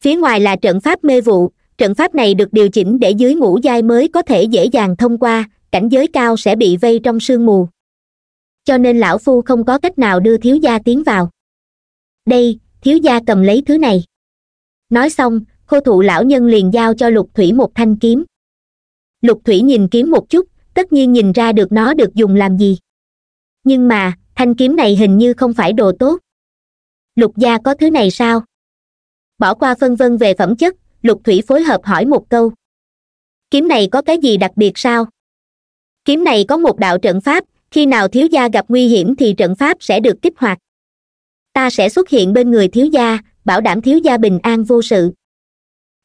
phía ngoài là trận pháp mê vụ trận pháp này được điều chỉnh để dưới ngũ giai mới có thể dễ dàng thông qua cảnh giới cao sẽ bị vây trong sương mù cho nên lão phu không có cách nào đưa thiếu gia tiến vào đây thiếu gia cầm lấy thứ này nói xong khô thụ lão nhân liền giao cho lục thủy một thanh kiếm lục thủy nhìn kiếm một chút tất nhiên nhìn ra được nó được dùng làm gì nhưng mà thanh kiếm này hình như không phải đồ tốt lục gia có thứ này sao bỏ qua phân vân về phẩm chất lục thủy phối hợp hỏi một câu kiếm này có cái gì đặc biệt sao kiếm này có một đạo trận pháp khi nào thiếu gia gặp nguy hiểm thì trận pháp sẽ được kích hoạt ta sẽ xuất hiện bên người thiếu gia bảo đảm thiếu gia bình an vô sự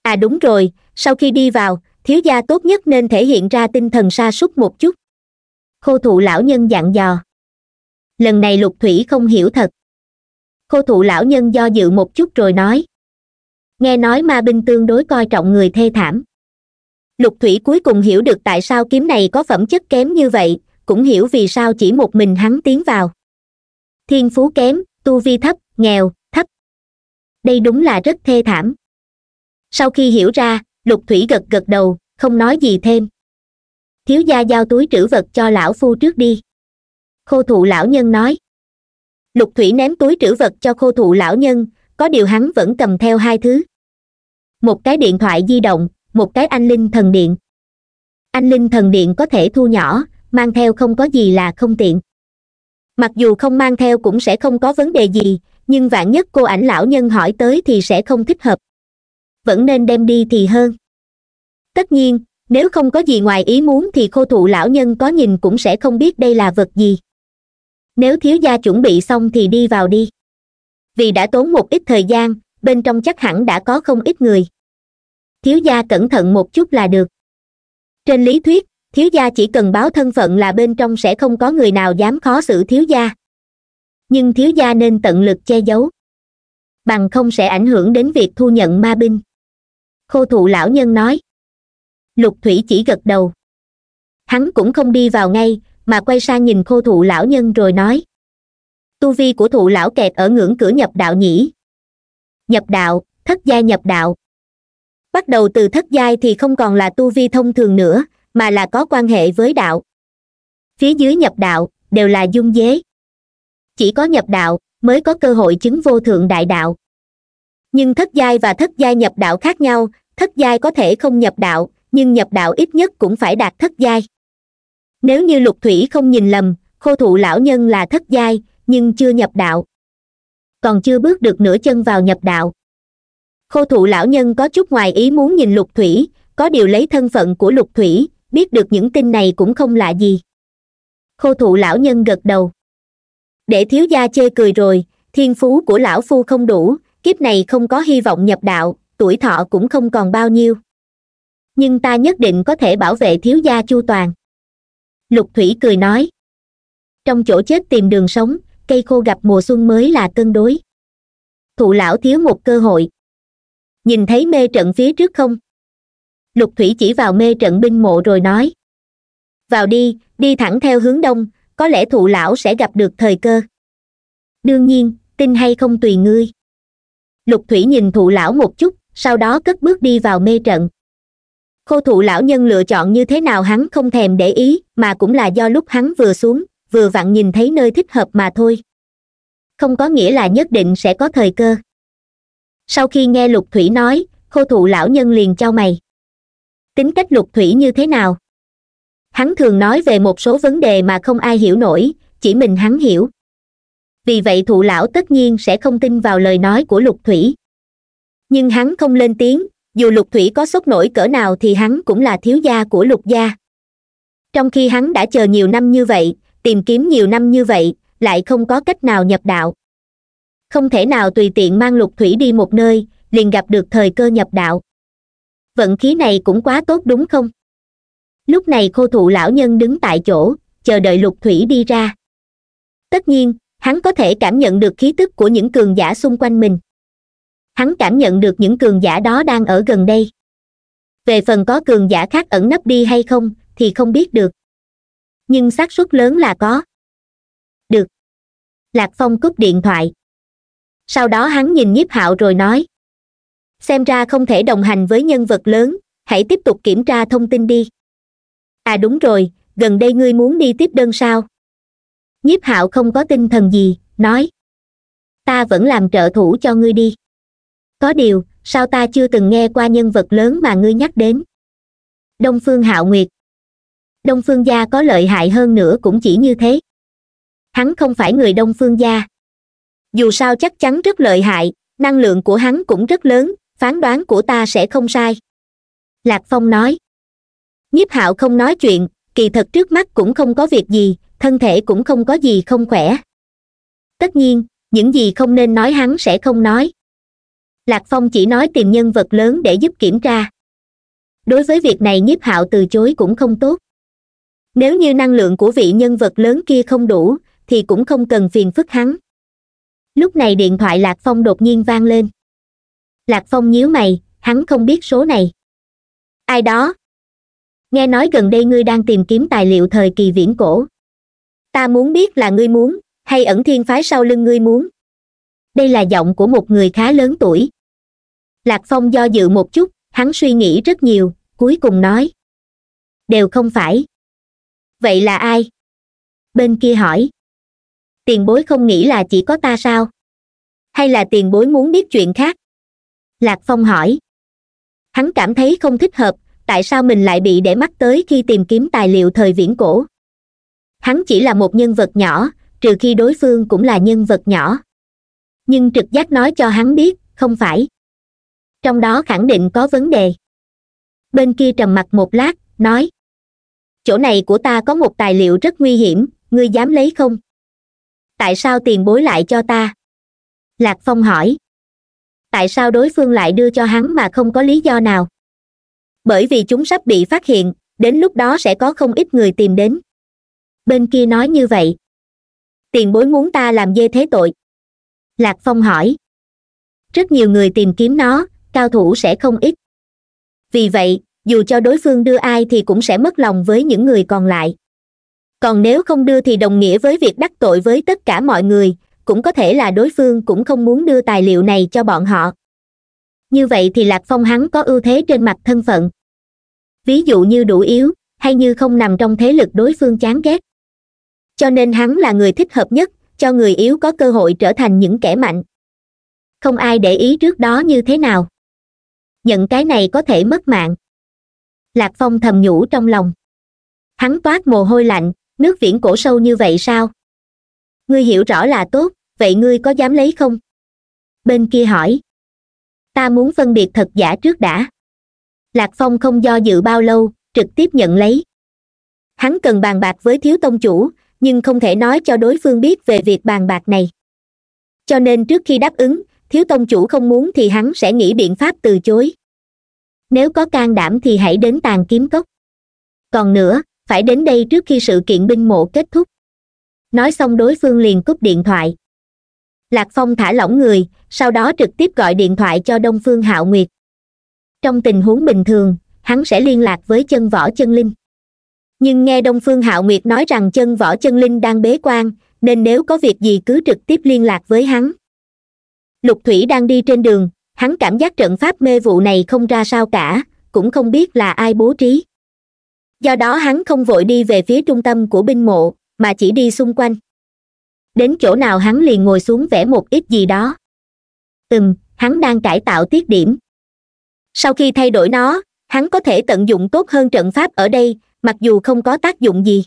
à đúng rồi sau khi đi vào thiếu gia tốt nhất nên thể hiện ra tinh thần sa sút một chút khô thụ lão nhân dặn dò lần này lục thủy không hiểu thật khô thụ lão nhân do dự một chút rồi nói nghe nói ma binh tương đối coi trọng người thê thảm lục thủy cuối cùng hiểu được tại sao kiếm này có phẩm chất kém như vậy cũng hiểu vì sao chỉ một mình hắn tiến vào thiên phú kém tu vi thấp nghèo thấp đây đúng là rất thê thảm sau khi hiểu ra lục thủy gật gật đầu không nói gì thêm thiếu gia giao túi trữ vật cho lão phu trước đi khô thụ lão nhân nói lục thủy ném túi trữ vật cho khô thụ lão nhân có điều hắn vẫn cầm theo hai thứ một cái điện thoại di động một cái anh linh thần điện anh linh thần điện có thể thu nhỏ mang theo không có gì là không tiện mặc dù không mang theo cũng sẽ không có vấn đề gì nhưng vạn nhất cô ảnh lão nhân hỏi tới thì sẽ không thích hợp vẫn nên đem đi thì hơn tất nhiên nếu không có gì ngoài ý muốn thì khô thụ lão nhân có nhìn cũng sẽ không biết đây là vật gì nếu thiếu gia chuẩn bị xong thì đi vào đi vì đã tốn một ít thời gian bên trong chắc hẳn đã có không ít người thiếu gia cẩn thận một chút là được trên lý thuyết thiếu gia chỉ cần báo thân phận là bên trong sẽ không có người nào dám khó xử thiếu gia nhưng thiếu gia nên tận lực che giấu bằng không sẽ ảnh hưởng đến việc thu nhận ma binh khô thụ lão nhân nói lục thủy chỉ gật đầu hắn cũng không đi vào ngay mà quay sang nhìn khô thụ lão nhân rồi nói tu vi của thụ lão kẹt ở ngưỡng cửa nhập đạo nhỉ nhập đạo thất gia nhập đạo bắt đầu từ thất giai thì không còn là tu vi thông thường nữa mà là có quan hệ với đạo phía dưới nhập đạo đều là dung dế chỉ có nhập đạo mới có cơ hội chứng vô thượng đại đạo nhưng thất giai và thất giai nhập đạo khác nhau thất giai có thể không nhập đạo nhưng nhập đạo ít nhất cũng phải đạt thất giai nếu như lục thủy không nhìn lầm khô thụ lão nhân là thất giai nhưng chưa nhập đạo còn chưa bước được nửa chân vào nhập đạo khô thụ lão nhân có chút ngoài ý muốn nhìn lục thủy có điều lấy thân phận của lục thủy biết được những tin này cũng không lạ gì khô thụ lão nhân gật đầu để thiếu gia chê cười rồi thiên phú của lão phu không đủ kiếp này không có hy vọng nhập đạo tuổi thọ cũng không còn bao nhiêu nhưng ta nhất định có thể bảo vệ thiếu gia chu toàn lục thủy cười nói trong chỗ chết tìm đường sống cây khô gặp mùa xuân mới là cân đối thụ lão thiếu một cơ hội nhìn thấy mê trận phía trước không lục thủy chỉ vào mê trận binh mộ rồi nói vào đi đi thẳng theo hướng đông có lẽ thụ lão sẽ gặp được thời cơ đương nhiên tin hay không tùy ngươi lục thủy nhìn thụ lão một chút sau đó cất bước đi vào mê trận khô thụ lão nhân lựa chọn như thế nào hắn không thèm để ý mà cũng là do lúc hắn vừa xuống vừa vặn nhìn thấy nơi thích hợp mà thôi không có nghĩa là nhất định sẽ có thời cơ sau khi nghe lục thủy nói khô thụ lão nhân liền cho mày tính cách lục thủy như thế nào hắn thường nói về một số vấn đề mà không ai hiểu nổi chỉ mình hắn hiểu vì vậy thụ lão tất nhiên sẽ không tin vào lời nói của lục thủy nhưng hắn không lên tiếng dù lục thủy có sốc nổi cỡ nào thì hắn cũng là thiếu gia của lục gia trong khi hắn đã chờ nhiều năm như vậy tìm kiếm nhiều năm như vậy lại không có cách nào nhập đạo không thể nào tùy tiện mang lục thủy đi một nơi liền gặp được thời cơ nhập đạo vận khí này cũng quá tốt đúng không lúc này khô thụ lão nhân đứng tại chỗ chờ đợi lục thủy đi ra tất nhiên hắn có thể cảm nhận được khí tức của những cường giả xung quanh mình hắn cảm nhận được những cường giả đó đang ở gần đây về phần có cường giả khác ẩn nấp đi hay không thì không biết được nhưng xác suất lớn là có được lạc phong cúp điện thoại sau đó hắn nhìn nhiếp hạo rồi nói xem ra không thể đồng hành với nhân vật lớn hãy tiếp tục kiểm tra thông tin đi à đúng rồi gần đây ngươi muốn đi tiếp đơn sao nhiếp hạo không có tinh thần gì nói ta vẫn làm trợ thủ cho ngươi đi có điều sao ta chưa từng nghe qua nhân vật lớn mà ngươi nhắc đến đông phương hạo nguyệt đông phương gia có lợi hại hơn nữa cũng chỉ như thế hắn không phải người đông phương gia dù sao chắc chắn rất lợi hại năng lượng của hắn cũng rất lớn phán đoán của ta sẽ không sai lạc phong nói nhiếp hạo không nói chuyện kỳ thật trước mắt cũng không có việc gì thân thể cũng không có gì không khỏe tất nhiên những gì không nên nói hắn sẽ không nói lạc phong chỉ nói tìm nhân vật lớn để giúp kiểm tra đối với việc này nhiếp hạo từ chối cũng không tốt nếu như năng lượng của vị nhân vật lớn kia không đủ thì cũng không cần phiền phức hắn lúc này điện thoại lạc phong đột nhiên vang lên lạc phong nhíu mày hắn không biết số này ai đó nghe nói gần đây ngươi đang tìm kiếm tài liệu thời kỳ viễn cổ ta muốn biết là ngươi muốn hay ẩn thiên phái sau lưng ngươi muốn đây là giọng của một người khá lớn tuổi lạc phong do dự một chút hắn suy nghĩ rất nhiều cuối cùng nói đều không phải vậy là ai bên kia hỏi tiền bối không nghĩ là chỉ có ta sao hay là tiền bối muốn biết chuyện khác lạc phong hỏi hắn cảm thấy không thích hợp tại sao mình lại bị để mắt tới khi tìm kiếm tài liệu thời viễn cổ hắn chỉ là một nhân vật nhỏ trừ khi đối phương cũng là nhân vật nhỏ nhưng trực giác nói cho hắn biết không phải trong đó khẳng định có vấn đề bên kia trầm mặt một lát nói chỗ này của ta có một tài liệu rất nguy hiểm ngươi dám lấy không tại sao tiền bối lại cho ta lạc phong hỏi tại sao đối phương lại đưa cho hắn mà không có lý do nào bởi vì chúng sắp bị phát hiện đến lúc đó sẽ có không ít người tìm đến bên kia nói như vậy tiền bối muốn ta làm dê thế tội lạc phong hỏi rất nhiều người tìm kiếm nó cao thủ sẽ không ít vì vậy dù cho đối phương đưa ai thì cũng sẽ mất lòng với những người còn lại còn nếu không đưa thì đồng nghĩa với việc đắc tội với tất cả mọi người cũng có thể là đối phương cũng không muốn đưa tài liệu này cho bọn họ như vậy thì lạc phong hắn có ưu thế trên mặt thân phận ví dụ như đủ yếu hay như không nằm trong thế lực đối phương chán ghét cho nên hắn là người thích hợp nhất cho người yếu có cơ hội trở thành những kẻ mạnh không ai để ý trước đó như thế nào nhận cái này có thể mất mạng lạc phong thầm nhủ trong lòng hắn toát mồ hôi lạnh nước viễn cổ sâu như vậy sao ngươi hiểu rõ là tốt vậy ngươi có dám lấy không bên kia hỏi ta muốn phân biệt thật giả trước đã lạc phong không do dự bao lâu trực tiếp nhận lấy hắn cần bàn bạc với thiếu tông chủ nhưng không thể nói cho đối phương biết về việc bàn bạc này cho nên trước khi đáp ứng thiếu tông chủ không muốn thì hắn sẽ nghĩ biện pháp từ chối nếu có can đảm thì hãy đến tàn kiếm cốc còn nữa phải đến đây trước khi sự kiện binh mộ kết thúc nói xong đối phương liền cúp điện thoại lạc phong thả lỏng người sau đó trực tiếp gọi điện thoại cho đông phương hạo nguyệt trong tình huống bình thường hắn sẽ liên lạc với chân võ chân linh nhưng nghe đông phương hạo nguyệt nói rằng chân võ chân linh đang bế quan nên nếu có việc gì cứ trực tiếp liên lạc với hắn lục thủy đang đi trên đường hắn cảm giác trận pháp mê vụ này không ra sao cả cũng không biết là ai bố trí do đó hắn không vội đi về phía trung tâm của binh mộ mà chỉ đi xung quanh đến chỗ nào hắn liền ngồi xuống vẽ một ít gì đó ừm hắn đang cải tạo tiết điểm sau khi thay đổi nó hắn có thể tận dụng tốt hơn trận pháp ở đây mặc dù không có tác dụng gì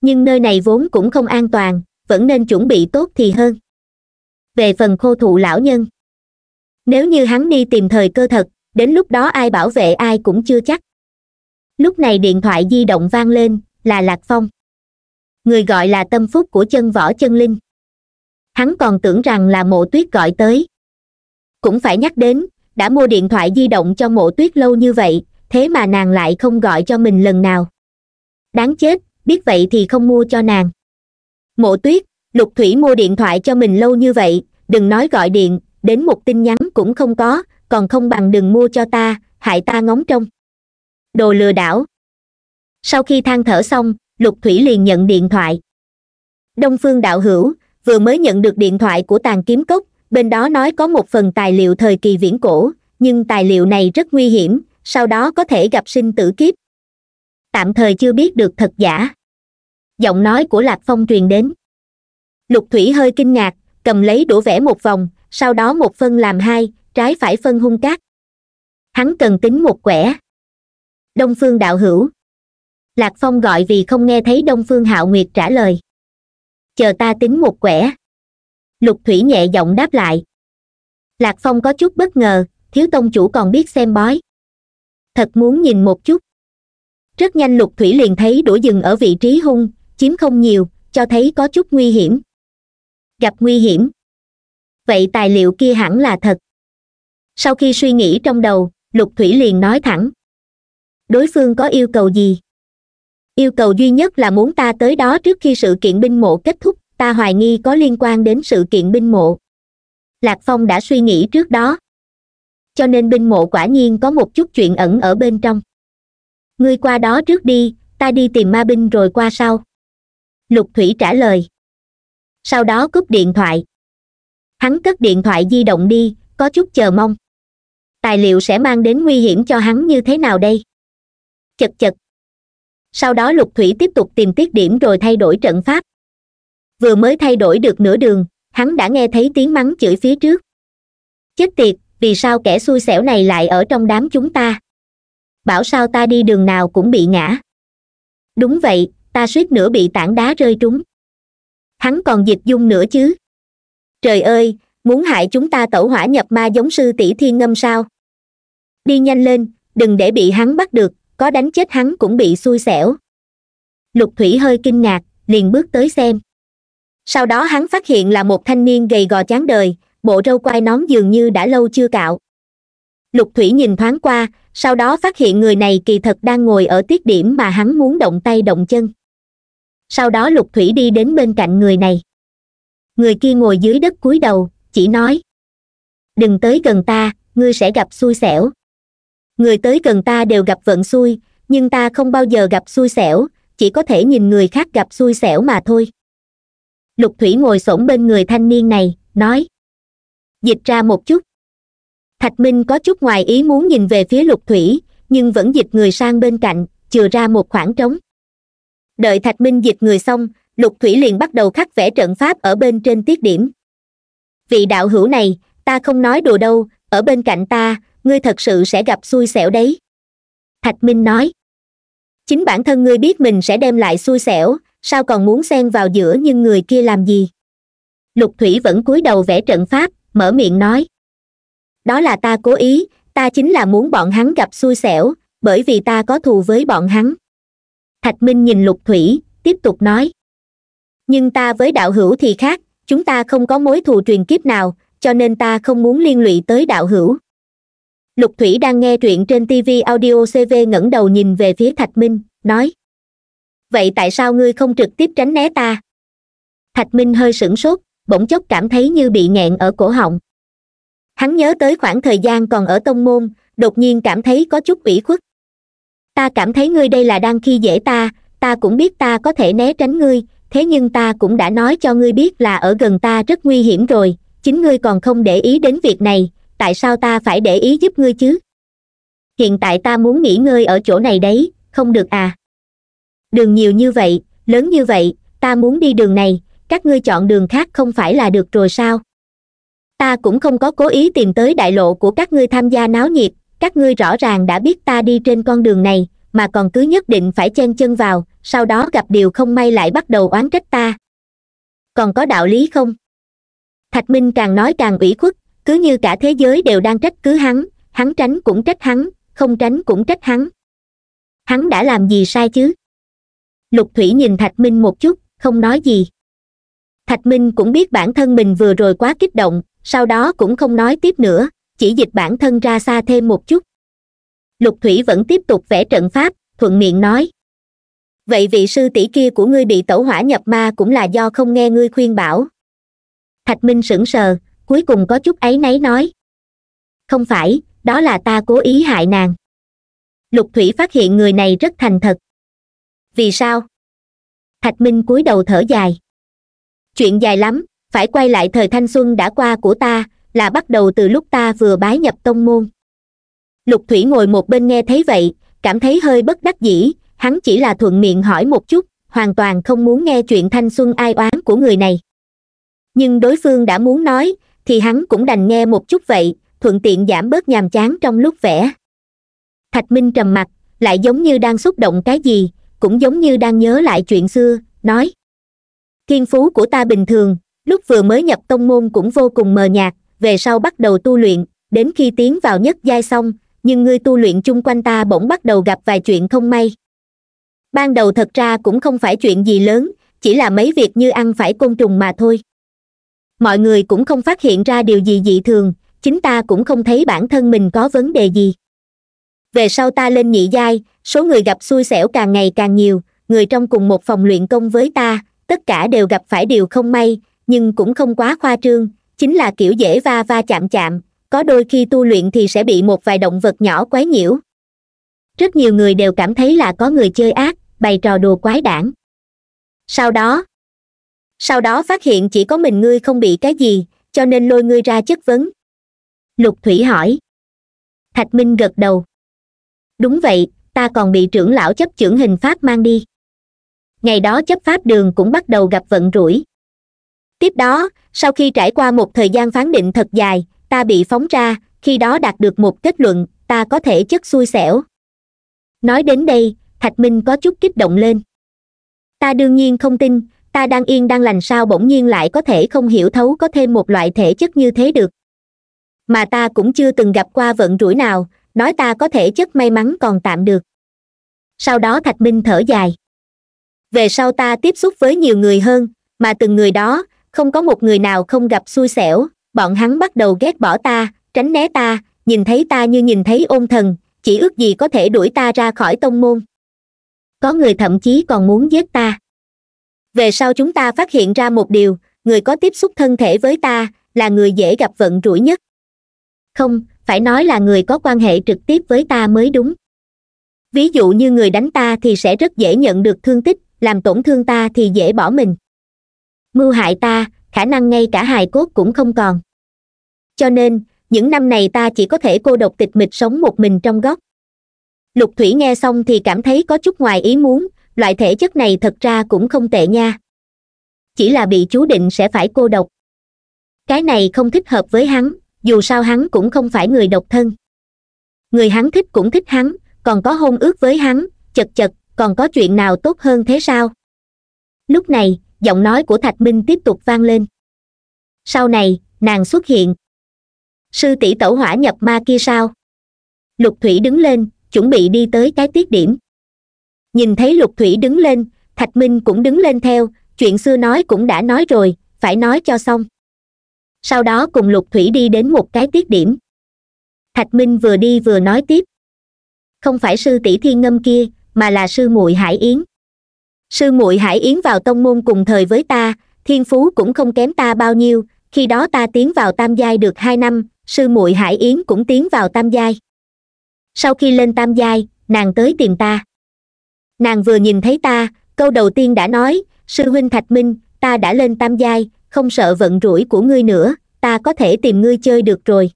nhưng nơi này vốn cũng không an toàn vẫn nên chuẩn bị tốt thì hơn về phần khô thụ lão nhân nếu như hắn đi tìm thời cơ thật đến lúc đó ai bảo vệ ai cũng chưa chắc lúc này điện thoại di động vang lên là lạc phong người gọi là tâm phúc của chân võ chân linh hắn còn tưởng rằng là mộ tuyết gọi tới cũng phải nhắc đến đã mua điện thoại di động cho mộ tuyết lâu như vậy thế mà nàng lại không gọi cho mình lần nào đáng chết biết vậy thì không mua cho nàng mộ tuyết lục thủy mua điện thoại cho mình lâu như vậy đừng nói gọi điện đến một tin nhắn cũng không có còn không bằng đừng mua cho ta hại ta ngóng trông đồ lừa đảo sau khi than thở xong lục thủy liền nhận điện thoại đông phương đạo hữu vừa mới nhận được điện thoại của tàn kiếm cốc bên đó nói có một phần tài liệu thời kỳ viễn cổ nhưng tài liệu này rất nguy hiểm sau đó có thể gặp sinh tử kiếp tạm thời chưa biết được thật giả giọng nói của lạc phong truyền đến lục thủy hơi kinh ngạc cầm lấy đũa vẽ một vòng sau đó một phân làm hai trái phải phân hung cát hắn cần tính một quẻ đông phương đạo hữu lạc phong gọi vì không nghe thấy đông phương hạo nguyệt trả lời chờ ta tính một quẻ lục thủy nhẹ giọng đáp lại lạc phong có chút bất ngờ thiếu tông chủ còn biết xem bói thật muốn nhìn một chút rất nhanh lục thủy liền thấy đổ dừng ở vị trí hung chiếm không nhiều cho thấy có chút nguy hiểm gặp nguy hiểm vậy tài liệu kia hẳn là thật sau khi suy nghĩ trong đầu lục thủy liền nói thẳng đối phương có yêu cầu gì yêu cầu duy nhất là muốn ta tới đó trước khi sự kiện binh mộ kết thúc ta hoài nghi có liên quan đến sự kiện binh mộ lạc phong đã suy nghĩ trước đó cho nên binh mộ quả nhiên có một chút chuyện ẩn ở bên trong ngươi qua đó trước đi ta đi tìm ma binh rồi qua sau lục thủy trả lời sau đó cúp điện thoại hắn cất điện thoại di động đi có chút chờ mong tài liệu sẽ mang đến nguy hiểm cho hắn như thế nào đây chật chật sau đó lục thủy tiếp tục tìm tiết điểm rồi thay đổi trận pháp vừa mới thay đổi được nửa đường hắn đã nghe thấy tiếng mắng chửi phía trước chết tiệt vì sao kẻ xui xẻo này lại ở trong đám chúng ta bảo sao ta đi đường nào cũng bị ngã đúng vậy ta suýt nữa bị tảng đá rơi trúng hắn còn dịch dung nữa chứ trời ơi muốn hại chúng ta tẩu hỏa nhập ma giống sư tỷ thiên ngâm sao đi nhanh lên đừng để bị hắn bắt được có đánh chết hắn cũng bị xui xẻo lục thủy hơi kinh ngạc liền bước tới xem sau đó hắn phát hiện là một thanh niên gầy gò chán đời bộ râu quai nón dường như đã lâu chưa cạo lục thủy nhìn thoáng qua sau đó phát hiện người này kỳ thật đang ngồi ở tiết điểm mà hắn muốn động tay động chân sau đó lục thủy đi đến bên cạnh người này người kia ngồi dưới đất cúi đầu chỉ nói đừng tới gần ta ngươi sẽ gặp xui xẻo người tới gần ta đều gặp vận xui nhưng ta không bao giờ gặp xui xẻo chỉ có thể nhìn người khác gặp xui xẻo mà thôi lục thủy ngồi s bên người thanh niên này nói dịch ra một chút thạch minh có chút ngoài ý muốn nhìn về phía lục thủy nhưng vẫn dịch người sang bên cạnh chừa ra một khoảng trống đợi thạch minh dịch người xong lục thủy liền bắt đầu khắc vẽ trận pháp ở bên trên tiết điểm vị đạo hữu này ta không nói đồ đâu ở bên cạnh ta ngươi thật sự sẽ gặp xui xẻo đấy thạch minh nói chính bản thân ngươi biết mình sẽ đem lại xui xẻo sao còn muốn xen vào giữa nhưng người kia làm gì lục thủy vẫn cúi đầu vẽ trận pháp mở miệng nói đó là ta cố ý ta chính là muốn bọn hắn gặp xui xẻo bởi vì ta có thù với bọn hắn thạch minh nhìn lục thủy tiếp tục nói nhưng ta với đạo hữu thì khác chúng ta không có mối thù truyền kiếp nào cho nên ta không muốn liên lụy tới đạo hữu lục thủy đang nghe truyện trên tv audio cv ngẩng đầu nhìn về phía thạch minh nói vậy tại sao ngươi không trực tiếp tránh né ta thạch minh hơi sửng sốt bỗng chốc cảm thấy như bị nghẹn ở cổ họng hắn nhớ tới khoảng thời gian còn ở tông môn đột nhiên cảm thấy có chút ủy khuất ta cảm thấy ngươi đây là đang khi dễ ta ta cũng biết ta có thể né tránh ngươi thế nhưng ta cũng đã nói cho ngươi biết là ở gần ta rất nguy hiểm rồi chính ngươi còn không để ý đến việc này tại sao ta phải để ý giúp ngươi chứ hiện tại ta muốn nghỉ ngơi ở chỗ này đấy không được à đường nhiều như vậy lớn như vậy ta muốn đi đường này các ngươi chọn đường khác không phải là được rồi sao ta cũng không có cố ý tìm tới đại lộ của các ngươi tham gia náo nhiệt các ngươi rõ ràng đã biết ta đi trên con đường này mà còn cứ nhất định phải chen chân vào sau đó gặp điều không may lại bắt đầu oán trách ta còn có đạo lý không thạch minh càng nói càng ủy khuất cứ như cả thế giới đều đang trách cứ hắn hắn tránh cũng trách hắn không tránh cũng trách hắn hắn đã làm gì sai chứ lục thủy nhìn thạch minh một chút không nói gì thạch minh cũng biết bản thân mình vừa rồi quá kích động sau đó cũng không nói tiếp nữa chỉ dịch bản thân ra xa thêm một chút lục thủy vẫn tiếp tục vẽ trận pháp thuận miệng nói vậy vị sư tỷ kia của ngươi bị tẩu hỏa nhập ma cũng là do không nghe ngươi khuyên bảo thạch minh sững sờ cuối cùng có chút ấy náy nói không phải đó là ta cố ý hại nàng lục thủy phát hiện người này rất thành thật vì sao thạch minh cúi đầu thở dài chuyện dài lắm phải quay lại thời thanh xuân đã qua của ta là bắt đầu từ lúc ta vừa bái nhập tông môn lục thủy ngồi một bên nghe thấy vậy cảm thấy hơi bất đắc dĩ hắn chỉ là thuận miệng hỏi một chút hoàn toàn không muốn nghe chuyện thanh xuân ai oán của người này nhưng đối phương đã muốn nói thì hắn cũng đành nghe một chút vậy thuận tiện giảm bớt nhàm chán trong lúc vẽ thạch minh trầm mặt lại giống như đang xúc động cái gì cũng giống như đang nhớ lại chuyện xưa nói thiên phú của ta bình thường lúc vừa mới nhập tông môn cũng vô cùng mờ nhạt về sau bắt đầu tu luyện đến khi tiến vào nhất giai xong nhưng ngươi tu luyện chung quanh ta bỗng bắt đầu gặp vài chuyện không may ban đầu thật ra cũng không phải chuyện gì lớn chỉ là mấy việc như ăn phải côn trùng mà thôi mọi người cũng không phát hiện ra điều gì dị thường chính ta cũng không thấy bản thân mình có vấn đề gì về sau ta lên nhị giai số người gặp xui xẻo càng ngày càng nhiều người trong cùng một phòng luyện công với ta tất cả đều gặp phải điều không may nhưng cũng không quá khoa trương chính là kiểu dễ va va chạm chạm có đôi khi tu luyện thì sẽ bị một vài động vật nhỏ quái nhiễu rất nhiều người đều cảm thấy là có người chơi ác bày trò đùa quái đản sau đó sau đó phát hiện chỉ có mình ngươi không bị cái gì cho nên lôi ngươi ra chất vấn lục thủy hỏi thạch minh gật đầu đúng vậy ta còn bị trưởng lão chấp trưởng hình pháp mang đi ngày đó chấp pháp đường cũng bắt đầu gặp vận rủi tiếp đó sau khi trải qua một thời gian phán định thật dài ta bị phóng ra khi đó đạt được một kết luận ta có thể chất xui xẻo nói đến đây thạch minh có chút kích động lên ta đương nhiên không tin ta đang yên đang lành sao bỗng nhiên lại có thể không hiểu thấu có thêm một loại thể chất như thế được mà ta cũng chưa từng gặp qua vận rủi nào nói ta có thể chất may mắn còn tạm được sau đó thạch minh thở dài về sau ta tiếp xúc với nhiều người hơn mà từng người đó không có một người nào không gặp xui xẻo bọn hắn bắt đầu ghét bỏ ta tránh né ta nhìn thấy ta như nhìn thấy ôn thần chỉ ước gì có thể đuổi ta ra khỏi tông môn có người thậm chí còn muốn giết ta về sau chúng ta phát hiện ra một điều người có tiếp xúc thân thể với ta là người dễ gặp vận rủi nhất không phải nói là người có quan hệ trực tiếp với ta mới đúng ví dụ như người đánh ta thì sẽ rất dễ nhận được thương tích làm tổn thương ta thì dễ bỏ mình mưu hại ta khả năng ngay cả hài cốt cũng không còn cho nên những năm này ta chỉ có thể cô độc tịch mịch sống một mình trong góc lục thủy nghe xong thì cảm thấy có chút ngoài ý muốn loại thể chất này thật ra cũng không tệ nha chỉ là bị chú định sẽ phải cô độc cái này không thích hợp với hắn dù sao hắn cũng không phải người độc thân người hắn thích cũng thích hắn còn có hôn ước với hắn chật chật còn có chuyện nào tốt hơn thế sao lúc này giọng nói của thạch minh tiếp tục vang lên sau này nàng xuất hiện sư tỷ tẩu hỏa nhập ma kia sao lục thủy đứng lên chuẩn bị đi tới cái tiết điểm nhìn thấy lục thủy đứng lên thạch minh cũng đứng lên theo chuyện xưa nói cũng đã nói rồi phải nói cho xong sau đó cùng lục thủy đi đến một cái tiết điểm thạch minh vừa đi vừa nói tiếp không phải sư tỷ thiên ngâm kia mà là sư muội hải yến sư muội hải yến vào tông môn cùng thời với ta thiên phú cũng không kém ta bao nhiêu khi đó ta tiến vào tam giai được hai năm sư muội hải yến cũng tiến vào tam giai sau khi lên tam giai nàng tới tìm ta nàng vừa nhìn thấy ta câu đầu tiên đã nói sư huynh thạch minh ta đã lên tam giai không sợ vận rủi của ngươi nữa ta có thể tìm ngươi chơi được rồi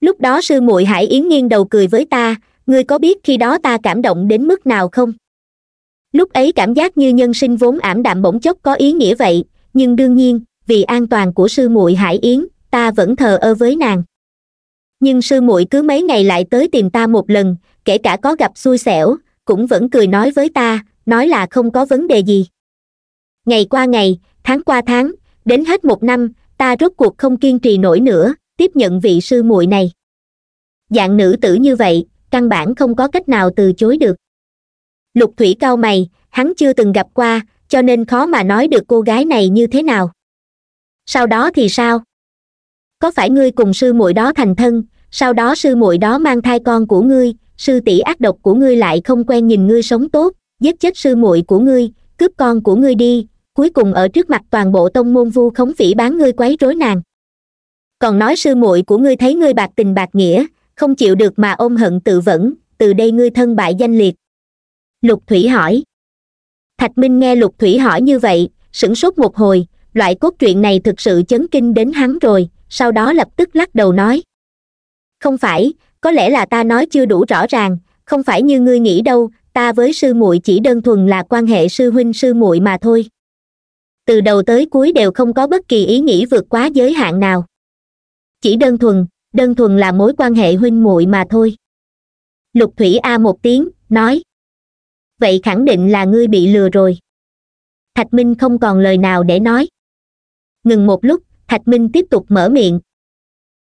lúc đó sư muội hải yến nghiêng đầu cười với ta ngươi có biết khi đó ta cảm động đến mức nào không lúc ấy cảm giác như nhân sinh vốn ảm đạm bỗng chốc có ý nghĩa vậy nhưng đương nhiên vì an toàn của sư muội hải yến ta vẫn thờ ơ với nàng nhưng sư muội cứ mấy ngày lại tới tìm ta một lần kể cả có gặp xui xẻo cũng vẫn cười nói với ta nói là không có vấn đề gì ngày qua ngày tháng qua tháng đến hết một năm ta rốt cuộc không kiên trì nổi nữa tiếp nhận vị sư muội này dạng nữ tử như vậy căn bản không có cách nào từ chối được lục thủy cao mày hắn chưa từng gặp qua cho nên khó mà nói được cô gái này như thế nào sau đó thì sao có phải ngươi cùng sư muội đó thành thân sau đó sư muội đó mang thai con của ngươi sư tỷ ác độc của ngươi lại không quen nhìn ngươi sống tốt giết chết sư muội của ngươi cướp con của ngươi đi cuối cùng ở trước mặt toàn bộ tông môn vu khống phỉ bán ngươi quấy rối nàng còn nói sư muội của ngươi thấy ngươi bạc tình bạc nghĩa không chịu được mà ôm hận tự vẫn từ đây ngươi thân bại danh liệt lục thủy hỏi thạch minh nghe lục thủy hỏi như vậy sửng sốt một hồi loại cốt truyện này thực sự chấn kinh đến hắn rồi sau đó lập tức lắc đầu nói không phải có lẽ là ta nói chưa đủ rõ ràng không phải như ngươi nghĩ đâu ta với sư muội chỉ đơn thuần là quan hệ sư huynh sư muội mà thôi từ đầu tới cuối đều không có bất kỳ ý nghĩ vượt quá giới hạn nào chỉ đơn thuần đơn thuần là mối quan hệ huynh muội mà thôi lục thủy a một tiếng nói vậy khẳng định là ngươi bị lừa rồi thạch minh không còn lời nào để nói ngừng một lúc thạch minh tiếp tục mở miệng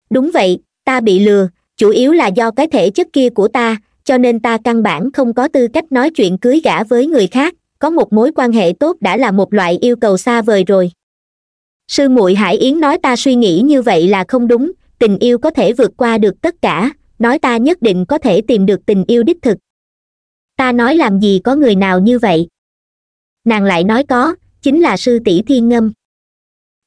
đúng vậy ta bị lừa chủ yếu là do cái thể chất kia của ta cho nên ta căn bản không có tư cách nói chuyện cưới gả với người khác có một mối quan hệ tốt đã là một loại yêu cầu xa vời rồi sư muội hải yến nói ta suy nghĩ như vậy là không đúng tình yêu có thể vượt qua được tất cả nói ta nhất định có thể tìm được tình yêu đích thực ta nói làm gì có người nào như vậy nàng lại nói có chính là sư tỷ thiên ngâm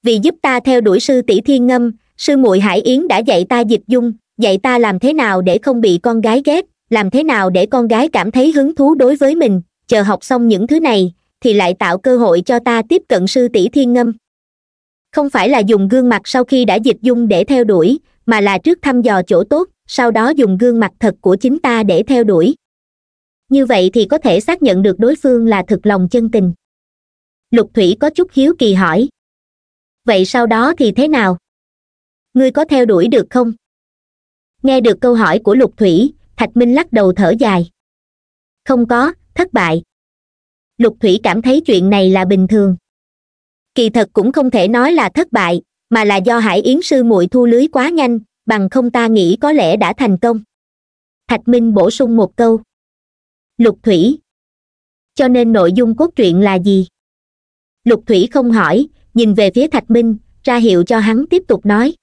vì giúp ta theo đuổi sư tỷ thiên ngâm sư muội hải yến đã dạy ta dịch dung dạy ta làm thế nào để không bị con gái ghét làm thế nào để con gái cảm thấy hứng thú đối với mình chờ học xong những thứ này thì lại tạo cơ hội cho ta tiếp cận sư tỷ thiên ngâm không phải là dùng gương mặt sau khi đã dịch dung để theo đuổi mà là trước thăm dò chỗ tốt sau đó dùng gương mặt thật của chính ta để theo đuổi như vậy thì có thể xác nhận được đối phương là thực lòng chân tình lục thủy có chút hiếu kỳ hỏi vậy sau đó thì thế nào ngươi có theo đuổi được không nghe được câu hỏi của lục thủy thạch minh lắc đầu thở dài không có thất bại lục thủy cảm thấy chuyện này là bình thường kỳ thật cũng không thể nói là thất bại mà là do hải yến sư muội thu lưới quá nhanh bằng không ta nghĩ có lẽ đã thành công thạch minh bổ sung một câu lục thủy cho nên nội dung cốt truyện là gì lục thủy không hỏi nhìn về phía thạch minh ra hiệu cho hắn tiếp tục nói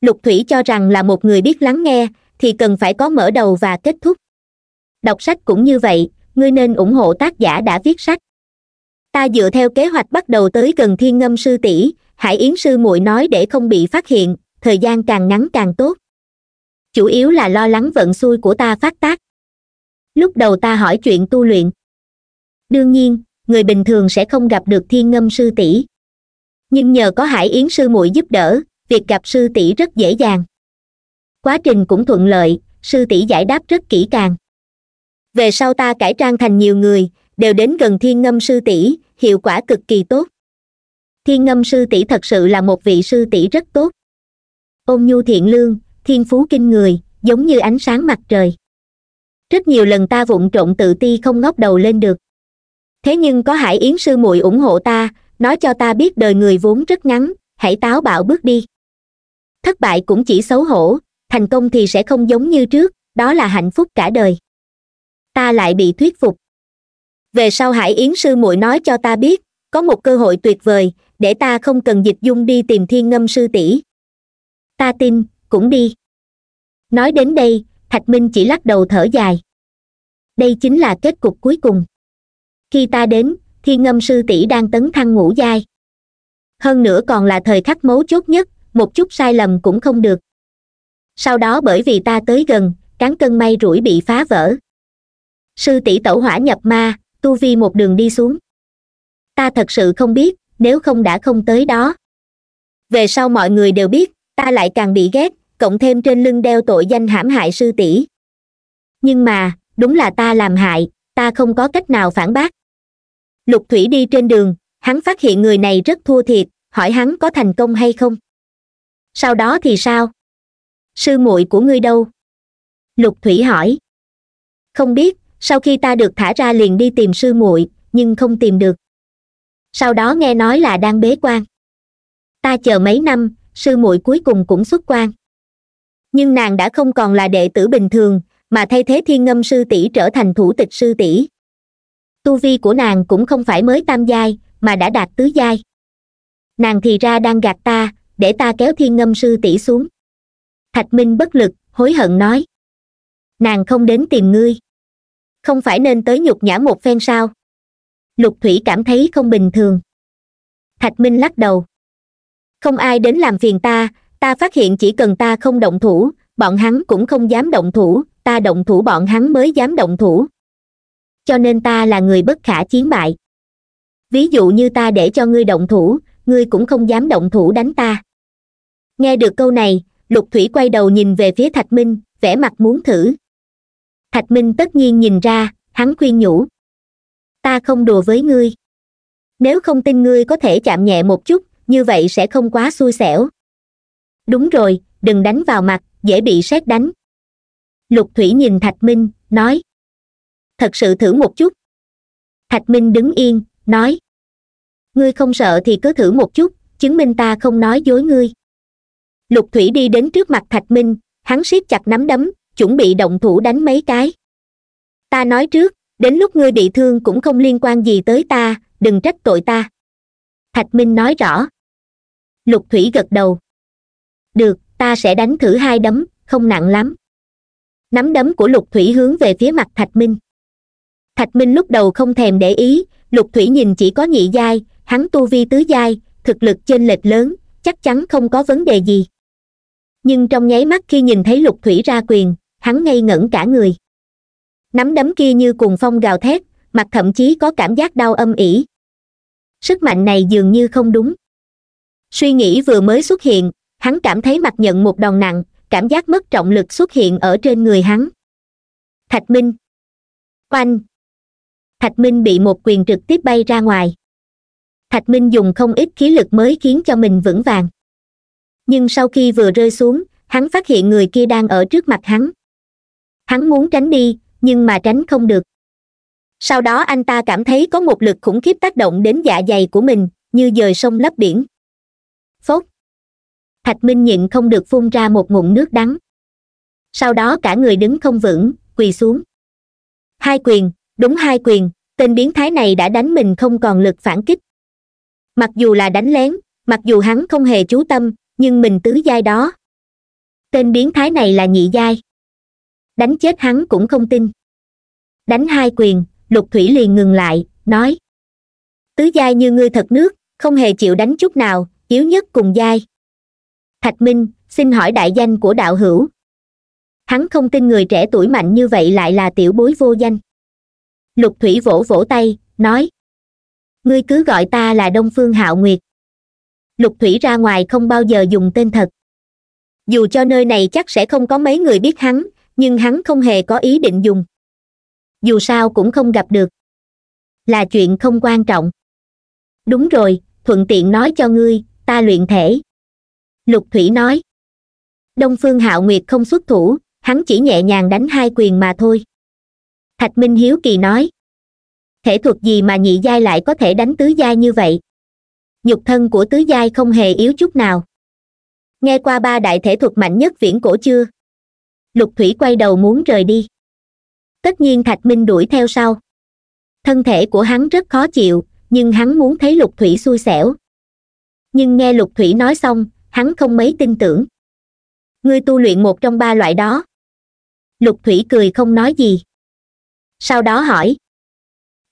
lục thủy cho rằng là một người biết lắng nghe thì cần phải có mở đầu và kết thúc đọc sách cũng như vậy ngươi nên ủng hộ tác giả đã viết sách ta dựa theo kế hoạch bắt đầu tới gần thiên ngâm sư tỷ hải yến sư muội nói để không bị phát hiện thời gian càng ngắn càng tốt chủ yếu là lo lắng vận xui của ta phát tác lúc đầu ta hỏi chuyện tu luyện đương nhiên người bình thường sẽ không gặp được thiên ngâm sư tỷ nhưng nhờ có hải yến sư muội giúp đỡ việc gặp sư tỷ rất dễ dàng quá trình cũng thuận lợi sư tỷ giải đáp rất kỹ càng về sau ta cải trang thành nhiều người đều đến gần thiên ngâm sư tỷ hiệu quả cực kỳ tốt thiên ngâm sư tỷ thật sự là một vị sư tỷ rất tốt ôn nhu thiện lương thiên phú kinh người giống như ánh sáng mặt trời rất nhiều lần ta vụng trộn tự ti không ngóc đầu lên được thế nhưng có hải yến sư muội ủng hộ ta nói cho ta biết đời người vốn rất ngắn hãy táo bạo bước đi thất bại cũng chỉ xấu hổ thành công thì sẽ không giống như trước đó là hạnh phúc cả đời ta lại bị thuyết phục về sau hải yến sư muội nói cho ta biết có một cơ hội tuyệt vời để ta không cần dịch dung đi tìm thiên ngâm sư tỷ ta tin cũng đi nói đến đây thạch minh chỉ lắc đầu thở dài đây chính là kết cục cuối cùng khi ta đến thiên ngâm sư tỷ đang tấn thăng ngũ giai hơn nữa còn là thời khắc mấu chốt nhất một chút sai lầm cũng không được sau đó bởi vì ta tới gần cán cân may rủi bị phá vỡ sư tỷ tẩu hỏa nhập ma tu vi một đường đi xuống ta thật sự không biết nếu không đã không tới đó về sau mọi người đều biết ta lại càng bị ghét cộng thêm trên lưng đeo tội danh hãm hại sư tỷ nhưng mà đúng là ta làm hại ta không có cách nào phản bác lục thủy đi trên đường hắn phát hiện người này rất thua thiệt hỏi hắn có thành công hay không sau đó thì sao sư muội của ngươi đâu lục thủy hỏi không biết sau khi ta được thả ra liền đi tìm sư muội nhưng không tìm được sau đó nghe nói là đang bế quan ta chờ mấy năm sư muội cuối cùng cũng xuất quan nhưng nàng đã không còn là đệ tử bình thường mà thay thế thiên ngâm sư tỷ trở thành thủ tịch sư tỷ tu vi của nàng cũng không phải mới tam giai mà đã đạt tứ giai nàng thì ra đang gạt ta để ta kéo thiên ngâm sư tỷ xuống thạch minh bất lực hối hận nói nàng không đến tìm ngươi không phải nên tới nhục nhã một phen sao lục thủy cảm thấy không bình thường thạch minh lắc đầu không ai đến làm phiền ta ta phát hiện chỉ cần ta không động thủ bọn hắn cũng không dám động thủ ta động thủ bọn hắn mới dám động thủ cho nên ta là người bất khả chiến bại ví dụ như ta để cho ngươi động thủ ngươi cũng không dám động thủ đánh ta nghe được câu này lục thủy quay đầu nhìn về phía thạch minh vẻ mặt muốn thử thạch minh tất nhiên nhìn ra hắn khuyên nhủ ta không đùa với ngươi nếu không tin ngươi có thể chạm nhẹ một chút như vậy sẽ không quá xui xẻo đúng rồi đừng đánh vào mặt dễ bị sét đánh lục thủy nhìn thạch minh nói thật sự thử một chút thạch minh đứng yên nói ngươi không sợ thì cứ thử một chút chứng minh ta không nói dối ngươi lục thủy đi đến trước mặt thạch minh hắn siết chặt nắm đấm chuẩn bị động thủ đánh mấy cái ta nói trước đến lúc ngươi bị thương cũng không liên quan gì tới ta đừng trách tội ta thạch minh nói rõ lục thủy gật đầu được ta sẽ đánh thử hai đấm không nặng lắm nắm đấm của lục thủy hướng về phía mặt thạch minh thạch minh lúc đầu không thèm để ý lục thủy nhìn chỉ có nhị giai hắn tu vi tứ giai thực lực trên lệch lớn chắc chắn không có vấn đề gì nhưng trong nháy mắt khi nhìn thấy lục thủy ra quyền hắn ngây ngẩn cả người nắm đấm kia như cuồng phong gào thét mặt thậm chí có cảm giác đau âm ỉ sức mạnh này dường như không đúng suy nghĩ vừa mới xuất hiện hắn cảm thấy mặt nhận một đòn nặng cảm giác mất trọng lực xuất hiện ở trên người hắn thạch minh oanh thạch minh bị một quyền trực tiếp bay ra ngoài thạch minh dùng không ít khí lực mới khiến cho mình vững vàng nhưng sau khi vừa rơi xuống hắn phát hiện người kia đang ở trước mặt hắn hắn muốn tránh đi nhưng mà tránh không được sau đó anh ta cảm thấy có một lực khủng khiếp tác động đến dạ dày của mình như dời sông lấp biển phốt thạch minh nhịn không được phun ra một ngụm nước đắng sau đó cả người đứng không vững quỳ xuống hai quyền đúng hai quyền tên biến thái này đã đánh mình không còn lực phản kích mặc dù là đánh lén mặc dù hắn không hề chú tâm nhưng mình tứ giai đó tên biến thái này là nhị giai đánh chết hắn cũng không tin đánh hai quyền lục thủy liền ngừng lại nói tứ giai như ngươi thật nước không hề chịu đánh chút nào yếu nhất cùng giai thạch minh xin hỏi đại danh của đạo hữu hắn không tin người trẻ tuổi mạnh như vậy lại là tiểu bối vô danh lục thủy vỗ vỗ tay nói ngươi cứ gọi ta là đông phương hạo nguyệt lục thủy ra ngoài không bao giờ dùng tên thật dù cho nơi này chắc sẽ không có mấy người biết hắn nhưng hắn không hề có ý định dùng dù sao cũng không gặp được là chuyện không quan trọng đúng rồi thuận tiện nói cho ngươi ta luyện thể lục thủy nói đông phương hạo nguyệt không xuất thủ hắn chỉ nhẹ nhàng đánh hai quyền mà thôi thạch minh hiếu kỳ nói thể thuật gì mà nhị giai lại có thể đánh tứ giai như vậy nhục thân của tứ giai không hề yếu chút nào nghe qua ba đại thể thuật mạnh nhất viễn cổ chưa lục thủy quay đầu muốn rời đi tất nhiên thạch minh đuổi theo sau thân thể của hắn rất khó chịu nhưng hắn muốn thấy lục thủy xui xẻo nhưng nghe lục thủy nói xong hắn không mấy tin tưởng ngươi tu luyện một trong ba loại đó lục thủy cười không nói gì sau đó hỏi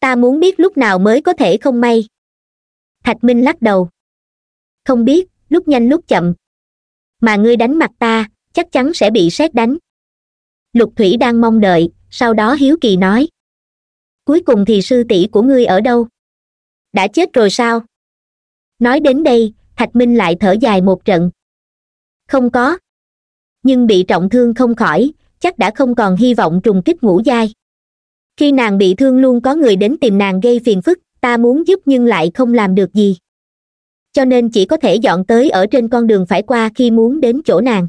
ta muốn biết lúc nào mới có thể không may thạch minh lắc đầu không biết lúc nhanh lúc chậm mà ngươi đánh mặt ta chắc chắn sẽ bị sét đánh lục thủy đang mong đợi sau đó hiếu kỳ nói cuối cùng thì sư tỷ của ngươi ở đâu đã chết rồi sao nói đến đây thạch minh lại thở dài một trận không có nhưng bị trọng thương không khỏi chắc đã không còn hy vọng trùng kích ngũ giai khi nàng bị thương luôn có người đến tìm nàng gây phiền phức ta muốn giúp nhưng lại không làm được gì cho nên chỉ có thể dọn tới ở trên con đường phải qua khi muốn đến chỗ nàng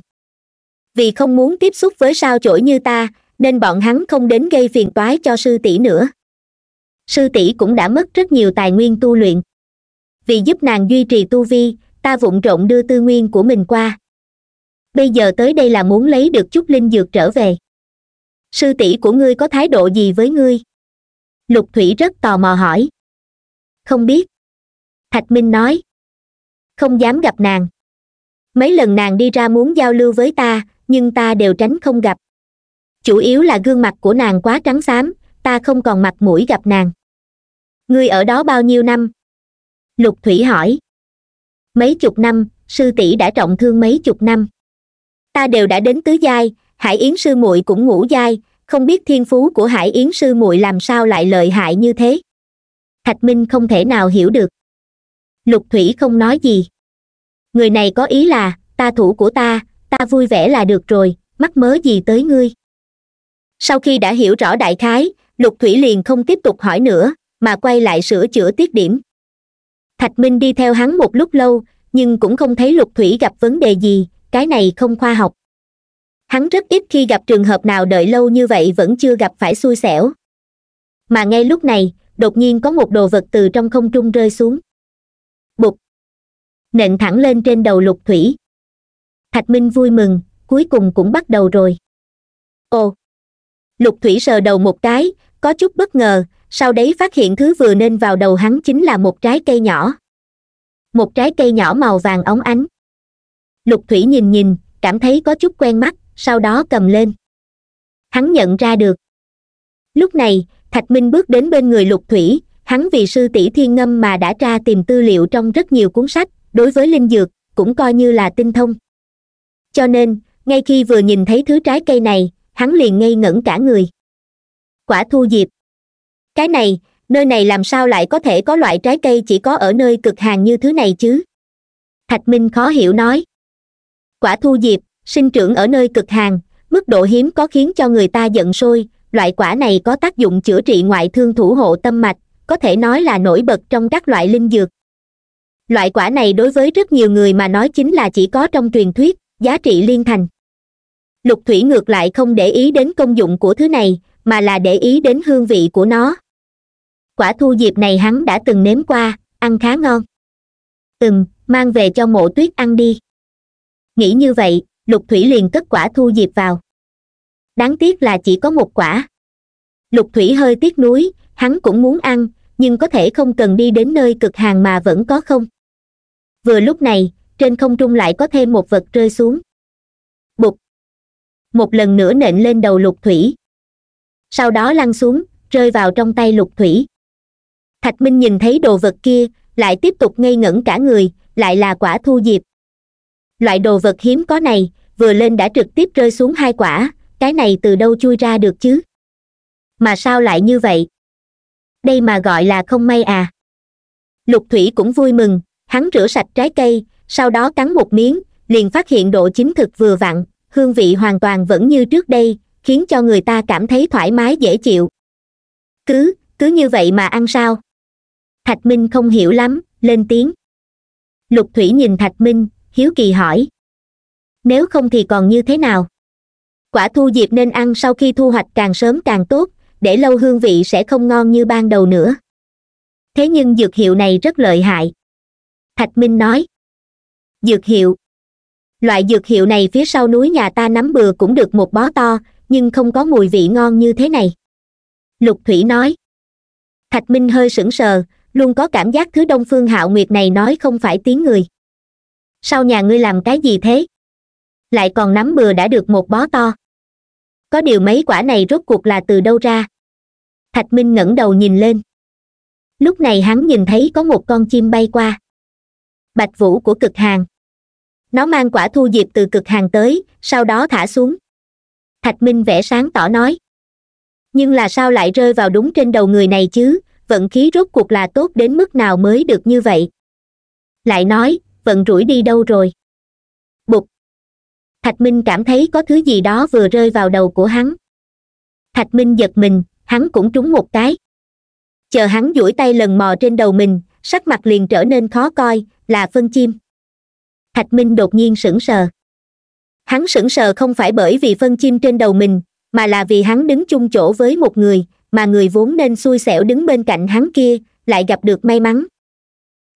vì không muốn tiếp xúc với sao chổi như ta nên bọn hắn không đến gây phiền toái cho sư tỷ nữa sư tỷ cũng đã mất rất nhiều tài nguyên tu luyện vì giúp nàng duy trì tu vi ta vụng trộn đưa tư nguyên của mình qua bây giờ tới đây là muốn lấy được chút linh dược trở về sư tỷ của ngươi có thái độ gì với ngươi lục thủy rất tò mò hỏi không biết thạch minh nói không dám gặp nàng mấy lần nàng đi ra muốn giao lưu với ta nhưng ta đều tránh không gặp chủ yếu là gương mặt của nàng quá trắng xám ta không còn mặt mũi gặp nàng ngươi ở đó bao nhiêu năm lục thủy hỏi mấy chục năm sư tỷ đã trọng thương mấy chục năm ta đều đã đến tứ giai hải yến sư muội cũng ngủ giai không biết thiên phú của hải yến sư muội làm sao lại lợi hại như thế thạch minh không thể nào hiểu được lục thủy không nói gì người này có ý là ta thủ của ta ta vui vẻ là được rồi mắc mớ gì tới ngươi sau khi đã hiểu rõ đại khái lục thủy liền không tiếp tục hỏi nữa mà quay lại sửa chữa tiết điểm thạch minh đi theo hắn một lúc lâu nhưng cũng không thấy lục thủy gặp vấn đề gì cái này không khoa học hắn rất ít khi gặp trường hợp nào đợi lâu như vậy vẫn chưa gặp phải xui xẻo mà ngay lúc này đột nhiên có một đồ vật từ trong không trung rơi xuống bụt nện thẳng lên trên đầu lục thủy thạch minh vui mừng cuối cùng cũng bắt đầu rồi ồ lục thủy sờ đầu một cái có chút bất ngờ sau đấy phát hiện thứ vừa nên vào đầu hắn chính là một trái cây nhỏ một trái cây nhỏ màu vàng óng ánh lục thủy nhìn nhìn cảm thấy có chút quen mắt sau đó cầm lên hắn nhận ra được lúc này thạch minh bước đến bên người lục thủy hắn vì sư tỷ thiên ngâm mà đã tra tìm tư liệu trong rất nhiều cuốn sách đối với linh dược cũng coi như là tinh thông cho nên ngay khi vừa nhìn thấy thứ trái cây này hắn liền ngây ngẩn cả người quả thu diệp cái này nơi này làm sao lại có thể có loại trái cây chỉ có ở nơi cực hàn như thứ này chứ thạch minh khó hiểu nói quả thu diệp sinh trưởng ở nơi cực hàn, mức độ hiếm có khiến cho người ta giận sôi loại quả này có tác dụng chữa trị ngoại thương thủ hộ tâm mạch có thể nói là nổi bật trong các loại linh dược loại quả này đối với rất nhiều người mà nói chính là chỉ có trong truyền thuyết giá trị liên thành lục thủy ngược lại không để ý đến công dụng của thứ này mà là để ý đến hương vị của nó quả thu diệp này hắn đã từng nếm qua ăn khá ngon ừm mang về cho mộ tuyết ăn đi nghĩ như vậy lục thủy liền cất quả thu diệp vào đáng tiếc là chỉ có một quả lục thủy hơi tiếc nuối hắn cũng muốn ăn nhưng có thể không cần đi đến nơi cực hàng mà vẫn có không vừa lúc này trên không trung lại có thêm một vật rơi xuống bụt một lần nữa nện lên đầu lục thủy sau đó lăn xuống rơi vào trong tay lục thủy thạch minh nhìn thấy đồ vật kia lại tiếp tục ngây ngẩn cả người lại là quả thu diệp loại đồ vật hiếm có này vừa lên đã trực tiếp rơi xuống hai quả cái này từ đâu chui ra được chứ mà sao lại như vậy đây mà gọi là không may à lục thủy cũng vui mừng hắn rửa sạch trái cây sau đó cắn một miếng liền phát hiện độ chính thực vừa vặn hương vị hoàn toàn vẫn như trước đây khiến cho người ta cảm thấy thoải mái dễ chịu cứ cứ như vậy mà ăn sao thạch minh không hiểu lắm lên tiếng lục thủy nhìn thạch minh hiếu kỳ hỏi nếu không thì còn như thế nào quả thu diệp nên ăn sau khi thu hoạch càng sớm càng tốt để lâu hương vị sẽ không ngon như ban đầu nữa thế nhưng dược hiệu này rất lợi hại thạch minh nói dược hiệu loại dược hiệu này phía sau núi nhà ta nắm bừa cũng được một bó to nhưng không có mùi vị ngon như thế này lục thủy nói thạch minh hơi sững sờ luôn có cảm giác thứ đông phương hạo nguyệt này nói không phải tiếng người sau nhà ngươi làm cái gì thế lại còn nắm bừa đã được một bó to có điều mấy quả này rốt cuộc là từ đâu ra thạch minh ngẩng đầu nhìn lên lúc này hắn nhìn thấy có một con chim bay qua bạch vũ của cực hàng nó mang quả thu diệp từ cực hàng tới sau đó thả xuống thạch minh vẽ sáng tỏ nói nhưng là sao lại rơi vào đúng trên đầu người này chứ vận khí rốt cuộc là tốt đến mức nào mới được như vậy lại nói vận rủi đi đâu rồi bụt thạch minh cảm thấy có thứ gì đó vừa rơi vào đầu của hắn thạch minh giật mình hắn cũng trúng một cái chờ hắn duỗi tay lần mò trên đầu mình sắc mặt liền trở nên khó coi là phân chim thạch minh đột nhiên sững sờ hắn sững sờ không phải bởi vì phân chim trên đầu mình mà là vì hắn đứng chung chỗ với một người mà người vốn nên xui xẻo đứng bên cạnh hắn kia lại gặp được may mắn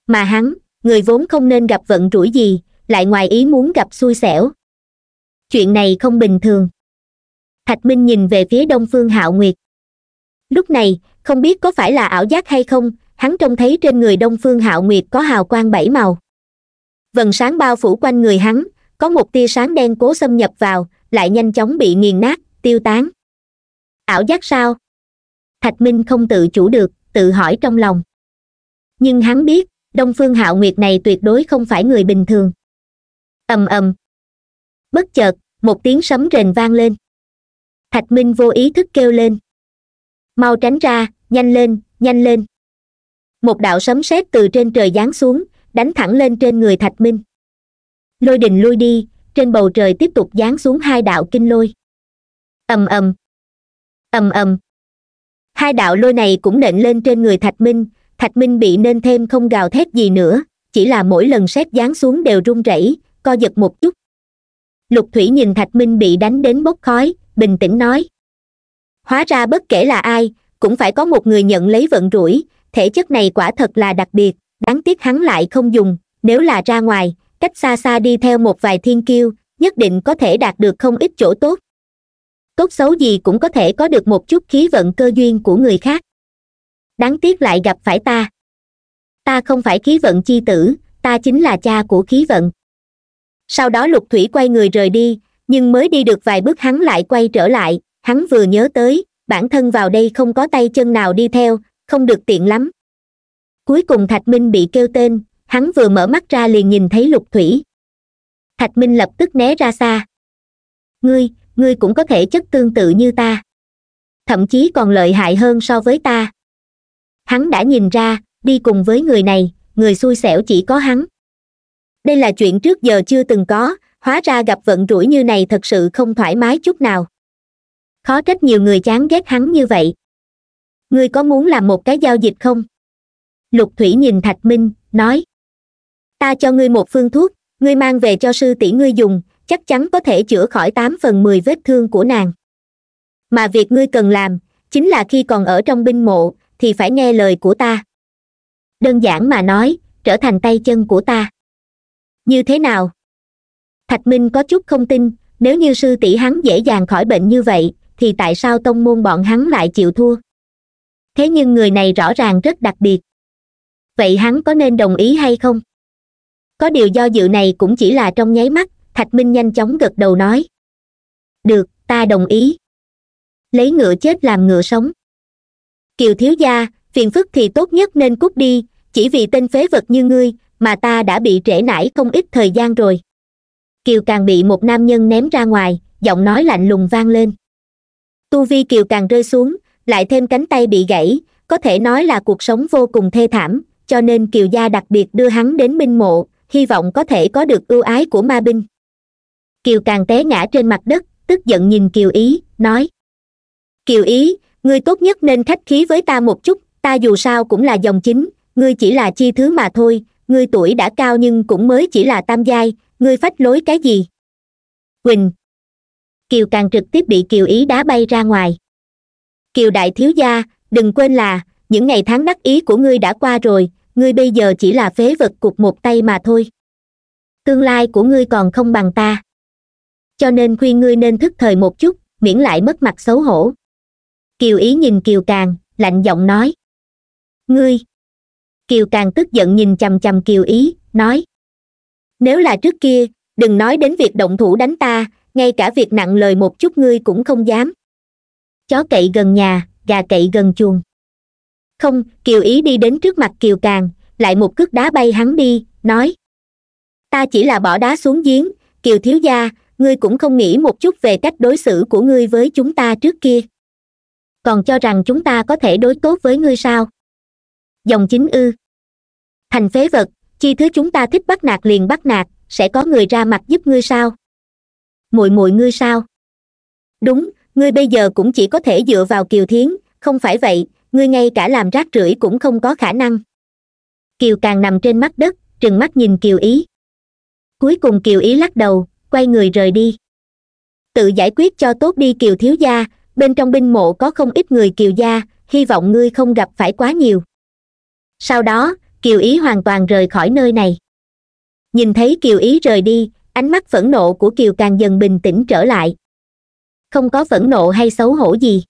mà hắn người vốn không nên gặp vận rủi gì lại ngoài ý muốn gặp xui xẻo chuyện này không bình thường thạch minh nhìn về phía đông phương hạo nguyệt lúc này không biết có phải là ảo giác hay không hắn trông thấy trên người đông phương hạo nguyệt có hào quang bảy màu vần sáng bao phủ quanh người hắn có một tia sáng đen cố xâm nhập vào lại nhanh chóng bị nghiền nát tiêu tán ảo giác sao thạch minh không tự chủ được tự hỏi trong lòng nhưng hắn biết đông phương hạo nguyệt này tuyệt đối không phải người bình thường ầm ầm bất chợt một tiếng sấm rền vang lên thạch minh vô ý thức kêu lên mau tránh ra nhanh lên nhanh lên một đạo sấm sét từ trên trời giáng xuống đánh thẳng lên trên người thạch minh lôi đình lui đi trên bầu trời tiếp tục giáng xuống hai đạo kinh lôi ầm ầm ầm ầm hai đạo lôi này cũng nện lên trên người thạch minh thạch minh bị nên thêm không gào thét gì nữa chỉ là mỗi lần xét giáng xuống đều run rẩy co giật một chút lục thủy nhìn thạch minh bị đánh đến bốc khói bình tĩnh nói hóa ra bất kể là ai cũng phải có một người nhận lấy vận rủi thể chất này quả thật là đặc biệt đáng tiếc hắn lại không dùng nếu là ra ngoài cách xa xa đi theo một vài thiên kiêu nhất định có thể đạt được không ít chỗ tốt tốt xấu gì cũng có thể có được một chút khí vận cơ duyên của người khác đáng tiếc lại gặp phải ta ta không phải khí vận chi tử ta chính là cha của khí vận sau đó lục thủy quay người rời đi nhưng mới đi được vài bước hắn lại quay trở lại hắn vừa nhớ tới bản thân vào đây không có tay chân nào đi theo không được tiện lắm cuối cùng thạch minh bị kêu tên hắn vừa mở mắt ra liền nhìn thấy lục thủy thạch minh lập tức né ra xa ngươi ngươi cũng có thể chất tương tự như ta thậm chí còn lợi hại hơn so với ta hắn đã nhìn ra đi cùng với người này người xui xẻo chỉ có hắn đây là chuyện trước giờ chưa từng có hóa ra gặp vận rủi như này thật sự không thoải mái chút nào khó trách nhiều người chán ghét hắn như vậy ngươi có muốn làm một cái giao dịch không lục thủy nhìn thạch minh nói ta cho ngươi một phương thuốc ngươi mang về cho sư tỷ ngươi dùng chắc chắn có thể chữa khỏi tám phần mười vết thương của nàng mà việc ngươi cần làm chính là khi còn ở trong binh mộ thì phải nghe lời của ta đơn giản mà nói trở thành tay chân của ta như thế nào thạch minh có chút không tin nếu như sư tỷ hắn dễ dàng khỏi bệnh như vậy thì tại sao tông môn bọn hắn lại chịu thua thế nhưng người này rõ ràng rất đặc biệt vậy hắn có nên đồng ý hay không có điều do dự này cũng chỉ là trong nháy mắt thạch minh nhanh chóng gật đầu nói được ta đồng ý lấy ngựa chết làm ngựa sống kiều thiếu gia phiền phức thì tốt nhất nên cút đi chỉ vì tên phế vật như ngươi mà ta đã bị trễ nải không ít thời gian rồi kiều càng bị một nam nhân ném ra ngoài giọng nói lạnh lùng vang lên tu vi kiều càng rơi xuống lại thêm cánh tay bị gãy có thể nói là cuộc sống vô cùng thê thảm cho nên kiều gia đặc biệt đưa hắn đến minh mộ hy vọng có thể có được ưu ái của ma binh kiều càng té ngã trên mặt đất tức giận nhìn kiều ý nói kiều ý ngươi tốt nhất nên khách khí với ta một chút ta dù sao cũng là dòng chính ngươi chỉ là chi thứ mà thôi ngươi tuổi đã cao nhưng cũng mới chỉ là tam giai ngươi phách lối cái gì quỳnh kiều càng trực tiếp bị kiều ý đá bay ra ngoài kiều đại thiếu gia đừng quên là những ngày tháng đắc ý của ngươi đã qua rồi ngươi bây giờ chỉ là phế vật cuộc một tay mà thôi tương lai của ngươi còn không bằng ta cho nên khuyên ngươi nên thức thời một chút miễn lại mất mặt xấu hổ kiều ý nhìn kiều càng lạnh giọng nói ngươi kiều càng tức giận nhìn chằm chằm kiều ý nói nếu là trước kia đừng nói đến việc động thủ đánh ta ngay cả việc nặng lời một chút ngươi cũng không dám chó cậy gần nhà gà cậy gần chuồng không kiều ý đi đến trước mặt kiều càng lại một cước đá bay hắn đi nói ta chỉ là bỏ đá xuống giếng kiều thiếu gia ngươi cũng không nghĩ một chút về cách đối xử của ngươi với chúng ta trước kia còn cho rằng chúng ta có thể đối tốt với ngươi sao dòng chính ư thành phế vật chi thứ chúng ta thích bắt nạt liền bắt nạt sẽ có người ra mặt giúp ngươi sao muội muội ngươi sao đúng ngươi bây giờ cũng chỉ có thể dựa vào kiều thiến không phải vậy ngươi ngay cả làm rác rưởi cũng không có khả năng kiều càng nằm trên mắt đất trừng mắt nhìn kiều ý cuối cùng kiều ý lắc đầu quay người rời đi tự giải quyết cho tốt đi kiều thiếu gia bên trong binh mộ có không ít người kiều gia hy vọng ngươi không gặp phải quá nhiều sau đó kiều ý hoàn toàn rời khỏi nơi này nhìn thấy kiều ý rời đi ánh mắt phẫn nộ của kiều càng dần bình tĩnh trở lại không có phẫn nộ hay xấu hổ gì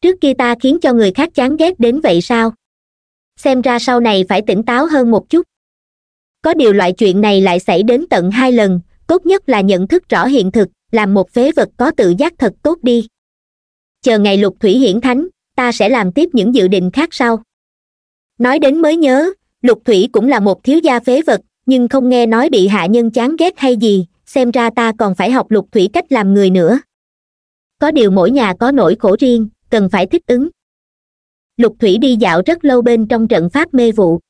trước kia ta khiến cho người khác chán ghét đến vậy sao xem ra sau này phải tỉnh táo hơn một chút có điều loại chuyện này lại xảy đến tận hai lần tốt nhất là nhận thức rõ hiện thực làm một phế vật có tự giác thật tốt đi chờ ngày lục thủy hiển thánh ta sẽ làm tiếp những dự định khác sau nói đến mới nhớ lục thủy cũng là một thiếu gia phế vật nhưng không nghe nói bị hạ nhân chán ghét hay gì xem ra ta còn phải học lục thủy cách làm người nữa có điều mỗi nhà có nỗi khổ riêng cần phải thích ứng lục thủy đi dạo rất lâu bên trong trận pháp mê vụ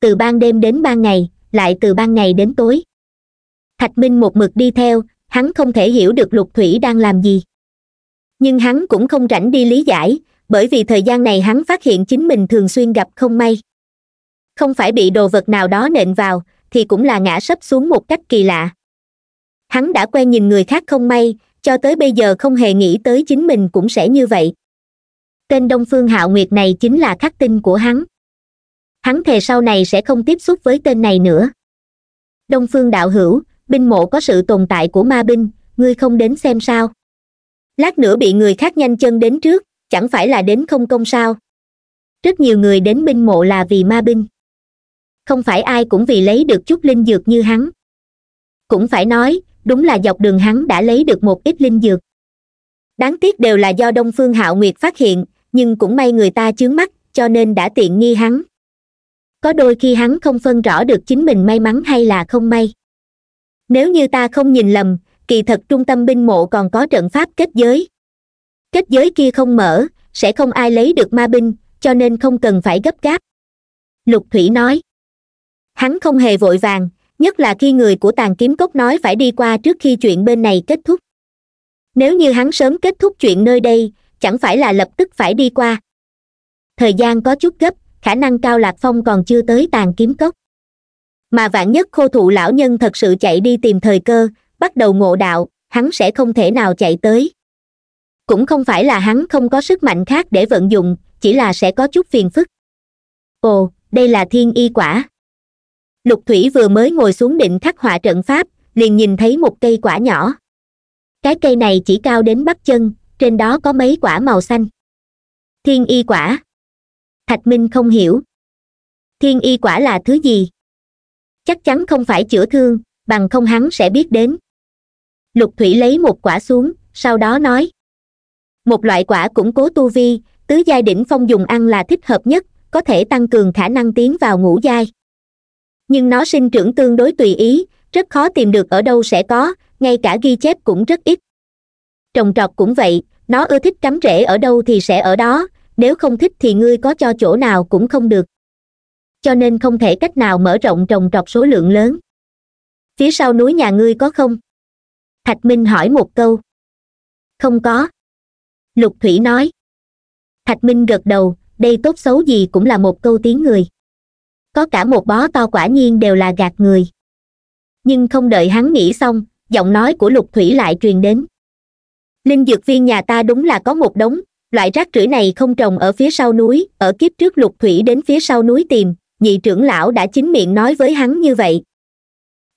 từ ban đêm đến ban ngày lại từ ban ngày đến tối thạch minh một mực đi theo hắn không thể hiểu được lục thủy đang làm gì nhưng hắn cũng không rảnh đi lý giải bởi vì thời gian này hắn phát hiện chính mình thường xuyên gặp không may không phải bị đồ vật nào đó nện vào thì cũng là ngã sấp xuống một cách kỳ lạ hắn đã quen nhìn người khác không may cho tới bây giờ không hề nghĩ tới chính mình cũng sẽ như vậy tên đông phương hạo nguyệt này chính là khắc tinh của hắn hắn thề sau này sẽ không tiếp xúc với tên này nữa đông phương đạo hữu binh mộ có sự tồn tại của ma binh ngươi không đến xem sao lát nữa bị người khác nhanh chân đến trước chẳng phải là đến không công sao rất nhiều người đến binh mộ là vì ma binh không phải ai cũng vì lấy được chút linh dược như hắn cũng phải nói đúng là dọc đường hắn đã lấy được một ít linh dược đáng tiếc đều là do đông phương hạo nguyệt phát hiện nhưng cũng may người ta chướng mắt cho nên đã tiện nghi hắn có đôi khi hắn không phân rõ được chính mình may mắn hay là không may nếu như ta không nhìn lầm kỳ thật trung tâm binh mộ còn có trận pháp kết giới kết giới kia không mở sẽ không ai lấy được ma binh cho nên không cần phải gấp gáp lục thủy nói hắn không hề vội vàng nhất là khi người của tàn kiếm cốc nói phải đi qua trước khi chuyện bên này kết thúc nếu như hắn sớm kết thúc chuyện nơi đây chẳng phải là lập tức phải đi qua thời gian có chút gấp khả năng cao lạc phong còn chưa tới tàn kiếm cốc mà vạn nhất khô thụ lão nhân thật sự chạy đi tìm thời cơ bắt đầu ngộ đạo hắn sẽ không thể nào chạy tới cũng không phải là hắn không có sức mạnh khác để vận dụng chỉ là sẽ có chút phiền phức ồ đây là thiên y quả lục thủy vừa mới ngồi xuống định khắc họa trận pháp liền nhìn thấy một cây quả nhỏ cái cây này chỉ cao đến bắp chân trên đó có mấy quả màu xanh thiên y quả thạch minh không hiểu thiên y quả là thứ gì chắc chắn không phải chữa thương bằng không hắn sẽ biết đến lục thủy lấy một quả xuống sau đó nói một loại quả củng cố tu vi tứ giai đỉnh phong dùng ăn là thích hợp nhất có thể tăng cường khả năng tiến vào ngũ giai nhưng nó sinh trưởng tương đối tùy ý rất khó tìm được ở đâu sẽ có ngay cả ghi chép cũng rất ít trồng trọt cũng vậy nó ưa thích cắm rễ ở đâu thì sẽ ở đó nếu không thích thì ngươi có cho chỗ nào cũng không được cho nên không thể cách nào mở rộng trồng trọt số lượng lớn phía sau núi nhà ngươi có không thạch minh hỏi một câu không có lục thủy nói thạch minh gật đầu đây tốt xấu gì cũng là một câu tiếng người có cả một bó to quả nhiên đều là gạt người nhưng không đợi hắn nghĩ xong giọng nói của lục thủy lại truyền đến linh dược viên nhà ta đúng là có một đống loại rác rưởi này không trồng ở phía sau núi ở kiếp trước lục thủy đến phía sau núi tìm nhị trưởng lão đã chính miệng nói với hắn như vậy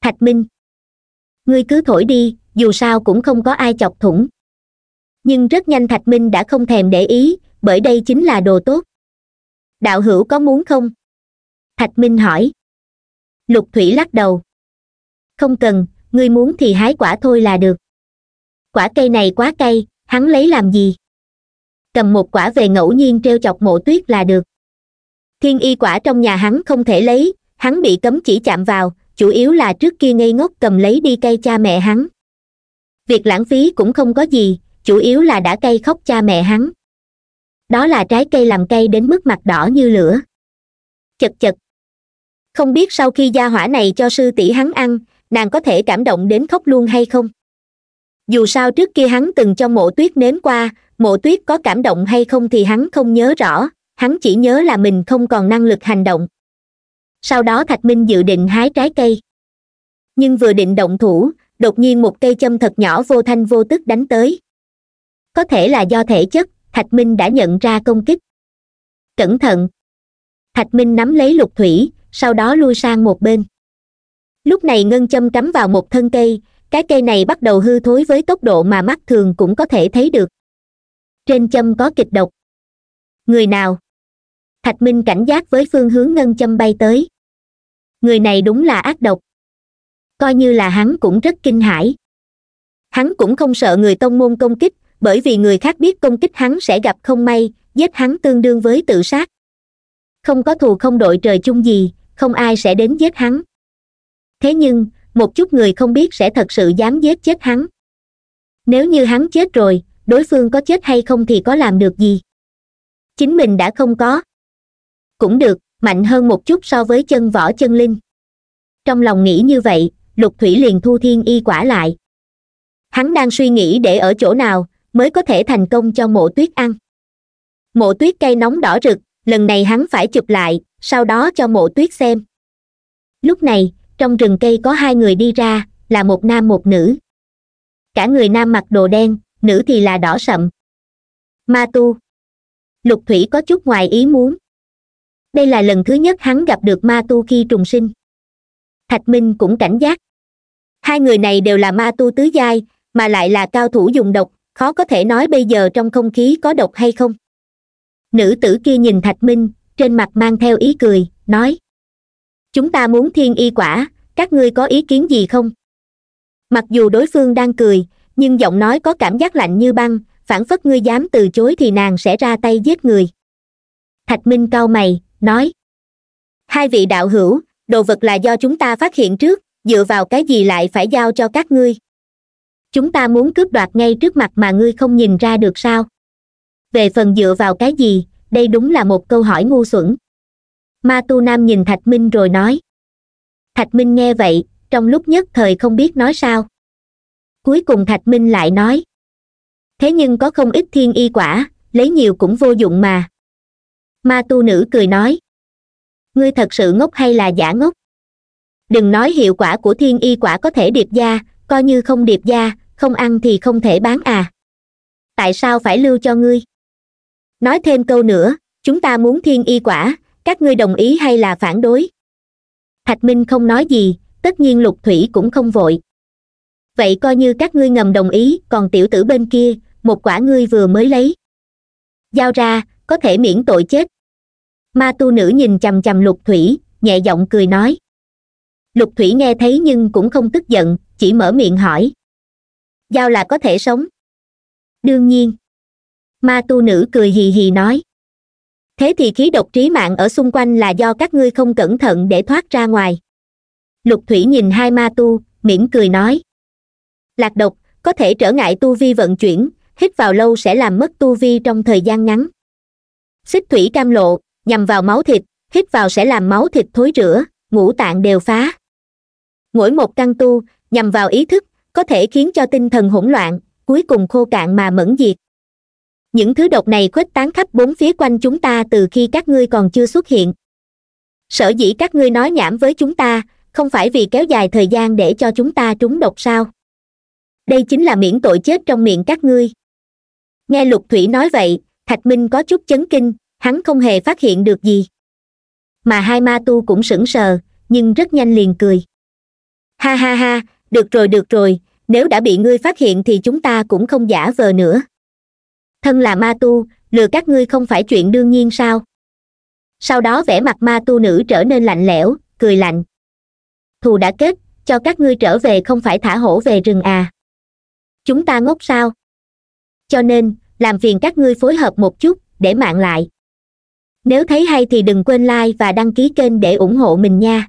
thạch minh ngươi cứ thổi đi dù sao cũng không có ai chọc thủng nhưng rất nhanh thạch minh đã không thèm để ý bởi đây chính là đồ tốt đạo hữu có muốn không thạch minh hỏi lục thủy lắc đầu không cần ngươi muốn thì hái quả thôi là được quả cây này quá cay hắn lấy làm gì cầm một quả về ngẫu nhiên treo chọc mộ tuyết là được thiên y quả trong nhà hắn không thể lấy hắn bị cấm chỉ chạm vào chủ yếu là trước kia ngây ngốc cầm lấy đi cây cha mẹ hắn việc lãng phí cũng không có gì chủ yếu là đã cây khóc cha mẹ hắn đó là trái cây làm cây đến mức mặt đỏ như lửa chật chật không biết sau khi gia hỏa này cho sư tỷ hắn ăn nàng có thể cảm động đến khóc luôn hay không dù sao trước kia hắn từng cho mộ tuyết nếm qua mộ tuyết có cảm động hay không thì hắn không nhớ rõ hắn chỉ nhớ là mình không còn năng lực hành động sau đó thạch minh dự định hái trái cây nhưng vừa định động thủ đột nhiên một cây châm thật nhỏ vô thanh vô tức đánh tới có thể là do thể chất thạch minh đã nhận ra công kích cẩn thận thạch minh nắm lấy lục thủy sau đó lui sang một bên lúc này ngân châm cắm vào một thân cây cái cây này bắt đầu hư thối với tốc độ mà mắt thường cũng có thể thấy được trên châm có kịch độc người nào thạch minh cảnh giác với phương hướng ngân châm bay tới người này đúng là ác độc coi như là hắn cũng rất kinh hãi hắn cũng không sợ người tông môn công kích bởi vì người khác biết công kích hắn sẽ gặp không may giết hắn tương đương với tự sát không có thù không đội trời chung gì không ai sẽ đến giết hắn thế nhưng một chút người không biết sẽ thật sự dám giết chết hắn nếu như hắn chết rồi đối phương có chết hay không thì có làm được gì chính mình đã không có cũng được mạnh hơn một chút so với chân võ chân linh trong lòng nghĩ như vậy lục thủy liền thu thiên y quả lại hắn đang suy nghĩ để ở chỗ nào mới có thể thành công cho mộ tuyết ăn mộ tuyết cây nóng đỏ rực lần này hắn phải chụp lại sau đó cho mộ tuyết xem lúc này trong rừng cây có hai người đi ra là một nam một nữ cả người nam mặc đồ đen nữ thì là đỏ sậm ma tu lục thủy có chút ngoài ý muốn đây là lần thứ nhất hắn gặp được ma tu khi trùng sinh thạch minh cũng cảnh giác hai người này đều là ma tu tứ giai mà lại là cao thủ dùng độc khó có thể nói bây giờ trong không khí có độc hay không nữ tử kia nhìn thạch minh trên mặt mang theo ý cười nói chúng ta muốn thiên y quả các ngươi có ý kiến gì không mặc dù đối phương đang cười nhưng giọng nói có cảm giác lạnh như băng phản phất ngươi dám từ chối thì nàng sẽ ra tay giết người thạch minh cau mày nói hai vị đạo hữu đồ vật là do chúng ta phát hiện trước dựa vào cái gì lại phải giao cho các ngươi chúng ta muốn cướp đoạt ngay trước mặt mà ngươi không nhìn ra được sao về phần dựa vào cái gì đây đúng là một câu hỏi ngu xuẩn ma tu nam nhìn thạch minh rồi nói thạch minh nghe vậy trong lúc nhất thời không biết nói sao cuối cùng thạch minh lại nói thế nhưng có không ít thiên y quả lấy nhiều cũng vô dụng mà ma tu nữ cười nói ngươi thật sự ngốc hay là giả ngốc đừng nói hiệu quả của thiên y quả có thể điệp da coi như không điệp da không ăn thì không thể bán à tại sao phải lưu cho ngươi nói thêm câu nữa chúng ta muốn thiên y quả các ngươi đồng ý hay là phản đối thạch minh không nói gì tất nhiên lục thủy cũng không vội vậy coi như các ngươi ngầm đồng ý còn tiểu tử bên kia một quả ngươi vừa mới lấy giao ra có thể miễn tội chết ma tu nữ nhìn chằm chằm lục thủy nhẹ giọng cười nói lục thủy nghe thấy nhưng cũng không tức giận chỉ mở miệng hỏi giao là có thể sống đương nhiên ma tu nữ cười hì hì nói thế thì khí độc trí mạng ở xung quanh là do các ngươi không cẩn thận để thoát ra ngoài lục thủy nhìn hai ma tu mỉm cười nói lạc độc có thể trở ngại tu vi vận chuyển hít vào lâu sẽ làm mất tu vi trong thời gian ngắn xích thủy cam lộ nhằm vào máu thịt hít vào sẽ làm máu thịt thối rữa ngũ tạng đều phá mỗi một căn tu nhằm vào ý thức có thể khiến cho tinh thần hỗn loạn cuối cùng khô cạn mà mẫn diệt những thứ độc này khuếch tán khắp bốn phía quanh chúng ta từ khi các ngươi còn chưa xuất hiện sở dĩ các ngươi nói nhảm với chúng ta không phải vì kéo dài thời gian để cho chúng ta trúng độc sao đây chính là miễn tội chết trong miệng các ngươi nghe lục thủy nói vậy thạch minh có chút chấn kinh hắn không hề phát hiện được gì mà hai ma tu cũng sững sờ nhưng rất nhanh liền cười ha ha ha được rồi được rồi nếu đã bị ngươi phát hiện thì chúng ta cũng không giả vờ nữa thân là ma tu lừa các ngươi không phải chuyện đương nhiên sao sau đó vẻ mặt ma tu nữ trở nên lạnh lẽo cười lạnh thù đã kết cho các ngươi trở về không phải thả hổ về rừng à chúng ta ngốc sao cho nên làm phiền các ngươi phối hợp một chút để mạng lại nếu thấy hay thì đừng quên like và đăng ký kênh để ủng hộ mình nha